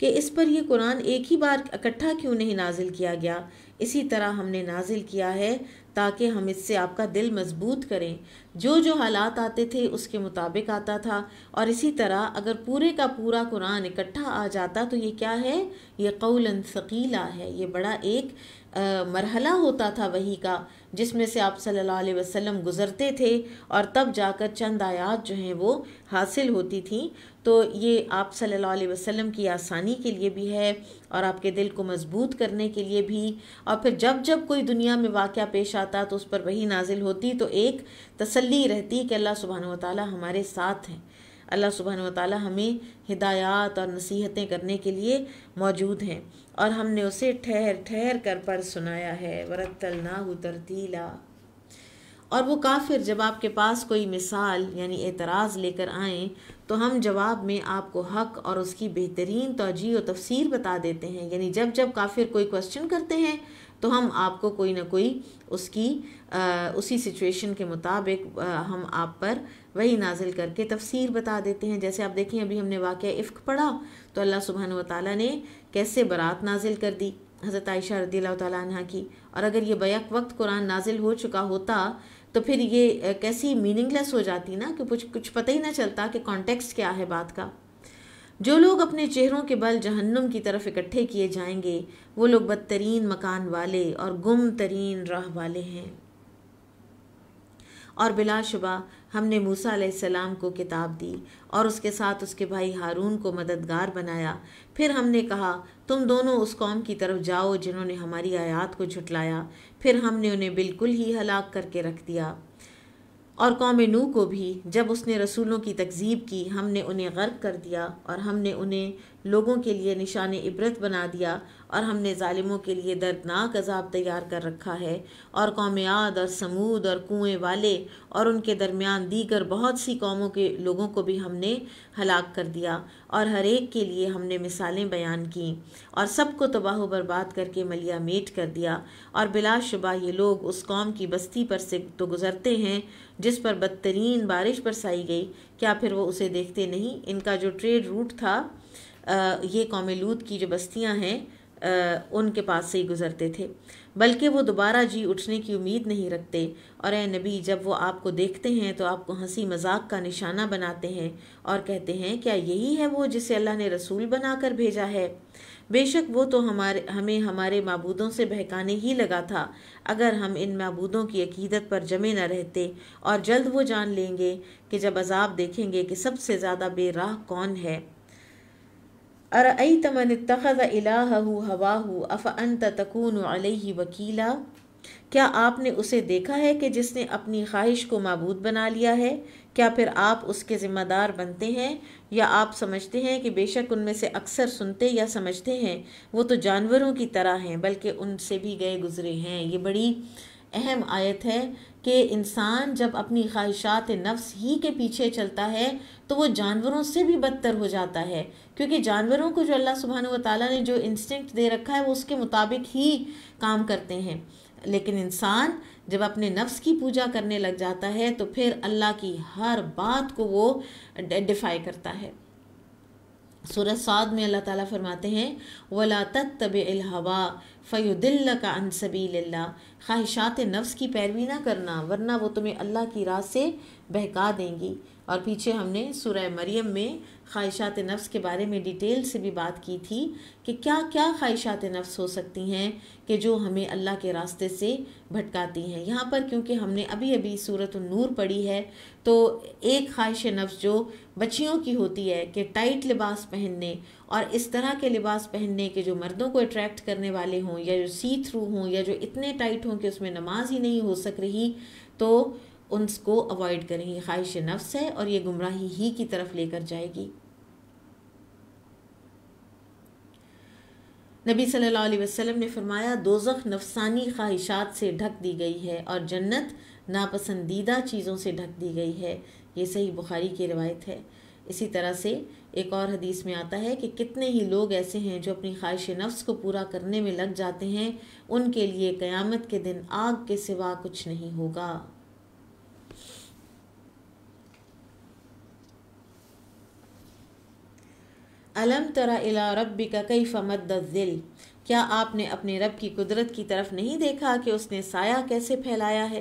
कि इस पर यह कुरान एक ही बार इकट्ठा क्यों नहीं नाजिल किया गया इसी तरह हमने नाजिल किया है ताकि हम इससे आपका दिल मजबूत करें जो जो हालात आते थे उसके मुताबिक आता था और इसी तरह अगर पूरे का पूरा कुरान इकट्ठा आ जाता तो ये क्या है ये कौलन सकीला है ये बड़ा एक मरहला होता था वही का जिसमें से आप सल्लल्लाहु अलैहि वसल्लम गुज़रते थे और तब जाकर चंद आयात जो हैं वो हासिल होती थी तो ये आप सल्लल्लाहु अलैहि वसल्लम की आसानी के लिए भी है और आपके दिल को मजबूत करने के लिए भी और फिर जब जब कोई दुनिया में वाक़ पेश आता तो उस पर वही नाजिल होती तो एक तसल्ली रहती कि अल्लाह सुबहान वाली हमारे साथ हैं अल्लाह सुबहान ताली हमें हिदायत और नसीहतें करने के लिए मौजूद हैं और हमने उसे ठहर ठहर कर पर सुनाया है ना नाहु तरतीला और वो काफिर जब आपके पास कोई मिसाल यानी एतराज़ लेकर आए तो हम जवाब में आपको हक और उसकी बेहतरीन तोजी व तफसीर बता देते हैं यानी जब जब काफिर कोई क्वेश्चन करते हैं तो हम आपको कोई ना कोई उसकी आ, उसी सिचुएशन के मुताबिक आ, हम आप पर वही नाजिल करके तफसीर बता देते हैं जैसे आप देखें अभी हमने वाक़ इफ़ पढ़ा तो अल्लाह सुबहान व ताली ने कैसे बरात नाजिल कर दी हज़रत आयशा रदील तह की और अगर ये बैक वक्त कुरान नाजिल हो चुका होता तो फिर ये कैसी मीनिंगलेस हो जाती ना कि कुछ कुछ पता ही ना चलता कि कॉन्टेक्स्ट क्या है बात का जो लोग अपने चेहरों के बल जहन्नुम की तरफ इकट्ठे किए जाएंगे वो लोग बदतरीन मकान वाले और गुम तरीन राह वाले हैं और बिलाशुबा हमने मूसा सलाम को किताब दी और उसके साथ उसके भाई हारून को मददगार बनाया फिर हमने कहा तुम दोनों उस कौम की तरफ जाओ जिन्होंने हमारी आयात को झुटलाया फिर हमने उन्हें बिल्कुल ही हलाक करके रख दिया और कौम नू को भी जब उसने रसूलों की तकजीब की हमने उन्हें गर्क कर दिया और हमने उन्हें लोगों के लिए निशान इबरत बना दिया और हमने ालिमों के लिए दर्दनाक अजाब तैयार कर रखा है और कौमियाद और समूद और कुएँ वाले और उनके दरमियान दीगर बहुत सी कौमों के लोगों को भी हमने हलाक कर दिया और हर एक के लिए हमने मिसालें बयान की और सबको तबाह बर्बाद करके मलिया मेट कर दिया और बिलाशुबा ये लोग उस कौम की बस्ती पर से तो गुज़रते हैं जिस पर बदतरीन बारिश बरसाई गई क्या फिर वो उसे देखते नहीं इनका जो ट्रेड रूट था आ, ये कौम की जो बस्तियाँ हैं उनके पास से ही गुजरते थे बल्कि वो दोबारा जी उठने की उम्मीद नहीं रखते और ए नबी जब वो आपको देखते हैं तो आपको हंसी मजाक का निशाना बनाते हैं और कहते हैं क्या यही है वो जिसे अल्लाह ने रसूल बनाकर भेजा है बेशक वो तो हमारे हमें हमारे मबूदों से बहकाने ही लगा था अगर हम इन मबूदों की अकीदत पर जमे न रहते और जल्द वो जान लेंगे कि जब अजाब देखेंगे कि सबसे ज़्यादा बेराह कौन है अरअत मन तखज़ इलाहू हवाहू अफ़ अंत तकून अलही वकीला क्या आपने उसे देखा है कि जिसने अपनी ख्वाहिश को मबूद बना लिया है क्या फिर आप उसके ज़िम्मेदार बनते हैं या आप समझते हैं कि बेशक उनमें से अक्सर सुनते या समझते हैं वो तो जानवरों की तरह हैं बल्कि उनसे भी गए गुजरे हैं ये बड़ी अहम आयत है कि इंसान जब अपनी ख्वाहिशात नफ्स ही के पीछे चलता है तो वो जानवरों से भी बदतर हो जाता है क्योंकि जानवरों को जो अल्लाह सुबहान वाली ने जो इंस्टिंक्ट दे रखा है वो उसके मुताबिक ही काम करते हैं लेकिन इंसान जब अपने नफ्स की पूजा करने लग जाता है तो फिर अल्लाह की हर बात को वो डिफाई करता है सूरज साद में अल्लाह ताला फरमाते हैं वला तब हवा फ़ैदिल्ल का अनसबील ख्वाहिशात नफ्स की पैरवी ना करना वरना वो तुम्हें अल्लाह की राह से बहका देंगी और पीछे हमने सूर्य मरियम में ख्वाहिशात नफ्स के बारे में डिटेल से भी बात की थी कि क्या क्या ख्वाहिशात नफ्स हो सकती हैं कि जो हमें अल्लाह के रास्ते से भटकाती हैं यहाँ पर क्योंकि हमने अभी अभी सूरत नूर पढ़ी है तो एक ख्वाहिश नफ्स जो बच्चियों की होती है कि टाइट लिबास पहनने और इस तरह के लिबास पहनने के जो मर्दों को अट्रैक्ट करने वाले हों या जो सी थ्रू हों या जो इतने टाइट हों कि उसमें नमाज ही नहीं हो सक रही तो उनको अवॉइड करें ये ख्वाहिश नफ्स है और ये गुमराही ही की तरफ लेकर जाएगी नबी सल्लल्लाहु अलैहि वसल्लम ने फरमाया दोजख नफसानी ख्वाहिशात से ढक दी गई है और जन्नत नापसंदीदा चीज़ों से ढक दी गई है ये सही बुखारी की रवायत है इसी तरह से एक और हदीस में आता है कि कितने ही लोग ऐसे हैं जो अपनी ख्वाहिश नफ्स को पूरा करने में लग जाते हैं उनके लिए क़यामत के दिन आग के सिवा कुछ नहीं होगा अलम तरा इला रबी का कई फ़मदिल क्या आपने अपने रब की कुदरत की तरफ नहीं देखा कि उसने साया कैसे फैलाया है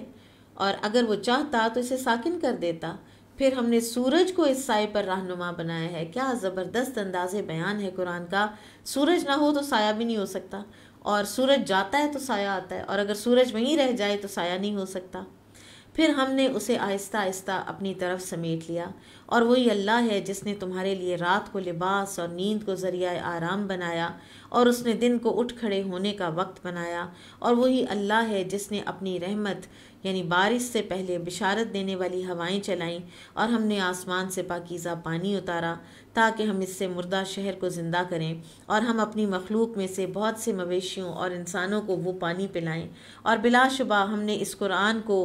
और अगर वो चाहता तो इसे साकिन कर देता फिर हमने सूरज को इस साय पर रहनुमा बनाया है क्या ज़बरदस्त अंदाज बयान है कुरान का सूरज ना हो तो साया भी नहीं हो सकता और सूरज जाता है तो साया आता है और अगर सूरज वहीं रह जाए तो साया नहीं हो सकता फिर हमने उसे आहिस्ता आहिस्ता अपनी तरफ समेट लिया और वही अल्लाह है जिसने तुम्हारे लिए रात को लिबास और नींद को ज़रिया आराम बनाया और उसने दिन को उठ खड़े होने का वक्त बनाया और वही अल्लाह है जिसने अपनी रहमत यानी बारिश से पहले बिशारत देने वाली हवाएं चलाईं और हमने आसमान से पाकिज़ा पानी उतारा ताकि हम इससे मुर्दा शहर को ज़िंदा करें और हम अपनी मखलूक में से बहुत से मवेशियों और इंसानों को वो पानी पिलाएं और बिलाशुबा हमने इस कुरान को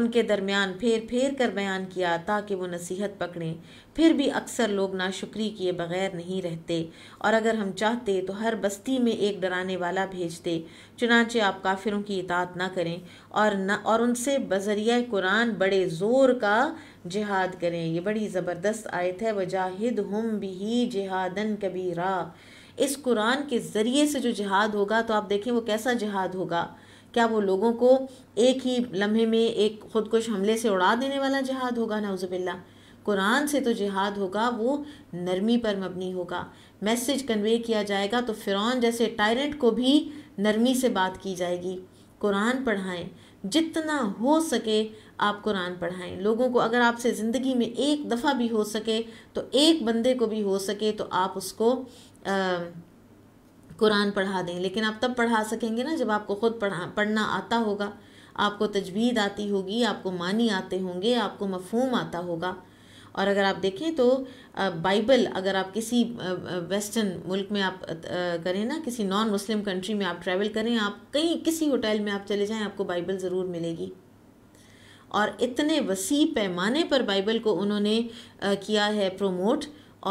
उनके दरमियान फेर फेर कर बयान किया ताकि वो नसीहत पकड़ें फिर भी अक्सर लोग नाशुक्री किए बगैर नहीं रहते और अगर हम चाहते तो हर बस्ती में एक डराने वाला भेजते चुनाचे आप काफिरों की इतात ना करें और न और उनसे बजरिया कुरान बड़े ज़ोर का जिहाद करें ये बड़ी ज़बरदस्त आयत है वजाहिद हम भी जिहादन कबीरा इस कुरान के ज़रिए से जो जिहाद होगा तो आप देखें वो कैसा जिहाद होगा क्या वो लोगों को एक ही लम्हे में एक खुदकुश हमले से उड़ा देने वाला जिहाद होगा नाउज़बिल्ला कुरान से तो जिहाद होगा वो नरमी पर मबनी होगा मैसेज कन्वे किया जाएगा तो फ़िरौन जैसे टायरेंट को भी नरमी से बात की जाएगी कुरान पढ़ाएं जितना हो सके आप कुरान पढ़ाएं लोगों को अगर आपसे ज़िंदगी में एक दफ़ा भी हो सके तो एक बंदे को भी हो सके तो आप उसको आ, कुरान पढ़ा दें लेकिन आप तब पढ़ा सकेंगे ना जब आपको ख़ुद पढ़ा पढ़ना आता होगा आपको तजवीद आती होगी आपको मानी आते होंगे आपको मफहूम आता होगा और अगर आप देखें तो बाइबल अगर आप किसी वेस्टर्न मुल्क में आप करें ना किसी नॉन मुस्लिम कंट्री में आप ट्रैवल करें आप कहीं किसी होटल में आप चले जाएं आपको बाइबल ज़रूर मिलेगी और इतने वसी पैमाने पर बाइबल को उन्होंने किया है प्रोमोट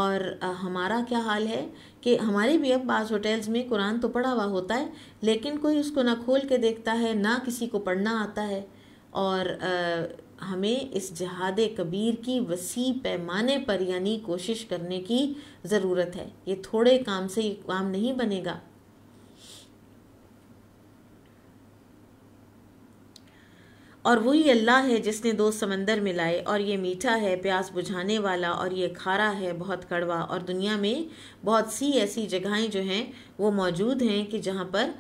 और हमारा क्या हाल है कि हमारे भी अब बाज़ होटल्स में कुरान तो पढ़ा हुआ होता है लेकिन कोई उसको ना खोल के देखता है ना किसी को पढ़ना आता है और हमें इस जहाद कबीर की वसी पैमाने पर यानी कोशिश करने की ज़रूरत है ये थोड़े काम से ये काम नहीं बनेगा और वही अल्लाह है जिसने दो समंदर मिलाए और ये मीठा है प्यास बुझाने वाला और ये खारा है बहुत कड़वा और दुनिया में बहुत सी ऐसी जगहें जो हैं वो मौजूद हैं कि जहाँ पर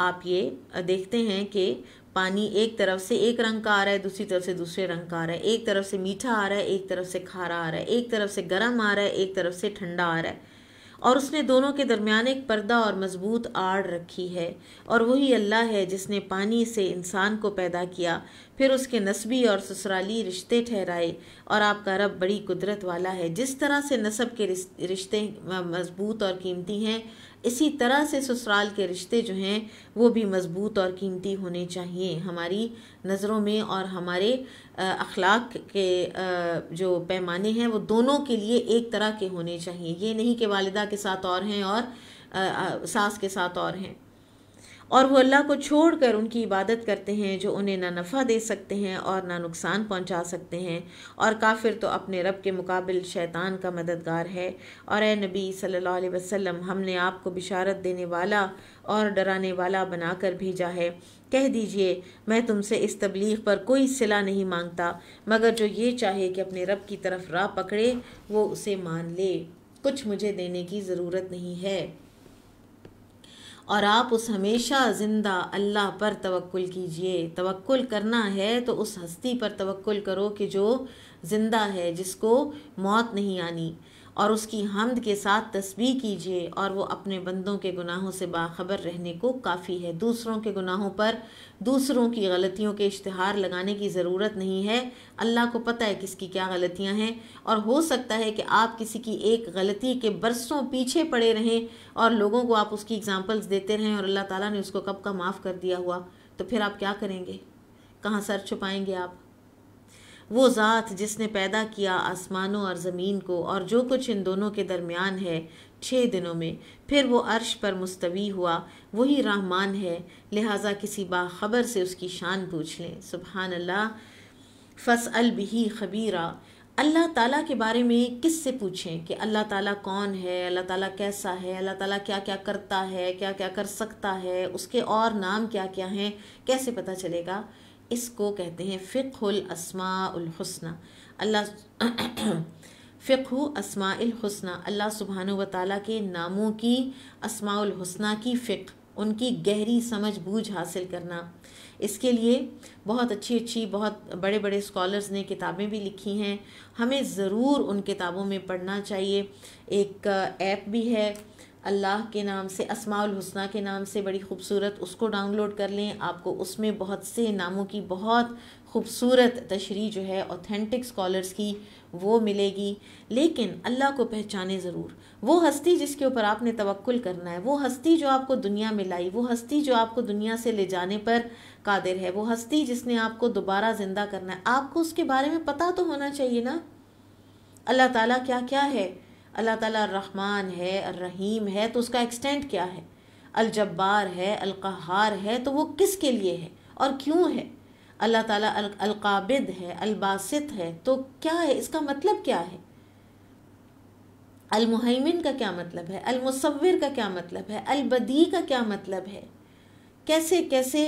आप ये देखते हैं कि पानी एक तरफ से एक रंग का आ रहा है दूसरी तरफ से दूसरे रंग का आ रहा है एक तरफ से मीठा आ रहा है एक तरफ से खारा आ रहा है एक तरफ से गर्म आ रहा है एक तरफ से ठंडा आ रहा है और उसने दोनों के दरमियान एक पर्दा और मजबूत आड़ रखी है और वही अल्लाह है जिसने पानी से इंसान को पैदा किया फिर उसके नस्बी और ससुराली रिश्ते ठहराए और आपका रब बड़ी कुदरत वाला है जिस तरह से नस्ब के रिश्ते मजबूत और कीमती हैं इसी तरह से ससुराल के रिश्ते जो हैं वो भी मज़बूत और कीमती होने चाहिए हमारी नज़रों में और हमारे अखलाक के जो पैमाने हैं वो दोनों के लिए एक तरह के होने चाहिए ये नहीं कि वालदा के साथ और हैं और सास के साथ और हैं और वो अल्लाह को छोड़कर उनकी इबादत करते हैं जो उन्हें ना नफ़ा दे सकते हैं और ना नुकसान पहुंचा सकते हैं और काफिर तो अपने रब के मुकाबल शैतान का मददगार है और ए नबी सल्लल्लाहु अलैहि वसल्लम हमने आपको बिशारत देने वाला और डराने वाला बनाकर भेजा है कह दीजिए मैं तुमसे इस तबलीग पर कोई सिला नहीं मांगता मगर जो ये चाहे कि अपने रब की तरफ राह पकड़े वो उसे मान ले कुछ मुझे देने की ज़रूरत नहीं है और आप उस हमेशा ज़िंदा अल्लाह पर तवक्ल कीजिए तवक्ल करना है तो उस हस्ती पर तवक्ल करो कि जो ज़िंदा है जिसको मौत नहीं आनी और उसकी हमद के साथ तस्वीर कीजिए और वो अपने बंदों के गुनाहों से बाखबर रहने को काफ़ी है दूसरों के गुनाहों पर दूसरों की गलतियों के इश्तहार लगाने की ज़रूरत नहीं है अल्लाह को पता है किसकी क्या गलतियां हैं और हो सकता है कि आप किसी की एक गलती के बरसों पीछे पड़े रहें और लोगों को आप उसकी एग्ज़ाम्पल्स देते रहें और अल्लाह ताली ने उसको कब का माफ़ कर दिया हुआ तो फिर आप क्या करेंगे कहाँ सर छुपाएँगे आप वो ज़ात जिसने पैदा किया आसमानों और ज़मीन को और जो कुछ इन दोनों के दरमियान है छः दिनों में फिर वो अर्श पर मुस्तवी हुआ वही रहमान है लिहाजा किसी बाखबर से उसकी शान पूछ लें सुबहान अल्लाह फ़स अल खबीरा अल्लाह ताला के बारे में किस से पूछें कि अल्लाह ताला कौन है अल्लाह ताला कैसा है अल्लाह ताला क्या क्या करता है क्या क्या कर सकता है उसके और नाम क्या क्या हैं कैसे पता चलेगा इसको कहते हैं फ़िकुल असमाउलहसना अल्लाह फ़िकु असमाउलहसना अल्लाह सुबहान व ताली के नामों की असमाउलहसना की फ़िक उनकी गहरी समझ बूझ हासिल करना इसके लिए बहुत अच्छी अच्छी बहुत बड़े बड़े स्कॉलर्स ने किताबें भी लिखी हैं हमें ज़रूर उन किताबों में पढ़ना चाहिए एक ऐप भी है अल्लाह के नाम से असमाउल हुसना के नाम से बड़ी खूबसूरत उसको डाउनलोड कर लें आपको उसमें बहुत से नामों की बहुत खूबसूरत तशरी जो है ऑथेंटिक स्कॉलर्स की वो मिलेगी लेकिन अल्लाह को पहचाने ज़रूर वो हस्ती जिसके ऊपर आपने तवक्ल करना है वो हस्ती जो आपको दुनिया में लाई वो हस्ती जो आपको दुनिया से ले जाने पर कादिर है वो हस्ती जिसने आपको दोबारा ज़िंदा करना है आपको उसके बारे में पता तो होना चाहिए ना अल्लाह ताला क्या क्या है अल्लाह ताला रहमान है रहीम है तो उसका एक्सटेंट क्या है अलजब्बार है अलकहार है तो वो किस के लिए है और क्यों है अल्लाह ताला अलकाबिद है अलबासित है तो क्या है इसका मतलब क्या है अलमुहैमिन का क्या मतलब है अलमसविर का क्या मतलब है अलबदी का क्या मतलब है कैसे कैसे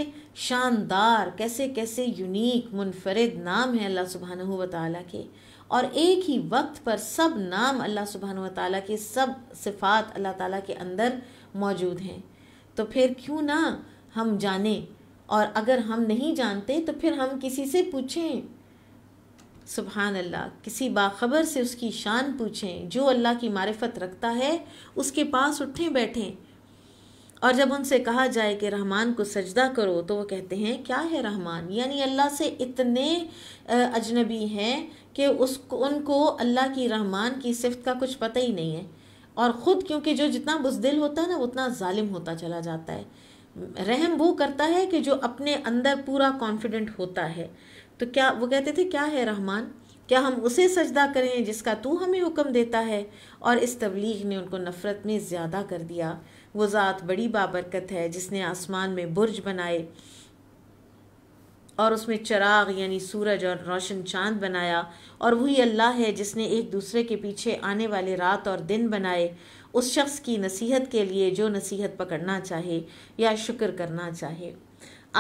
शानदार कैसे कैसे यूनिक मुनफरद नाम है अल्लाह सुबहान वाली के और एक ही वक्त पर सब नाम अल्लाह सुबहान वाली के सब सिफात अल्लाह ताला के अंदर मौजूद हैं तो फिर क्यों ना हम जाने और अगर हम नहीं जानते तो फिर हम किसी से पूछें सुबहान अल्लाह किसी बाखबर से उसकी शान पूछें जो अल्लाह की मारफत रखता है उसके पास उठें बैठें और जब उनसे कहा जाए कि रहमान को सजदा करो तो वो कहते हैं क्या है रहमान यानी अल्लाह से इतने अजनबी हैं कि उस उनको अल्लाह की रहमान की सिफत का कुछ पता ही नहीं है और ख़ुद क्योंकि जो जितना बुजदिल होता है ना उतना ालिम होता चला जाता है रहम वो करता है कि जो अपने अंदर पूरा कॉन्फिडेंट होता है तो क्या वो कहते थे क्या है रहमान क्या हम उसे सजदा करें जिसका तू हमें हुक्म देता है और इस तबलीग ने उनको नफ़रत में ज़्यादा कर दिया वो ज़ात बड़ी बाबरकत है जिसने आसमान में बुर्ज बनाए और उसमें चराग यानी सूरज और रोशन चांद बनाया और वही अल्लाह है जिसने एक दूसरे के पीछे आने वाले रात और दिन बनाए उस शख्स की नसीहत के लिए जो नसीहत पकड़ना चाहे या शुक्र करना चाहे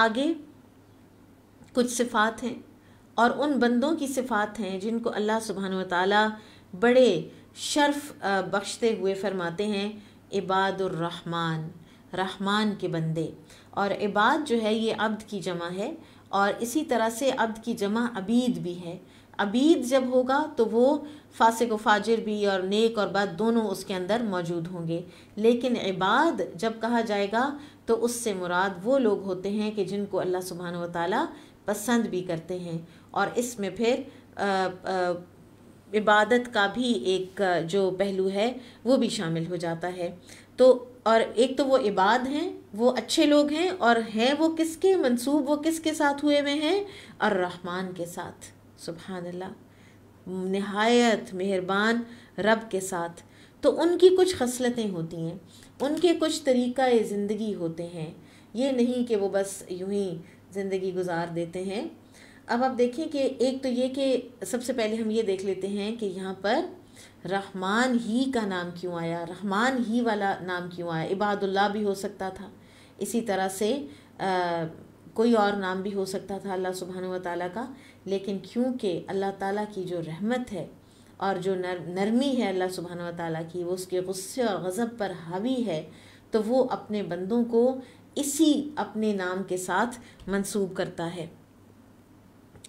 आगे कुछ सिफ़ात हैं और उन बंदों की सिफ़ात हैं जिनको अल्लाह सुबहान ताली बड़े शर्फ बख्शते हुए फरमाते हैं इबादुररहमान रहमान के बंदे और इबाद जो है ये अब्द की जमा है और इसी तरह से अब्द की जमा अबीद भी है अबीद जब होगा तो वो फासिक व फाजिर भी और नेक और बद दोनों उसके अंदर मौजूद होंगे लेकिन इबाद जब कहा जाएगा तो उससे मुराद वो लोग होते हैं कि जिनको अल्लाह सुबहान व ताली पसंद भी करते हैं और इसमें फिर आ, आ, इबादत का भी एक जो पहलू है वो भी शामिल हो जाता है तो और एक तो वो इबाद हैं वो अच्छे लोग हैं और हैं वो किसके मंसूब वो किसके साथ हुए हुए हैं और रहमान के साथ सुबहान अल्लाह नहायत मेहरबान रब के साथ तो उनकी कुछ खसलतें होती हैं उनके कुछ तरीक़ा ज़िंदगी होते हैं ये नहीं कि वो बस यूं ही ज़िंदगी गुजार देते हैं अब आप देखें कि एक तो ये कि सबसे पहले हम ये देख लेते हैं कि यहाँ पर रहमान ही का नाम क्यों आया रहमान ही वाला नाम क्यों आया इबादुल्ला भी हो सकता था इसी तरह से आ, कोई और नाम भी हो सकता था अल्लाह सुबहान व ताली का लेकिन क्योंकि अल्लाह ताला की जो रहमत है और जो नर नरमी है अल्लाह सुबहान व ताली की वो उसके गुस्से और गज़ब पर हावी है तो वो अपने बंदों को इसी अपने नाम के साथ मंसूब करता है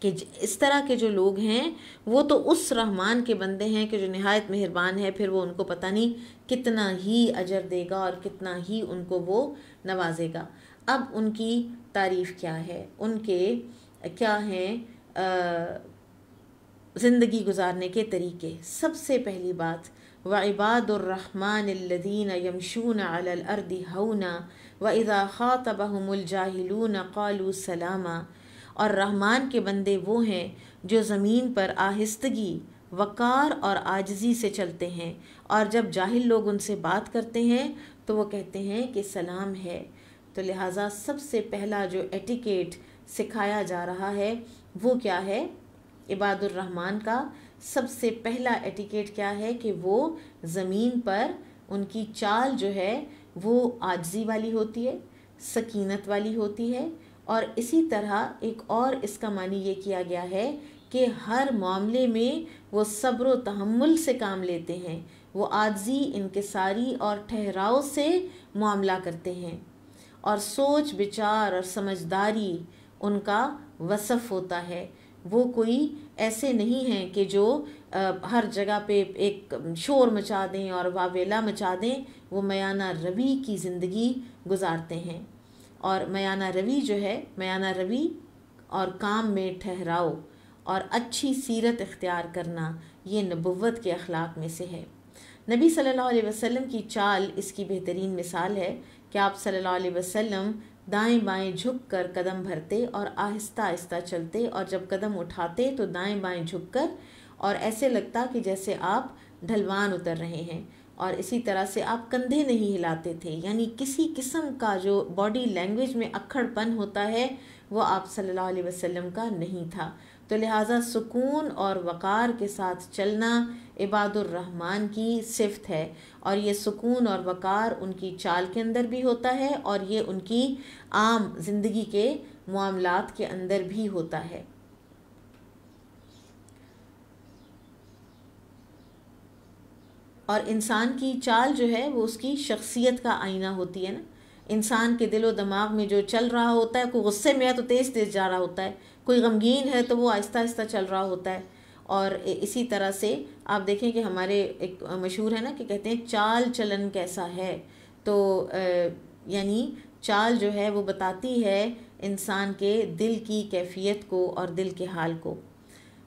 कि इस तरह के जो लोग हैं वो तो उस रहमान के बंदे हैं कि जो नहायत मेहरबान है फिर वो उनको पता नहीं कितना ही अजर देगा और कितना ही उनको वो नवाजेगा अब उनकी तारीफ़ क्या है उनके क्या हैं ज़िंदगी गुजारने के तरीके सबसे पहली बात व इबादुररहमानदीन यमशून अलर्द हौना व इज़ा ख़ातबहमुलजाहिलून कालू सलामा और रहमान के बंदे वो हैं जो ज़मीन पर आहिस्तगी वक़ार और आजजी से चलते हैं और जब जाहिल लोग उनसे बात करते हैं तो वो कहते हैं कि सलाम है तो लिहाजा सबसे पहला जो एटिकेट सिखाया जा रहा है वो क्या है इबादुररहमान का सबसे पहला एटिकेट क्या है कि वो ज़मीन पर उनकी चाल जो है वो आजजी वाली होती है सकीनत वाली होती है और इसी तरह एक और इसका मानी ये किया गया है कि हर मामले में वो सब्र तहमुल से काम लेते हैं वो आजी इनकसारी और ठहराव से मामला करते हैं और सोच विचार और समझदारी उनका वसफ़ होता है वो कोई ऐसे नहीं हैं कि जो आ, हर जगह पे एक शोर मचा दें और वावेला मचा दें वो मयाना रवि की ज़िंदगी गुजारते हैं और मयाना रवि जो है मयाना रवि और काम में ठहराओ और अच्छी सीरत इख्तियार करना ये नबुवत के अखलाक में से है नबी सल्लल्लाहु अलैहि वसल्लम की चाल इसकी बेहतरीन मिसाल है कि आप सल्लल्लाहु अलैहि वसल्लम दाएं बाएं झुक कर कदम भरते और आहिस्ता आहिस्ता चलते और जब कदम उठाते तो दाएं बाएं झुक कर और ऐसे लगता कि जैसे आप ढलवान उतर रहे हैं और इसी तरह से आप कंधे नहीं हिलाते थे यानी किसी किस्म का जो बॉडी लैंग्वेज में अखड़पन होता है वो आप सल्लल्लाहु अलैहि वसल्लम का नहीं था तो लिहाजा सुकून और वक़ार के साथ चलना इबादुर्रहमान की सिफत है और ये सुकून और वक़ार उनकी चाल के अंदर भी होता है और ये उनकी आम ज़िंदगी के मामलात के अंदर भी होता है और इंसान की चाल जो है वो उसकी शख्सियत का आईना होती है ना इंसान के दिलो दिमाग में जो चल रहा होता है कोई गुस्से में है तो तेज़ तेज़ जा रहा होता है कोई गमगीन है तो वो आहिस्ता आहिस्ता चल रहा होता है और इसी तरह से आप देखें कि हमारे एक मशहूर है ना कि कहते हैं चाल चलन कैसा है तो यानी चाल जो है वो बताती है इंसान के दिल की कैफियत को और दिल के हाल को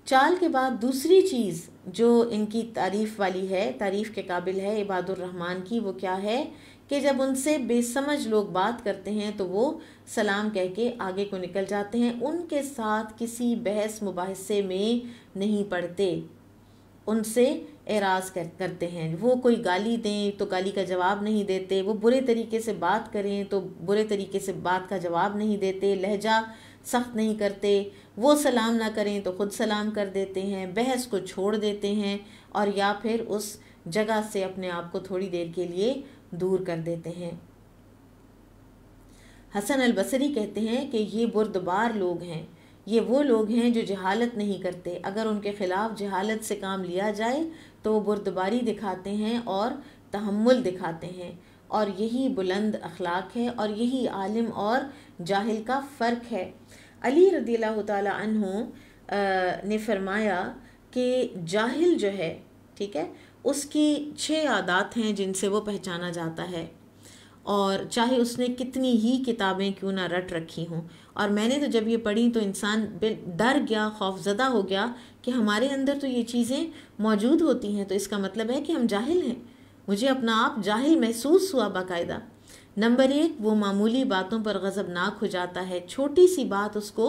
चाल के बाद दूसरी चीज़ जो इनकी तारीफ़ वाली है तारीफ़ के काबिल है रहमान की वो क्या है कि जब उनसे बेसमझ लोग बात करते हैं तो वो सलाम कह के आगे को निकल जाते हैं उनके साथ किसी बहस मुबासे में नहीं पड़ते उनसे एराज कर, करते हैं वो कोई गाली दें तो गाली का जवाब नहीं देते वो बुरे तरीके से बात करें तो बुरे तरीके से बात का जवाब नहीं देते लहजा सख्त नहीं करते वो सलाम ना करें तो ख़ुद सलाम कर देते हैं बहस को छोड़ देते हैं और या फिर उस जगह से अपने आप को थोड़ी देर के लिए दूर कर देते हैं हसन अल बसरी कहते हैं कि ये बुरदबार लोग हैं ये वो लोग हैं जो जहालत नहीं करते अगर उनके ख़िलाफ़ जहालत से काम लिया जाए तो वो बुरदबारी दिखाते हैं और तहमुल दिखाते हैं और यही बुलंद अखलाक है और यही आलिम और जाहिल का फ़र्क है अली रदील तु ने फरमाया कि जाहिल जो है ठीक है उसकी छः आदात हैं जिनसे वो पहचाना जाता है और चाहे उसने कितनी ही किताबें क्यों ना रट रखी हों और मैंने तो जब ये पढ़ी तो इंसान डर गया खौफजदा हो गया कि हमारे अंदर तो ये चीज़ें मौजूद होती हैं तो इसका मतलब है कि हम जाहिल हैं मुझे अपना आप जाहिल महसूस हुआ बाकायदा नंबर एक वो मामूली बातों पर गज़बनाक हो जाता है छोटी सी बात उसको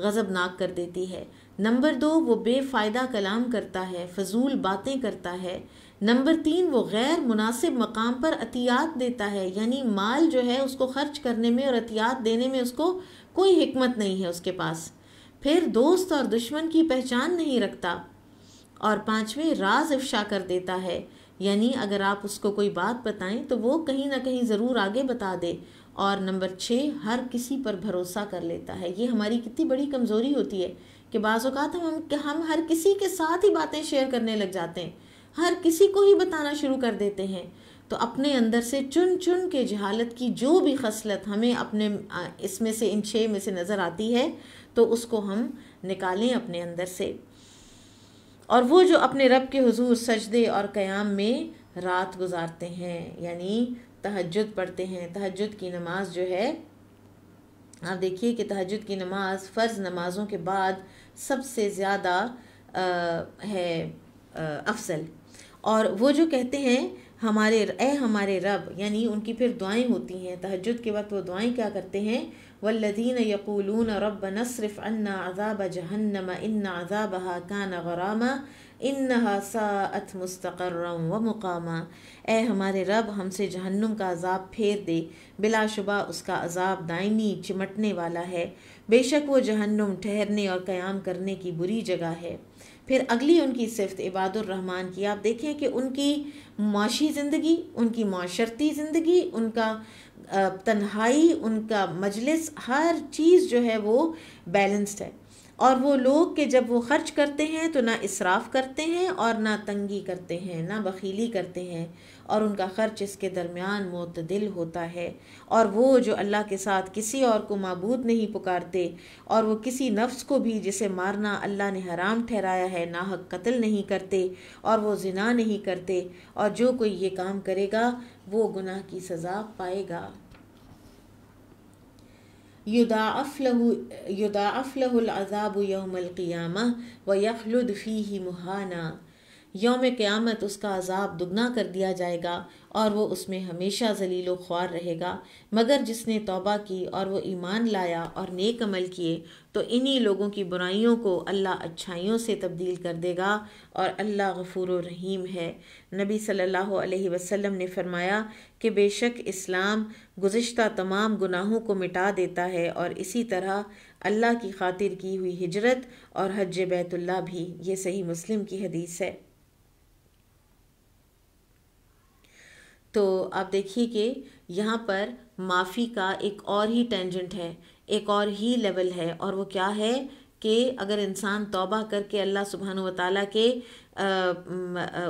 गज़बनाक कर देती है नंबर दो वो बेफ़ायदा कलाम करता है फजूल बातें करता है नंबर तीन वो गैर मुनासिब मकाम पर अतियात देता है यानी माल जो है उसको खर्च करने में और अतियात देने में उसको कोई हमत नहीं है उसके पास फिर दोस्त और दुश्मन की पहचान नहीं रखता और पाँचवें राज अफशा कर देता है यानी अगर आप उसको कोई बात बताएं तो वो कहीं ना कहीं ज़रूर आगे बता दे और नंबर छः हर किसी पर भरोसा कर लेता है ये हमारी कितनी बड़ी कमज़ोरी होती है कि बाज़ात हम हम हर किसी के साथ ही बातें शेयर करने लग जाते हैं हर किसी को ही बताना शुरू कर देते हैं तो अपने अंदर से चुन चुन के जहालत की जो भी खसलत हमें अपने इसमें से इन छः में से नज़र आती है तो उसको हम निकालें अपने अंदर से और वो जो अपने रब के हुजूर सजदे और क़याम में रात गुजारते हैं यानी तहजद पढ़ते हैं तहजद की नमाज जो है आप देखिए कि तहजद की नमाज फ़र्ज़ नमाज़ों के बाद सबसे ज़्यादा है अफसल और वो जो कहते हैं हमारे ए हमारे रब यानी उनकी फिर दुआएं होती हैं तहजद के वक्त वो दुआएं क्या करते हैं वल्लदीन यकूलून रब नसरफ अन्ना अजाब जहन्नम इन्ना अजाबहा कान गरामा इन्ना सात मुस्तकर व मुकामा ए हमारे रब हमसे जहन्नुम का अजाब फेर दे बिलाशुबा उसका अजाब दायमी चिमटने वाला है बेशक वो जहन्नुम ठहरने और क़याम करने की बुरी जगह है फिर अगली उनकी सिफत इबादुररहमान की आप देखें कि उनकी माशी ज़िंदगी उनकी माशरती ज़िंदगी उनका तन्हाई उनका मजलिस हर चीज़ जो है वो बैलेंस्ड है और वो लोग के जब वो ख़र्च करते हैं तो ना इसराफ करते हैं और ना तंगी करते हैं ना बखीली करते हैं और उनका ख़र्च इसके दरमियान मतदिल होता है और वो जो अल्लाह के साथ किसी और को मबूद नहीं पुकारते और वो किसी नफ्स को भी जिसे मारना अल्लाह ने हराम ठहराया है नाहक कत्ल नहीं करते और वो जिना नहीं करते और जो कोई ये काम करेगा वो गुनाह की सज़ा पाएगा अजाब यौमल क़ियामा व यखलुद फ़ी मुहाना योम क़्यामत उसका अजाब दुगना कर दिया जाएगा और वह उसमें हमेशा जलील ख्वार रहेगा मगर जिसने तोबा की और वो ईमान लाया और नेक अमल किए तो इन्हीं लोगों की बुराइयों को अल्लाह अच्छाइयों से तब्दील कर देगा और अल्लाह गफूर रहीम है नबी सल्लल्लाहु अलैहि वसल्लम ने फरमाया कि बेशक इस्लाम गुज्त तमाम गुनाहों को मिटा देता है और इसी तरह अल्लाह की खातिर की हुई हिजरत और हज बैतुल्ला भी ये सही मुस्लिम की हदीस है तो आप देखिए कि यहाँ पर माफ़ी का एक और ही टेंजेंट है एक और ही लेवल है और वो क्या है कि अगर इंसान तौबा करके अल्लाह सुबहान वाली के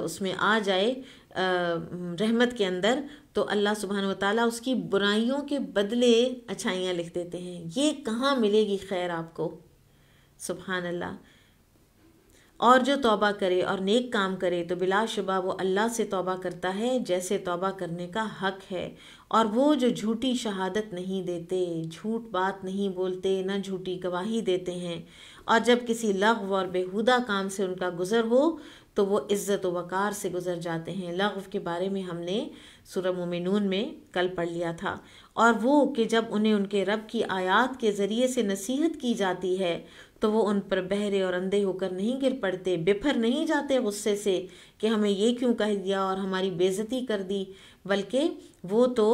उसमें आ जाए रहमत के अंदर तो अल्लाह सुबहान वाली उसकी बुराइयों के बदले अच्छाइयाँ लिख देते हैं ये कहाँ मिलेगी खैर आपको सुबहान अल्लाह और जो तौबा करे और नेक काम करे तो बिलाशुबा वो अल्लाह से तौबा करता है जैसे तौबा करने का हक है और वो जो झूठी शहादत नहीं देते झूठ बात नहीं बोलते ना झूठी गवाही देते हैं और जब किसी लघव और बेहुदा काम से उनका गुज़र हो तो वो इज़्ज़त वक़ार से गुज़र जाते हैं लघव के बारे में हमने सुरम मोमिनून में कल पढ़ लिया था और वो कि जब उन्हें उनके रब की आयात के ज़रिए से नसीहत की जाती है तो वो उन पर बहरे और अंधे होकर नहीं गिर पड़ते बिफर नहीं जाते गुस्से से कि हमें ये क्यों कह दिया और हमारी बेज़ती कर दी बल्कि वो तो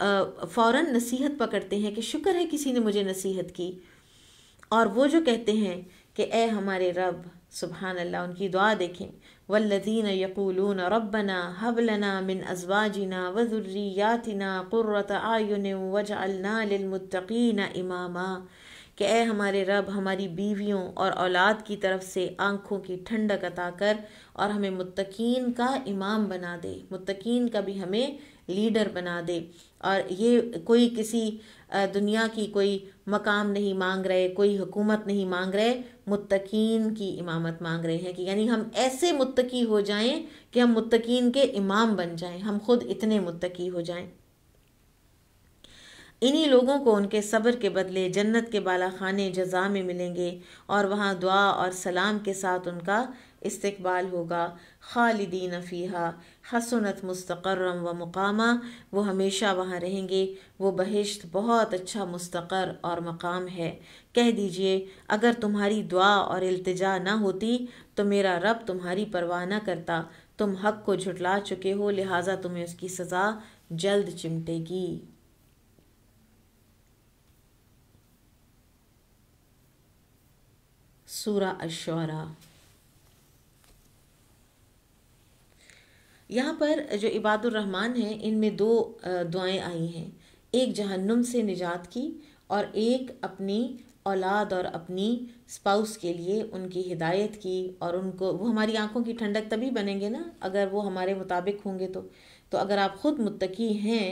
फ़ौर नसीहत पकड़ते हैं कि शुक्र है किसी ने मुझे नसीहत की और वो जो कहते हैं कि ए हमारे रब सुबहान अल्लाह उनकी दुआ देखें वल्लदीन यकूलून रबना हबलना मिन अजवाजना वज़ुर्रियातना क़ुर्रत आयुन वजअलना लिलमुत्तक़ीन इमामा कि ए हमारे रब हमारी बीवियों और औलाद की तरफ से आँखों की ठंडक अता कर और हमें मुतकीन का इमाम बना दे मुतकीन का भी हमें लीडर बना दे और ये कोई किसी दुनिया की कोई मकाम नहीं मांग रहे कोई हुकूमत नहीं मांग रहे मुतकीन की इमामत मांग रहे हैं कि यानी हम ऐसे मुतकी हो जाएं कि हम मुतकीन के इमाम बन जाएं हम खुद इतने मुतकी हो जाएं इन्हीं लोगों को उनके सब्र के बदले जन्नत के बाला खाने जजा में मिलेंगे और वहाँ दुआ और सलाम के साथ उनका इस्तबाल होगा खालिदीन फ़ीहा हसनत मुस्तकरम व मकामा वो हमेशा वहाँ रहेंगे वो बहिश्त बहुत अच्छा मुस्तकर और मकाम है कह दीजिए अगर तुम्हारी दुआ और अल्तजा ना होती तो मेरा रब तुम्हारी परवाह ना करता तुम हक को झुटला चुके हो लिहाजा तुम्हें उसकी सज़ा जल्द चिमटेगी सूरा अशरा यहाँ पर जो इबादुररहमान हैं इनमें दो दुआएं आई हैं एक जहन्नुम से निजात की और एक अपनी औलाद और अपनी स्पाउस के लिए उनकी हिदायत की और उनको वो हमारी आंखों की ठंडक तभी बनेंगे ना अगर वो हमारे मुताबिक होंगे तो तो अगर आप ख़ुद मुत्तकी हैं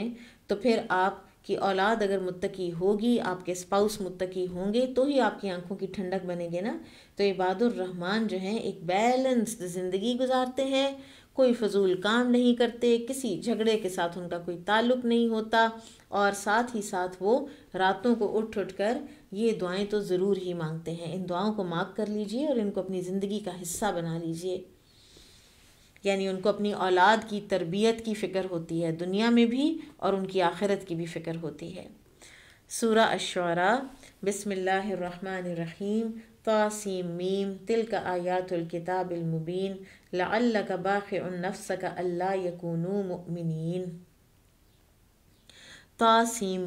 तो फिर आप कि औलाद अगर मुत्तकी होगी आपके स्पाउस मुत्तकी होंगे तो ही आपकी आंखों की ठंडक बनेगी ना तो रहमान जो हैं एक बैलेंस्ड ज़िंदगी गुजारते हैं कोई फजूल काम नहीं करते किसी झगड़े के साथ उनका कोई ताल्लुक नहीं होता और साथ ही साथ वो रातों को उठ उठ कर ये दुआएं तो ज़रूर ही मांगते हैं इन दुआओं को माफ़ कर लीजिए और इनको अपनी ज़िंदगी का हिस्सा बना लीजिए यानी उनको अपनी औलाद की तरबियत की फ़िक्र होती है दुनिया में भी और उनकी आखिरत की भी फ़िक्र होती है सूरा अशरा बसमीम तोसीम मीम तिल का आयातुल्किताबिलमुबीन लाल का बाक़ का अल्ला यकून मिन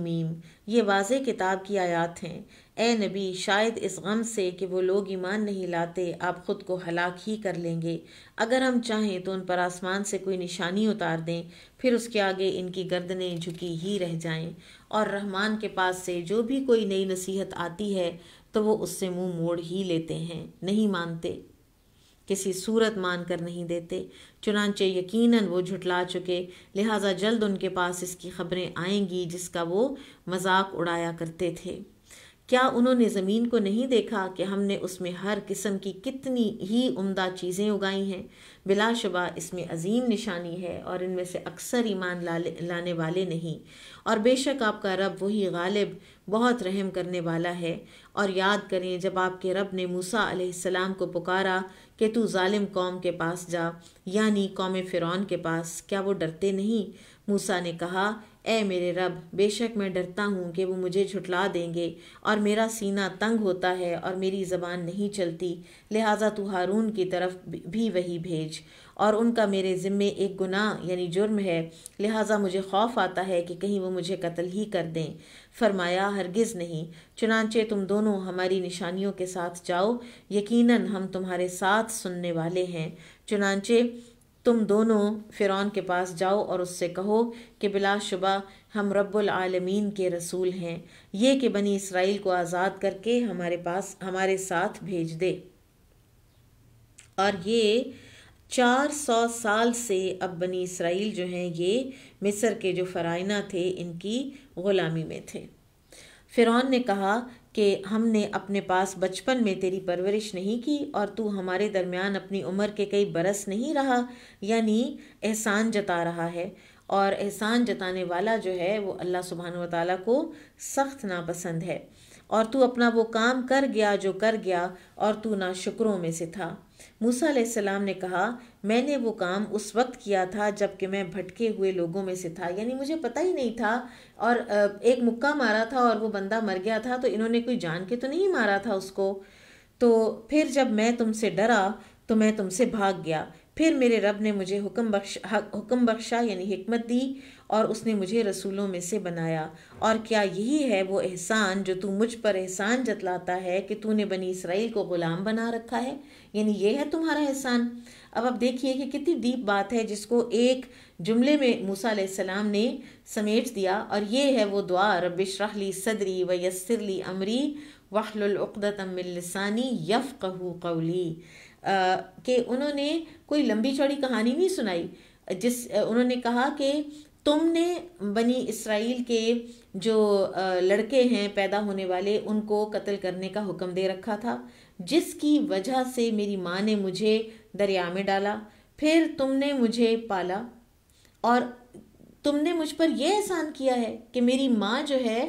मीम ये वाज किताब की आयात हैं ए नबी शायद इस गम से कि वो लोग ईमान नहीं लाते आप ख़ुद को हलाक ही कर लेंगे अगर हम चाहें तो उन पर आसमान से कोई निशानी उतार दें फिर उसके आगे इनकी गर्दनें झुकी ही रह जाएं और रहमान के पास से जो भी कोई नई नसीहत आती है तो वो उससे मुंह मोड़ ही लेते हैं नहीं मानते किसी सूरत मान कर नहीं देते चुनाचे यकीन वो झुटला चुके लिहाजा जल्द उनके पास इसकी खबरें आएंगी जिसका वो मजाक उड़ाया करते थे क्या उन्होंने ज़मीन को नहीं देखा कि हमने उसमें हर किस्म की कितनी ही उम्दा चीज़ें उगाई हैं बिलाशुबा इसमें अजीम निशानी है और इनमें से अक्सर ईमान लाने वाले नहीं और बेशक आपका रब वही गालिब बहुत रहम करने वाला है और याद करें जब आपके रब ने मूसा सलाम को पुकारा कि तू ालिम कौम के पास जा यानी कौम फ़िरौन के पास क्या वो डरते नहीं मूसा ने कहा ए मेरे रब बेशक मैं डरता हूँ कि वो मुझे झुटला देंगे और मेरा सीना तंग होता है और मेरी ज़बान नहीं चलती लिहाजा तू हारून की तरफ भी वही भेज और उनका मेरे ज़िम्मे एक गुनाह यानी जुर्म है लिहाजा मुझे खौफ आता है कि कहीं वो मुझे कत्ल ही कर दें फरमाया हरगिज़ नहीं चुनाचे तुम दोनों हमारी निशानियों के साथ जाओ यकीनन हम तुम्हारे साथ सुनने वाले हैं चुनाचे तुम दोनों फ़िरौन के पास जाओ और उससे कहो कि बिलाशुबा हम रब्बुल आलमीन के रसूल हैं ये कि बनी इसराइल को आज़ाद करके हमारे पास हमारे साथ भेज दे और ये चार सौ साल से अब बनी इसराइल जो हैं ये मिस्र के जो फ़राइना थे इनकी ग़ुलामी में थे फ़िरौन ने कहा कि हमने अपने पास बचपन में तेरी परवरिश नहीं की और तू हमारे दरमियान अपनी उम्र के कई बरस नहीं रहा यानी एहसान जता रहा है और एहसान जताने वाला जो है वो अल्लाह सुबहान व को सख्त नापसंद है और तू अपना वो काम कर गया जो कर गया और तू ना शुक्रों में से था मूसा सलाम ने कहा मैंने वो काम उस वक्त किया था जबकि मैं भटके हुए लोगों में से था यानी मुझे पता ही नहीं था और एक मुक्का मारा था और वो बंदा मर गया था तो इन्होंने कोई जान के तो नहीं मारा था उसको तो फिर जब मैं तुमसे डरा तो मैं तुमसे भाग गया फिर मेरे रब ने मुझे हुक्म बख्श हुक्म बख्शा यानी हमत दी और उसने मुझे रसूलों में से बनाया और क्या यही है वो एहसान जो तू मुझ पर एहसान जतलाता है कि तूने बनी इसराइल को ग़ुलाम बना रखा है यानी ये है तुम्हारा एहसान अब आप देखिए कि कितनी डीप बात है जिसको एक जुमले में मूसा सलाम ने समेट दिया और ये है वो दुआ रबिशरहली सदरी व यसरली अमरी वाहलुलदतमिलसानी यफ़ कहू कौली के उन्होंने कोई लंबी चौड़ी कहानी नहीं सुनाई जिस उन्होंने कहा कि तुमने बनी इसराइल के जो लड़के हैं पैदा होने वाले उनको कत्ल करने का हुक्म दे रखा था जिसकी वजह से मेरी माँ ने मुझे दरिया में डाला फिर तुमने मुझे पाला और तुमने मुझ पर यह एहसान किया है कि मेरी माँ जो है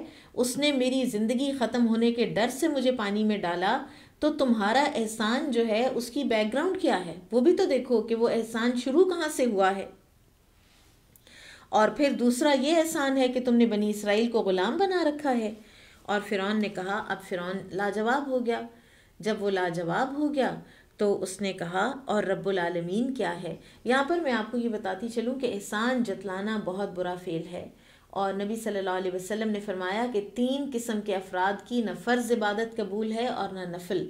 उसने मेरी ज़िंदगी ख़त्म होने के डर से मुझे पानी में डाला तो तुम्हारा एहसान जो है उसकी बैकग्राउंड क्या है वो भी तो देखो कि वो एहसान शुरू कहाँ से हुआ है और फिर दूसरा ये एहसान है कि तुमने बनी इसराइल को ग़ुलाम बना रखा है और फ़िरौन ने कहा अब फ़िरौन लाजवाब हो गया जब वो लाजवाब हो गया तो उसने कहा और रब्बुल क्या है यहाँ पर मैं आपको ये बताती चलूँ कि एहसान जतलाना बहुत बुरा फेल है और नबी सल्लल्लाहु अलैहि वसल्लम ने फरमाया कि तीन किस्म के अफराद की न फ़र्ज़ इबादत कबूल है और ना नफल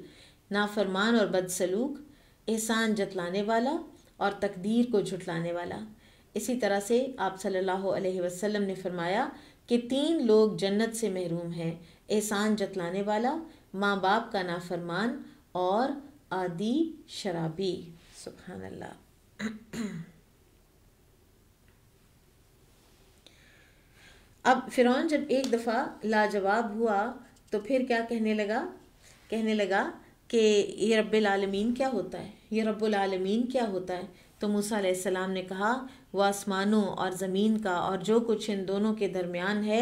फरमान और बदसलूक एहसान जतलाने वाला और तकदीर को झुटलाने वाला इसी तरह से आप सल्लल्लाहु अलैहि वसल्लम ने फरमाया कि तीन लोग जन्नत से महरूम हैं एहसान जतलाने वाला माँ बाप का नाफरमान और आदि शराबी सुखान अल्लाह अब फ़िरौन जब एक दफ़ा लाजवाब हुआ तो फिर क्या कहने लगा कहने लगा कि ये रब्बुल आलमीन क्या होता है ये रब्बुल आलमीन क्या होता है तो मूसा सलाम ने कहा वह आसमानों और ज़मीन का और जो कुछ इन दोनों के दरमियान है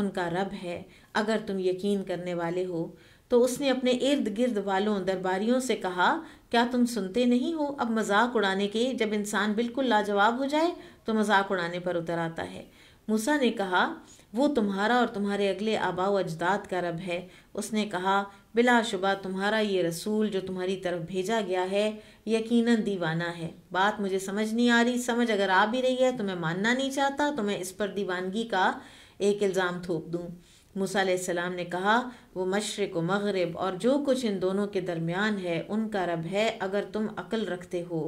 उनका रब है अगर तुम यकीन करने वाले हो तो उसने अपने इर्द गिर्द वालों दरबारियों से कहा क्या तुम सुनते नहीं हो अब मजाक उड़ाने के जब इंसान बिल्कुल लाजवाब हो जाए तो मजाक उड़ाने पर उतर आता है मूसा ने कहा वो तुम्हारा और तुम्हारे अगले आबाव अजदाद का रब है उसने कहा बिलाशुबा तुम्हारा ये रसूल जो तुम्हारी तरफ भेजा गया है यकीनन दीवाना है बात मुझे समझ नहीं आ रही समझ अगर आ भी रही है तो मैं मानना नहीं चाहता तो मैं इस पर दीवानगी का एक इल्ज़ाम थोप दूँ मूसम ने कहा वो मशरक़ व मगरब और जो कुछ इन दोनों के दरमियान है उनका रब है अगर तुम अकल रखते हो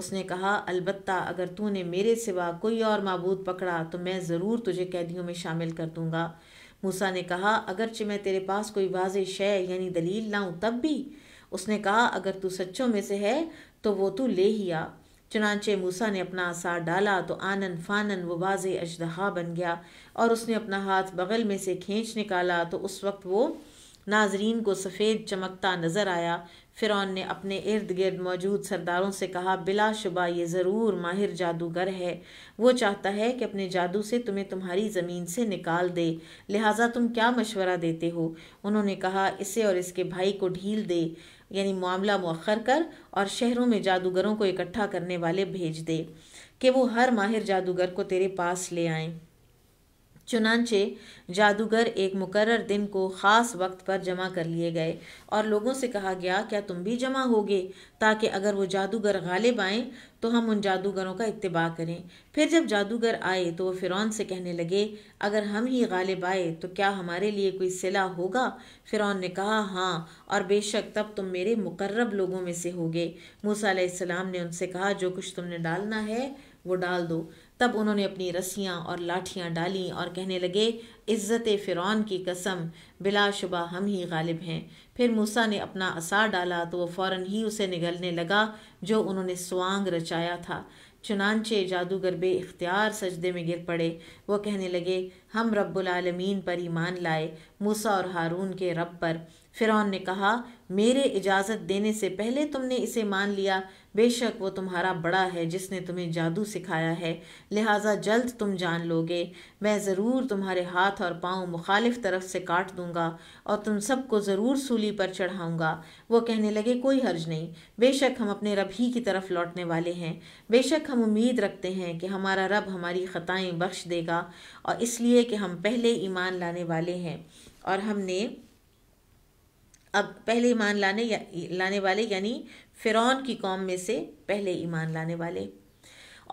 उसने कहा अलबत्ता अगर तूने मेरे सिवा कोई और मबूद पकड़ा तो मैं ज़रूर तुझे कैदियों में शामिल कर दूँगा मूसा ने कहा अगरचे मैं तेरे पास कोई वाज शय यानी दलील लाऊं तब भी उसने कहा अगर तू सच्चों में से है तो वो तू ले ही आ चुनाचे मूसा ने अपना आसार डाला तो आनन फानन वो वाज अजदहा बन गया और उसने अपना हाथ बगल में से खींच निकाला तो उस वक्त वो नाजरीन को सफ़ेद चमकता नज़र आया फ़िरौन ने अपने इर्द गिर्द मौजूद सरदारों से कहा बिलाशुबा ये ज़रूर माहिर जादूगर है वो चाहता है कि अपने जादू से तुम्हें तुम्हारी ज़मीन से निकाल दे लिहाजा तुम क्या मशवरा देते हो उन्होंने कहा इसे और इसके भाई को ढील दे यानी मामला मौखर कर और शहरों में जादूगरों को इकट्ठा करने वाले भेज दे कि वो हर माहिर जादूगर को तेरे पास ले आएँ चुनानचे जादूगर एक मुकर्र दिन को ख़ास वक्त पर जमा कर लिए गए और लोगों से कहा गया क्या तुम भी जमा होगे ताकि अगर वो जादूगर गालिब आएँ तो हम उन जादूगरों का इतबा करें फिर जब जादूगर आए तो वह फ़िरौन से कहने लगे अगर हम ही गालिब आए तो क्या हमारे लिए कोई सिला होगा फ़िरौन ने कहा हाँ और बेशक तब तुम मेरे मुकर्रब लोगों में से होगे मूसा ने उनसे कहा जो कुछ तुमने डालना है वो डाल दो तब उन्होंने अपनी रस्सियाँ और लाठियाँ डाली और कहने लगे इज़्ज़त फ़िरौन की कसम बिलाशुबा हम ही गालिब हैं फिर मूसा ने अपना असार डाला तो वह फ़ौर ही उसे निगलने लगा जो उन्होंने स्वांग रचाया था चुनानचे जादूगर बे इख्तियार सजदे में गिर पड़े वो कहने लगे हम रबालमीन पर ईमान लाए मूसा और हारून के रब पर फ़िरौन ने कहा मेरे इजाज़त देने से पहले तुमने इसे मान लिया बेशक वो तुम्हारा बड़ा है जिसने तुम्हें जादू सिखाया है लिहाजा जल्द तुम जान लोगे मैं ज़रूर तुम्हारे हाथ और पाँव मुखालिफ तरफ से काट दूंगा और तुम सबको ज़रूर सूली पर चढ़ाऊंगा वो कहने लगे कोई हर्ज नहीं बेशक हम अपने रब ही की तरफ लौटने वाले हैं बेशक हम उम्मीद रखते हैं कि हमारा रब हमारी ख़ताएँ बख्श देगा और इसलिए कि हम पहले ईमान लाने वाले हैं और हमने अब पहले ईमान लाने या, लाने वाले यानी फ़िरौन की कौम में से पहले ईमान लाने वाले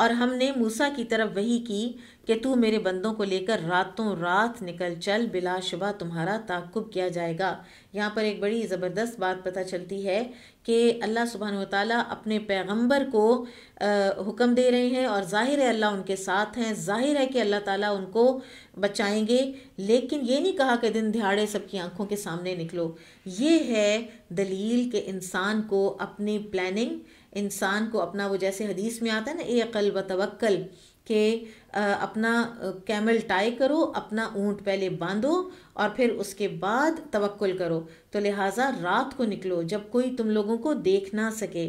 और हमने मूसा की तरफ वही की कि तू मेरे बंदों को लेकर रातों रात निकल चल बिलाशुबा तुम्हारा ताकुब किया जाएगा यहाँ पर एक बड़ी ज़बरदस्त बात पता चलती है कि अल्लाह सुबहान ताली अपने पैगंबर को हुक्म दे रहे हैं और ज़ाहिर है अल्लाह उनके साथ हैं ज़ाहिर है कि अल्लाह ताला उनको बचाएंगे लेकिन ये नहीं कहा कि दिन दिहाड़े सबकी आंखों के सामने निकलो ये है दलील के इंसान को अपनी प्लानिंग इंसान को अपना वो जैसे हदीस में आता है ना एक्ल व तवक्ल के अपना कैमल टाई करो अपना ऊँट पहले बांधो और फिर उसके बाद तवक्ल करो तो लिहाजा रात को निकलो जब कोई तुम लोगों को देख ना सके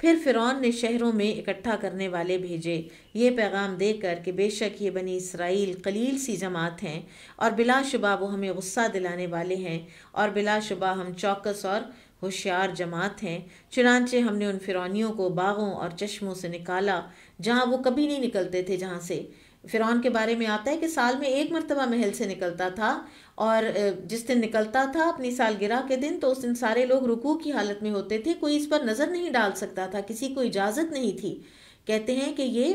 फिर फ़िरौन ने शहरों में इकट्ठा करने वाले भेजे ये पैगाम देकर कि बेशक ये बनी इसराइल कलील सी जमात हैं और बिलाशुबा वो हमें गुस्सा दिलाने वाले हैं और बिलाशुबा हम चौकस और होशियार जमात हैं चुनाचे हमने उन फ़िरौनियों को बागों और चश्मों से निकाला जहाँ वो कभी नहीं निकलते थे जहाँ से फ़िरौन के बारे में आता है कि साल में एक मरतबा महल से निकलता था और जिस दिन निकलता था अपनी सालगिरह के दिन तो उस दिन सारे लोग रुकू की हालत में होते थे कोई इस पर नज़र नहीं डाल सकता था किसी को इजाज़त नहीं थी कहते हैं कि ये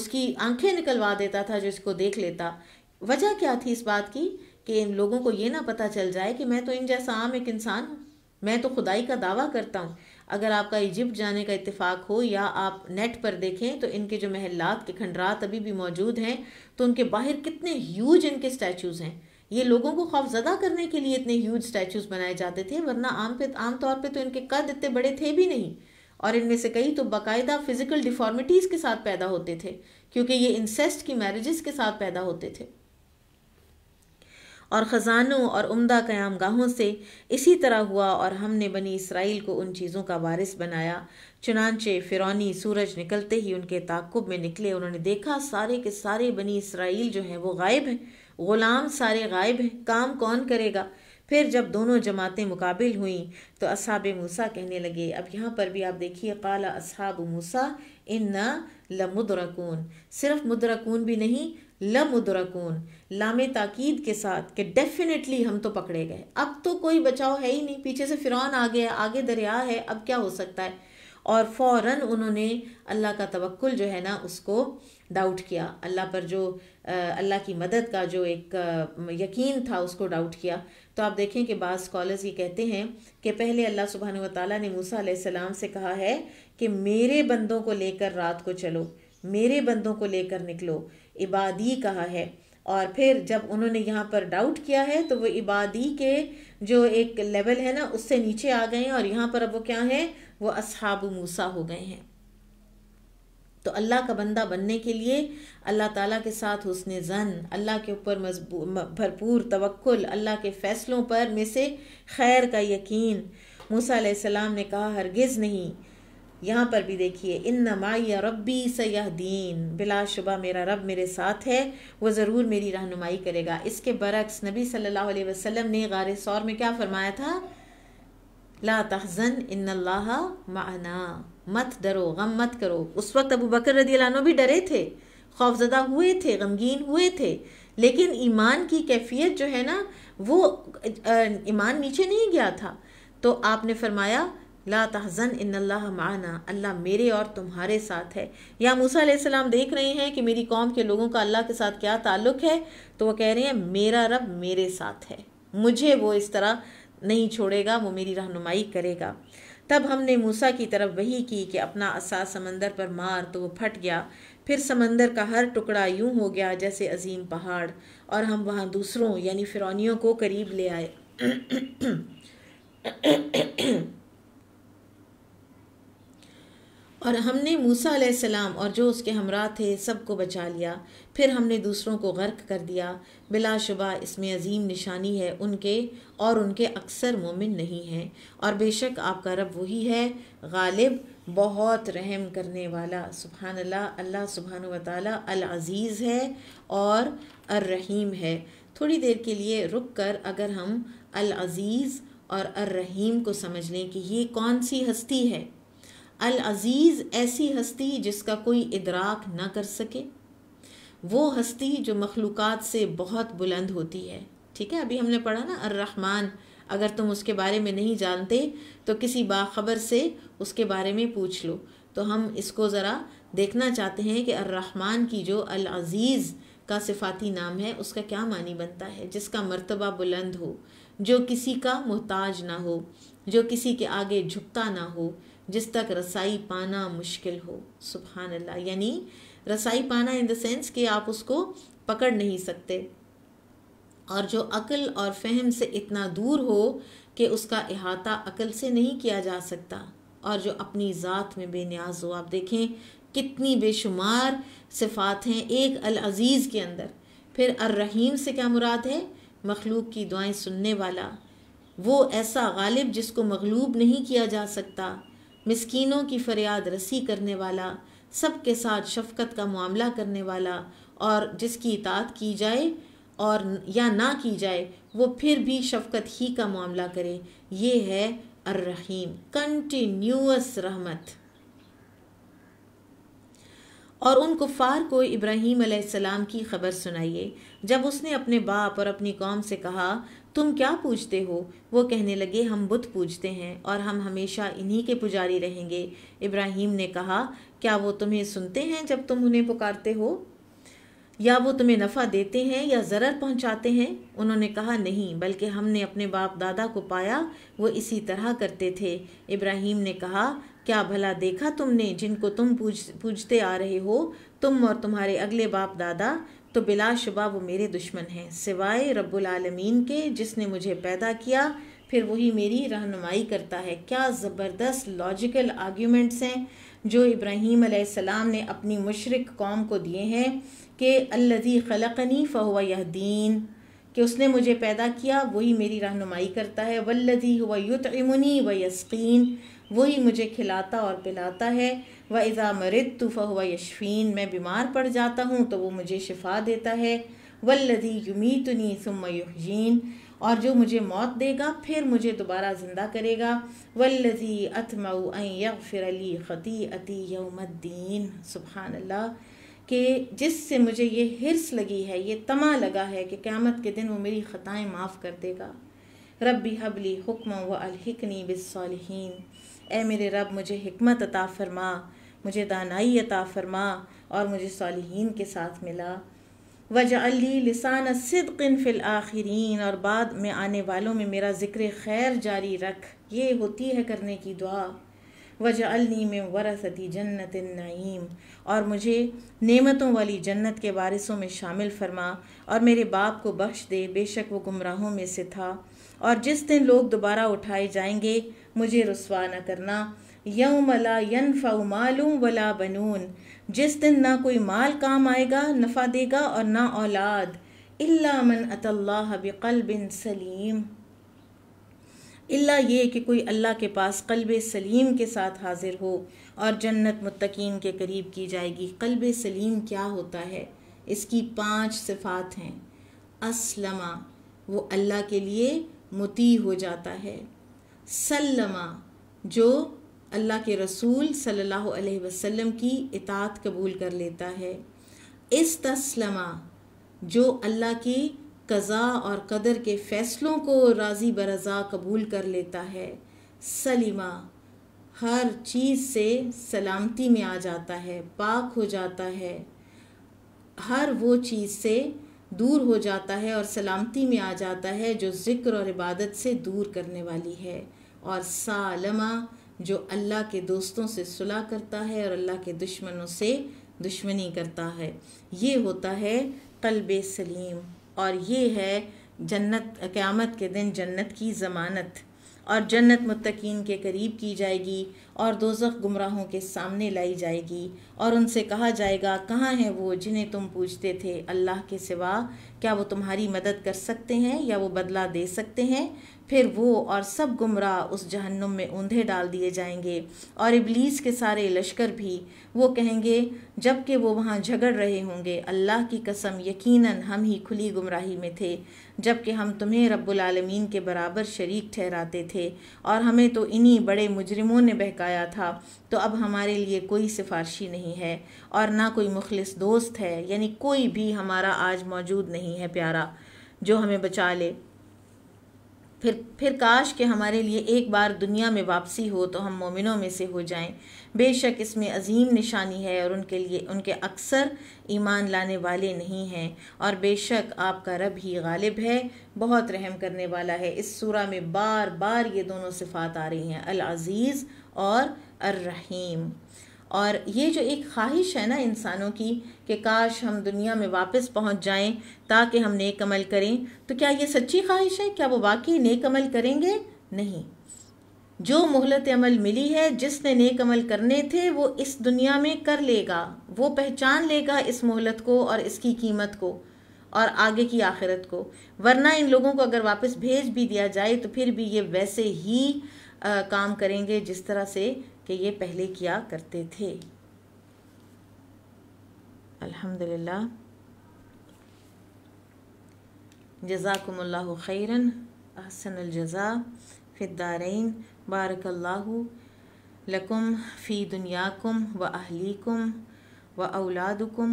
उसकी आंखें निकलवा देता था जो इसको देख लेता वजह क्या थी इस बात की कि इन लोगों को ये ना पता चल जाए कि मैं तो इन जैसा आम एक इंसान हूँ मैं तो खुदाई का दावा करता हूँ अगर आपका इजिप्ट जाने का इतफाक़ हो या आप नेट पर देखें तो इनके जो महलात के खंडरात अभी भी मौजूद हैं तो उनके बाहर कितने ह्यूज इनके स्टैचूज़ हैं ये लोगों को खौफ जदा करने के लिए इतने ह्यूज स्टैचूज बनाए जाते थे वरना आम पे तौर पे तो इनके कद इतने बड़े थे भी नहीं और इनमें से कई तो बाकायदा फिजिकल डिफॉर्मिटीज़ के साथ पैदा होते थे क्योंकि ये इंसेस्ट की मैरिजेस के साथ पैदा होते थे और ख़जानों और उम्दा क़याम गाहों से इसी तरह हुआ और हमने बनी इसराइल को उन चीज़ों का वारिस बनाया चुनानचे फ़िरौनी सूरज निकलते ही उनके ताकुब में निकले उन्होंने देखा सारे के सारे बनी इसराइल जो हैं वो गायब हैं ग़ुलाम सारे गायब हैं काम कौन करेगा फिर जब दोनों जमातें मुकाबिल हुईं तो असहाब मूसा कहने लगे अब यहाँ पर भी आप देखिए काला असहाब मूसा इन लमुद्रकून सिर्फ मुद्रकून भी नहीं लमुद्रकून लाम ताकीद के साथ कि डेफिनेटली हम तो पकड़े गए अब तो कोई बचाव है ही नहीं पीछे से फ़िरौन आ गया आगे दरिया है अब क्या हो सकता है और फ़ौर उन्होंने अल्लाह का तवक्ल जो है ना उसको डाउट किया अल्लाह पर जो अल्लाह की मदद का जो एक यकीन था उसको डाउट किया तो आप देखें कि बाद स्कॉलर्स ये कहते हैं कि पहले अल्लाह सुबहान वाली ने मूसा सलाम से कहा है कि मेरे बंदों को लेकर रात को चलो मेरे बंदों को लेकर निकलो इबादी कहा है और फिर जब उन्होंने यहाँ पर डाउट किया है तो वो इबादी के जो एक लेवल है ना उससे नीचे आ गए हैं और यहाँ पर अब वो क्या हैं वो असहाब मूसा हो गए हैं तो अल्लाह का बंदा बनने के लिए अल्लाह ताला के साथ उसने ज़न अल्लाह के ऊपर भरपूर तवक्ल अल्लाह के फ़ैसलों पर में से खैर का यकीन मूसा सलाम ने कहा हरगिज़ नहीं यहाँ पर भी देखिए इन नमाया रब्बी दीन बिलाशुबा मेरा रब मेरे साथ है वो ज़रूर मेरी रहनुमाई करेगा इसके बरक्स नबी सल्लल्लाहु अलैहि वसल्लम ने गार सौर में क्या फ़रमाया था ला तहज़न इन माना मत डरो गम मत करो उस वक्त अबू बकर रदी भी डरे थे खौफजदा हुए थे गमगीन हुए थे लेकिन ईमान की कैफियत जो है ना वो ईमान नीचे नहीं गया था तो आपने फरमाया ला तहज़न इन अल्लाह माना अल्लाह मेरे और तुम्हारे साथ है या मूसा सलाम देख रहे हैं कि मेरी कौम के लोगों का अल्लाह के साथ क्या ताल्लुक़ है तो वो कह रहे हैं मेरा रब मेरे साथ है मुझे वो इस तरह नहीं छोड़ेगा वो मेरी रहनुमाई करेगा तब हमने मूसा की तरफ वही की कि अपना असा समंदर पर मार तो वो फट गया फिर समंदर का हर टुकड़ा यूं हो गया जैसे अजीम पहाड़ और हम वहाँ दूसरों यानी फिरौनियों को करीब ले आए और हमने मूसा सलाम और जो उसके हमरा थे सबको बचा लिया फिर हमने दूसरों को गर्क कर दिया बिलाशुबा इसमें अजीम निशानी है उनके और उनके अक्सर मोमिन नहीं हैं और बेशक आपका रब वही है गालिब बहुत रहम करने वाला सुबहान अल्लाह अल्लाह सुबहान व है और अर्रहीम है थोड़ी देर के लिए रुक कर अगर हम अलज़ीज़ और अर्रहीम को समझ लें कि ये कौन सी हस्ती है अलज़ीज़ ऐसी हस्ती जिसका कोई इदराक ना कर सके वो हस्ती जो मखलूक़ात से बहुत बुलंद होती है ठीक है अभी हमने पढ़ा ना अर्रहमान अगर तुम उसके बारे में नहीं जानते तो किसी बाखबर से उसके बारे में पूछ लो तो हम इसको ज़रा देखना चाहते हैं कि अर्रहमान की जो अलज़ीज़ अज़ीज़ का सिफाती नाम है उसका क्या मानी बनता है जिसका मर्तबा बुलंद हो जो किसी का मोहताज ना हो जो किसी के आगे झुकता ना हो जिस तक रसाई पाना मुश्किल हो सुबहानल्ला यानी रसाई पाना इन द सेंस कि आप उसको पकड़ नहीं सकते और जो अकल और फहम से इतना दूर हो कि उसका अहाता अकल से नहीं किया जा सकता और जो अपनी ज़ात में बेनियाज हो आप देखें कितनी बेशुमार सिफात हैं एक अल अज़ीज़ के अंदर फिर अर्रहीम से क्या मुराद है मखलूक की दुआएं सुनने वाला वो ऐसा गालिब जिसको मगलूब नहीं किया जा सकता मिसकीनों की फरियाद रसी करने वाला सब के साथ शफकत का मामला करने वाला और जिसकी इतात की जाए और या ना की जाए वो फिर भी शफकत ही का मामला करे ये है अर्रहीम कंटिन्यूस रहमत और उन कुफ़ार को इब्राहीम सलाम की ख़बर सुनाइए जब उसने अपने बाप और अपनी कौम से कहा तुम क्या पूछते हो वो कहने लगे हम बुत पूजते हैं और हम हमेशा इन्हीं के पुजारी रहेंगे इब्राहिम ने कहा क्या वो तुम्हें सुनते हैं जब तुम उन्हें पुकारते हो या वो तुम्हें नफ़ा देते हैं या ज़रर पहुंचाते हैं उन्होंने कहा नहीं बल्कि हमने अपने बाप दादा को पाया वो इसी तरह करते थे इब्राहिम ने कहा क्या भला देखा तुमने जिनको तुम पूज पूजते आ रहे हो तुम और तुम्हारे अगले बाप दादा तो बिलाशुबा वो मेरे दुश्मन हैं सिवाय रबालमीन के जिसने मुझे पैदा किया फिर वही मेरी रहनुमाई करता है क्या ज़बरदस्त लॉजिकल आर्ग्यूमेंट्स हैं जो इब्राहीम आसमाम ने अपनी मशरक कौम को दिए हैं कि अल्लज़ी खलकनी फ़हुआ यहदीन कि उसने मुझे पैदा किया वही मेरी रहनुमाई करता है वल्लज़ी हुआ युतमुनी व यसकीन वही मुझे खिलाता और पिलाता है व इज़ा मरद तूफ़ा हुआ यशफ़ीन मैं बीमार पड़ जाता हूँ तो वो मुझे शिफा देता है वल्लजी युमीतनी सुम युजीन और जो मुझे मौत देगा फिर मुझे दोबारा ज़िंदा करेगा वल्लजी अतमऊ फिर अली ख़ती अति यौमद्दीन सुबहान अल्लाह कि जिससे मुझे ये हिरस लगी है ये तमा लगा है कि क़्यामत के दिन वो मेरी ख़ताएँ माफ़ कर देगा रबी हबली हुक्म व अलहिकनी बिसलिन ए मेरे रब मुझे हमत अता फ़रमा मुझे दानाई अता फ़रमा और मुझे सालहीन के साथ मिला वजअली लसान सिद्किन फ़िल आखिरीन और बाद में आने वालों में मेरा ज़िक्र खैर जारी रख ये होती है करने की दुआ वजअलनी में वरसती जन्नत नईम और मुझे नेमतों वाली जन्नत के वारिसों में शामिल फरमा और मेरे बाप को बख्श दे बेशक वो गुमराहों में से था और जिस दिन लोग दोबारा उठाए जाएंगे मुझे रसवा न करना यौमला यनफ़ा मालूम वला बनून जिस दिन ना कोई माल काम आएगा नफ़ा देगा और ना औलाद इल्ला अतल्लाह बिन सलीम इल्ला ये कि कोई अल्लाह के पास कल्ब सलीम के साथ हाज़िर हो और जन्नत मुतकीन के करीब की जाएगी कल्ब सलीम क्या होता है इसकी पांच सिफात हैं असलमा वो अल्लाह के लिए मुती हो जाता है सल्लमा जो अल्लाह के रसूल सल्लल्लाहु अलैहि वसल्लम की इतात कबूल कर लेता है इस तस्लमा जो अल्लाह के कज़ा और कदर के फ़ैसलों को राज़ी बरज़ा कबूल कर लेता है सलीमा हर चीज़ से सलामती में आ जाता है पाक हो जाता है हर वो चीज़ से दूर हो जाता है और सलामती में आ जाता है जो ज़िक्र और इबादत से दूर करने वाली है और सालमा जो अल्लाह के दोस्तों से सुलह करता है और अल्लाह के दुश्मनों से दुश्मनी करता है ये होता है कल्ब सलीम और ये है जन्नत क़्यामत के दिन जन्नत की ज़मानत और जन्नत मुतकीन के करीब की जाएगी और दोजख गुमराहों के सामने लाई जाएगी और उनसे कहा जाएगा कहाँ हैं वो जिन्हें तुम पूछते थे अल्लाह के सिवा क्या वो तुम्हारी मदद कर सकते हैं या वो बदला दे सकते हैं फिर वो और सब गुमराह उस जहन्नुम में ऊंधे डाल दिए जाएंगे और इबलीस के सारे लश्कर भी वो कहेंगे जबकि वो वहाँ झगड़ रहे होंगे अल्लाह की कसम यकीनन हम ही खुली गुमराही में थे जबकि हम तुम्हें रब्बुल आलमीन के बराबर शरीक ठहराते थे और हमें तो इन्हीं बड़े मुजरिमों ने बहकाया था तो अब हमारे लिए कोई सिफारशी नहीं है और ना कोई मुखलिस दोस्त है यानी कोई भी हमारा आज मौजूद नहीं है प्यारा जो हमें बचा ले फिर फिर काश के हमारे लिए एक बार दुनिया में वापसी हो तो हम मोमिनों में से हो जाएं बेशक इसमें अजीम निशानी है और उनके लिए उनके अक्सर ईमान लाने वाले नहीं हैं और बेशक आपका रब ही गालिब है बहुत रहम करने वाला है इस सूरा में बार बार ये दोनों सिफात आ रही हैं अल अज़ीज़ और अर्रहीम और ये जो एक ख्वाहिश है ना इंसानों की कि काश हम दुनिया में वापस पहुंच जाएं ताकि हम नेक अमल करें तो क्या ये सच्ची ख्वाहिश है क्या वो वाकई नेक अमल करेंगे नहीं जो मोहलत अमल मिली है जिसने नेक अमल करने थे वो इस दुनिया में कर लेगा वो पहचान लेगा इस मोहलत को और इसकी कीमत को और आगे की आखिरत को वरना इन लोगों को अगर वापस भेज भी दिया जाए तो फिर भी ये वैसे ही आ, काम करेंगे जिस तरह से कि ये पहले किया करते थे अल्हम्दुलिल्लाह जजाकमल्ला खैरन अहसन जज़ा फ़िदारैन बारकल्लाहु लकुम फ़ी दुनियाकुम व अहलीकुम व औलादुकुम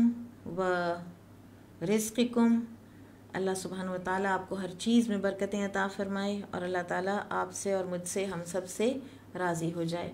व रिस्कुम अल्लाह सुबहान व आपको हर चीज़ में बरकतें अता फ़रमाए और अल्लाह ताली आपसे और मुझसे हम सब से राज़ी हो जाए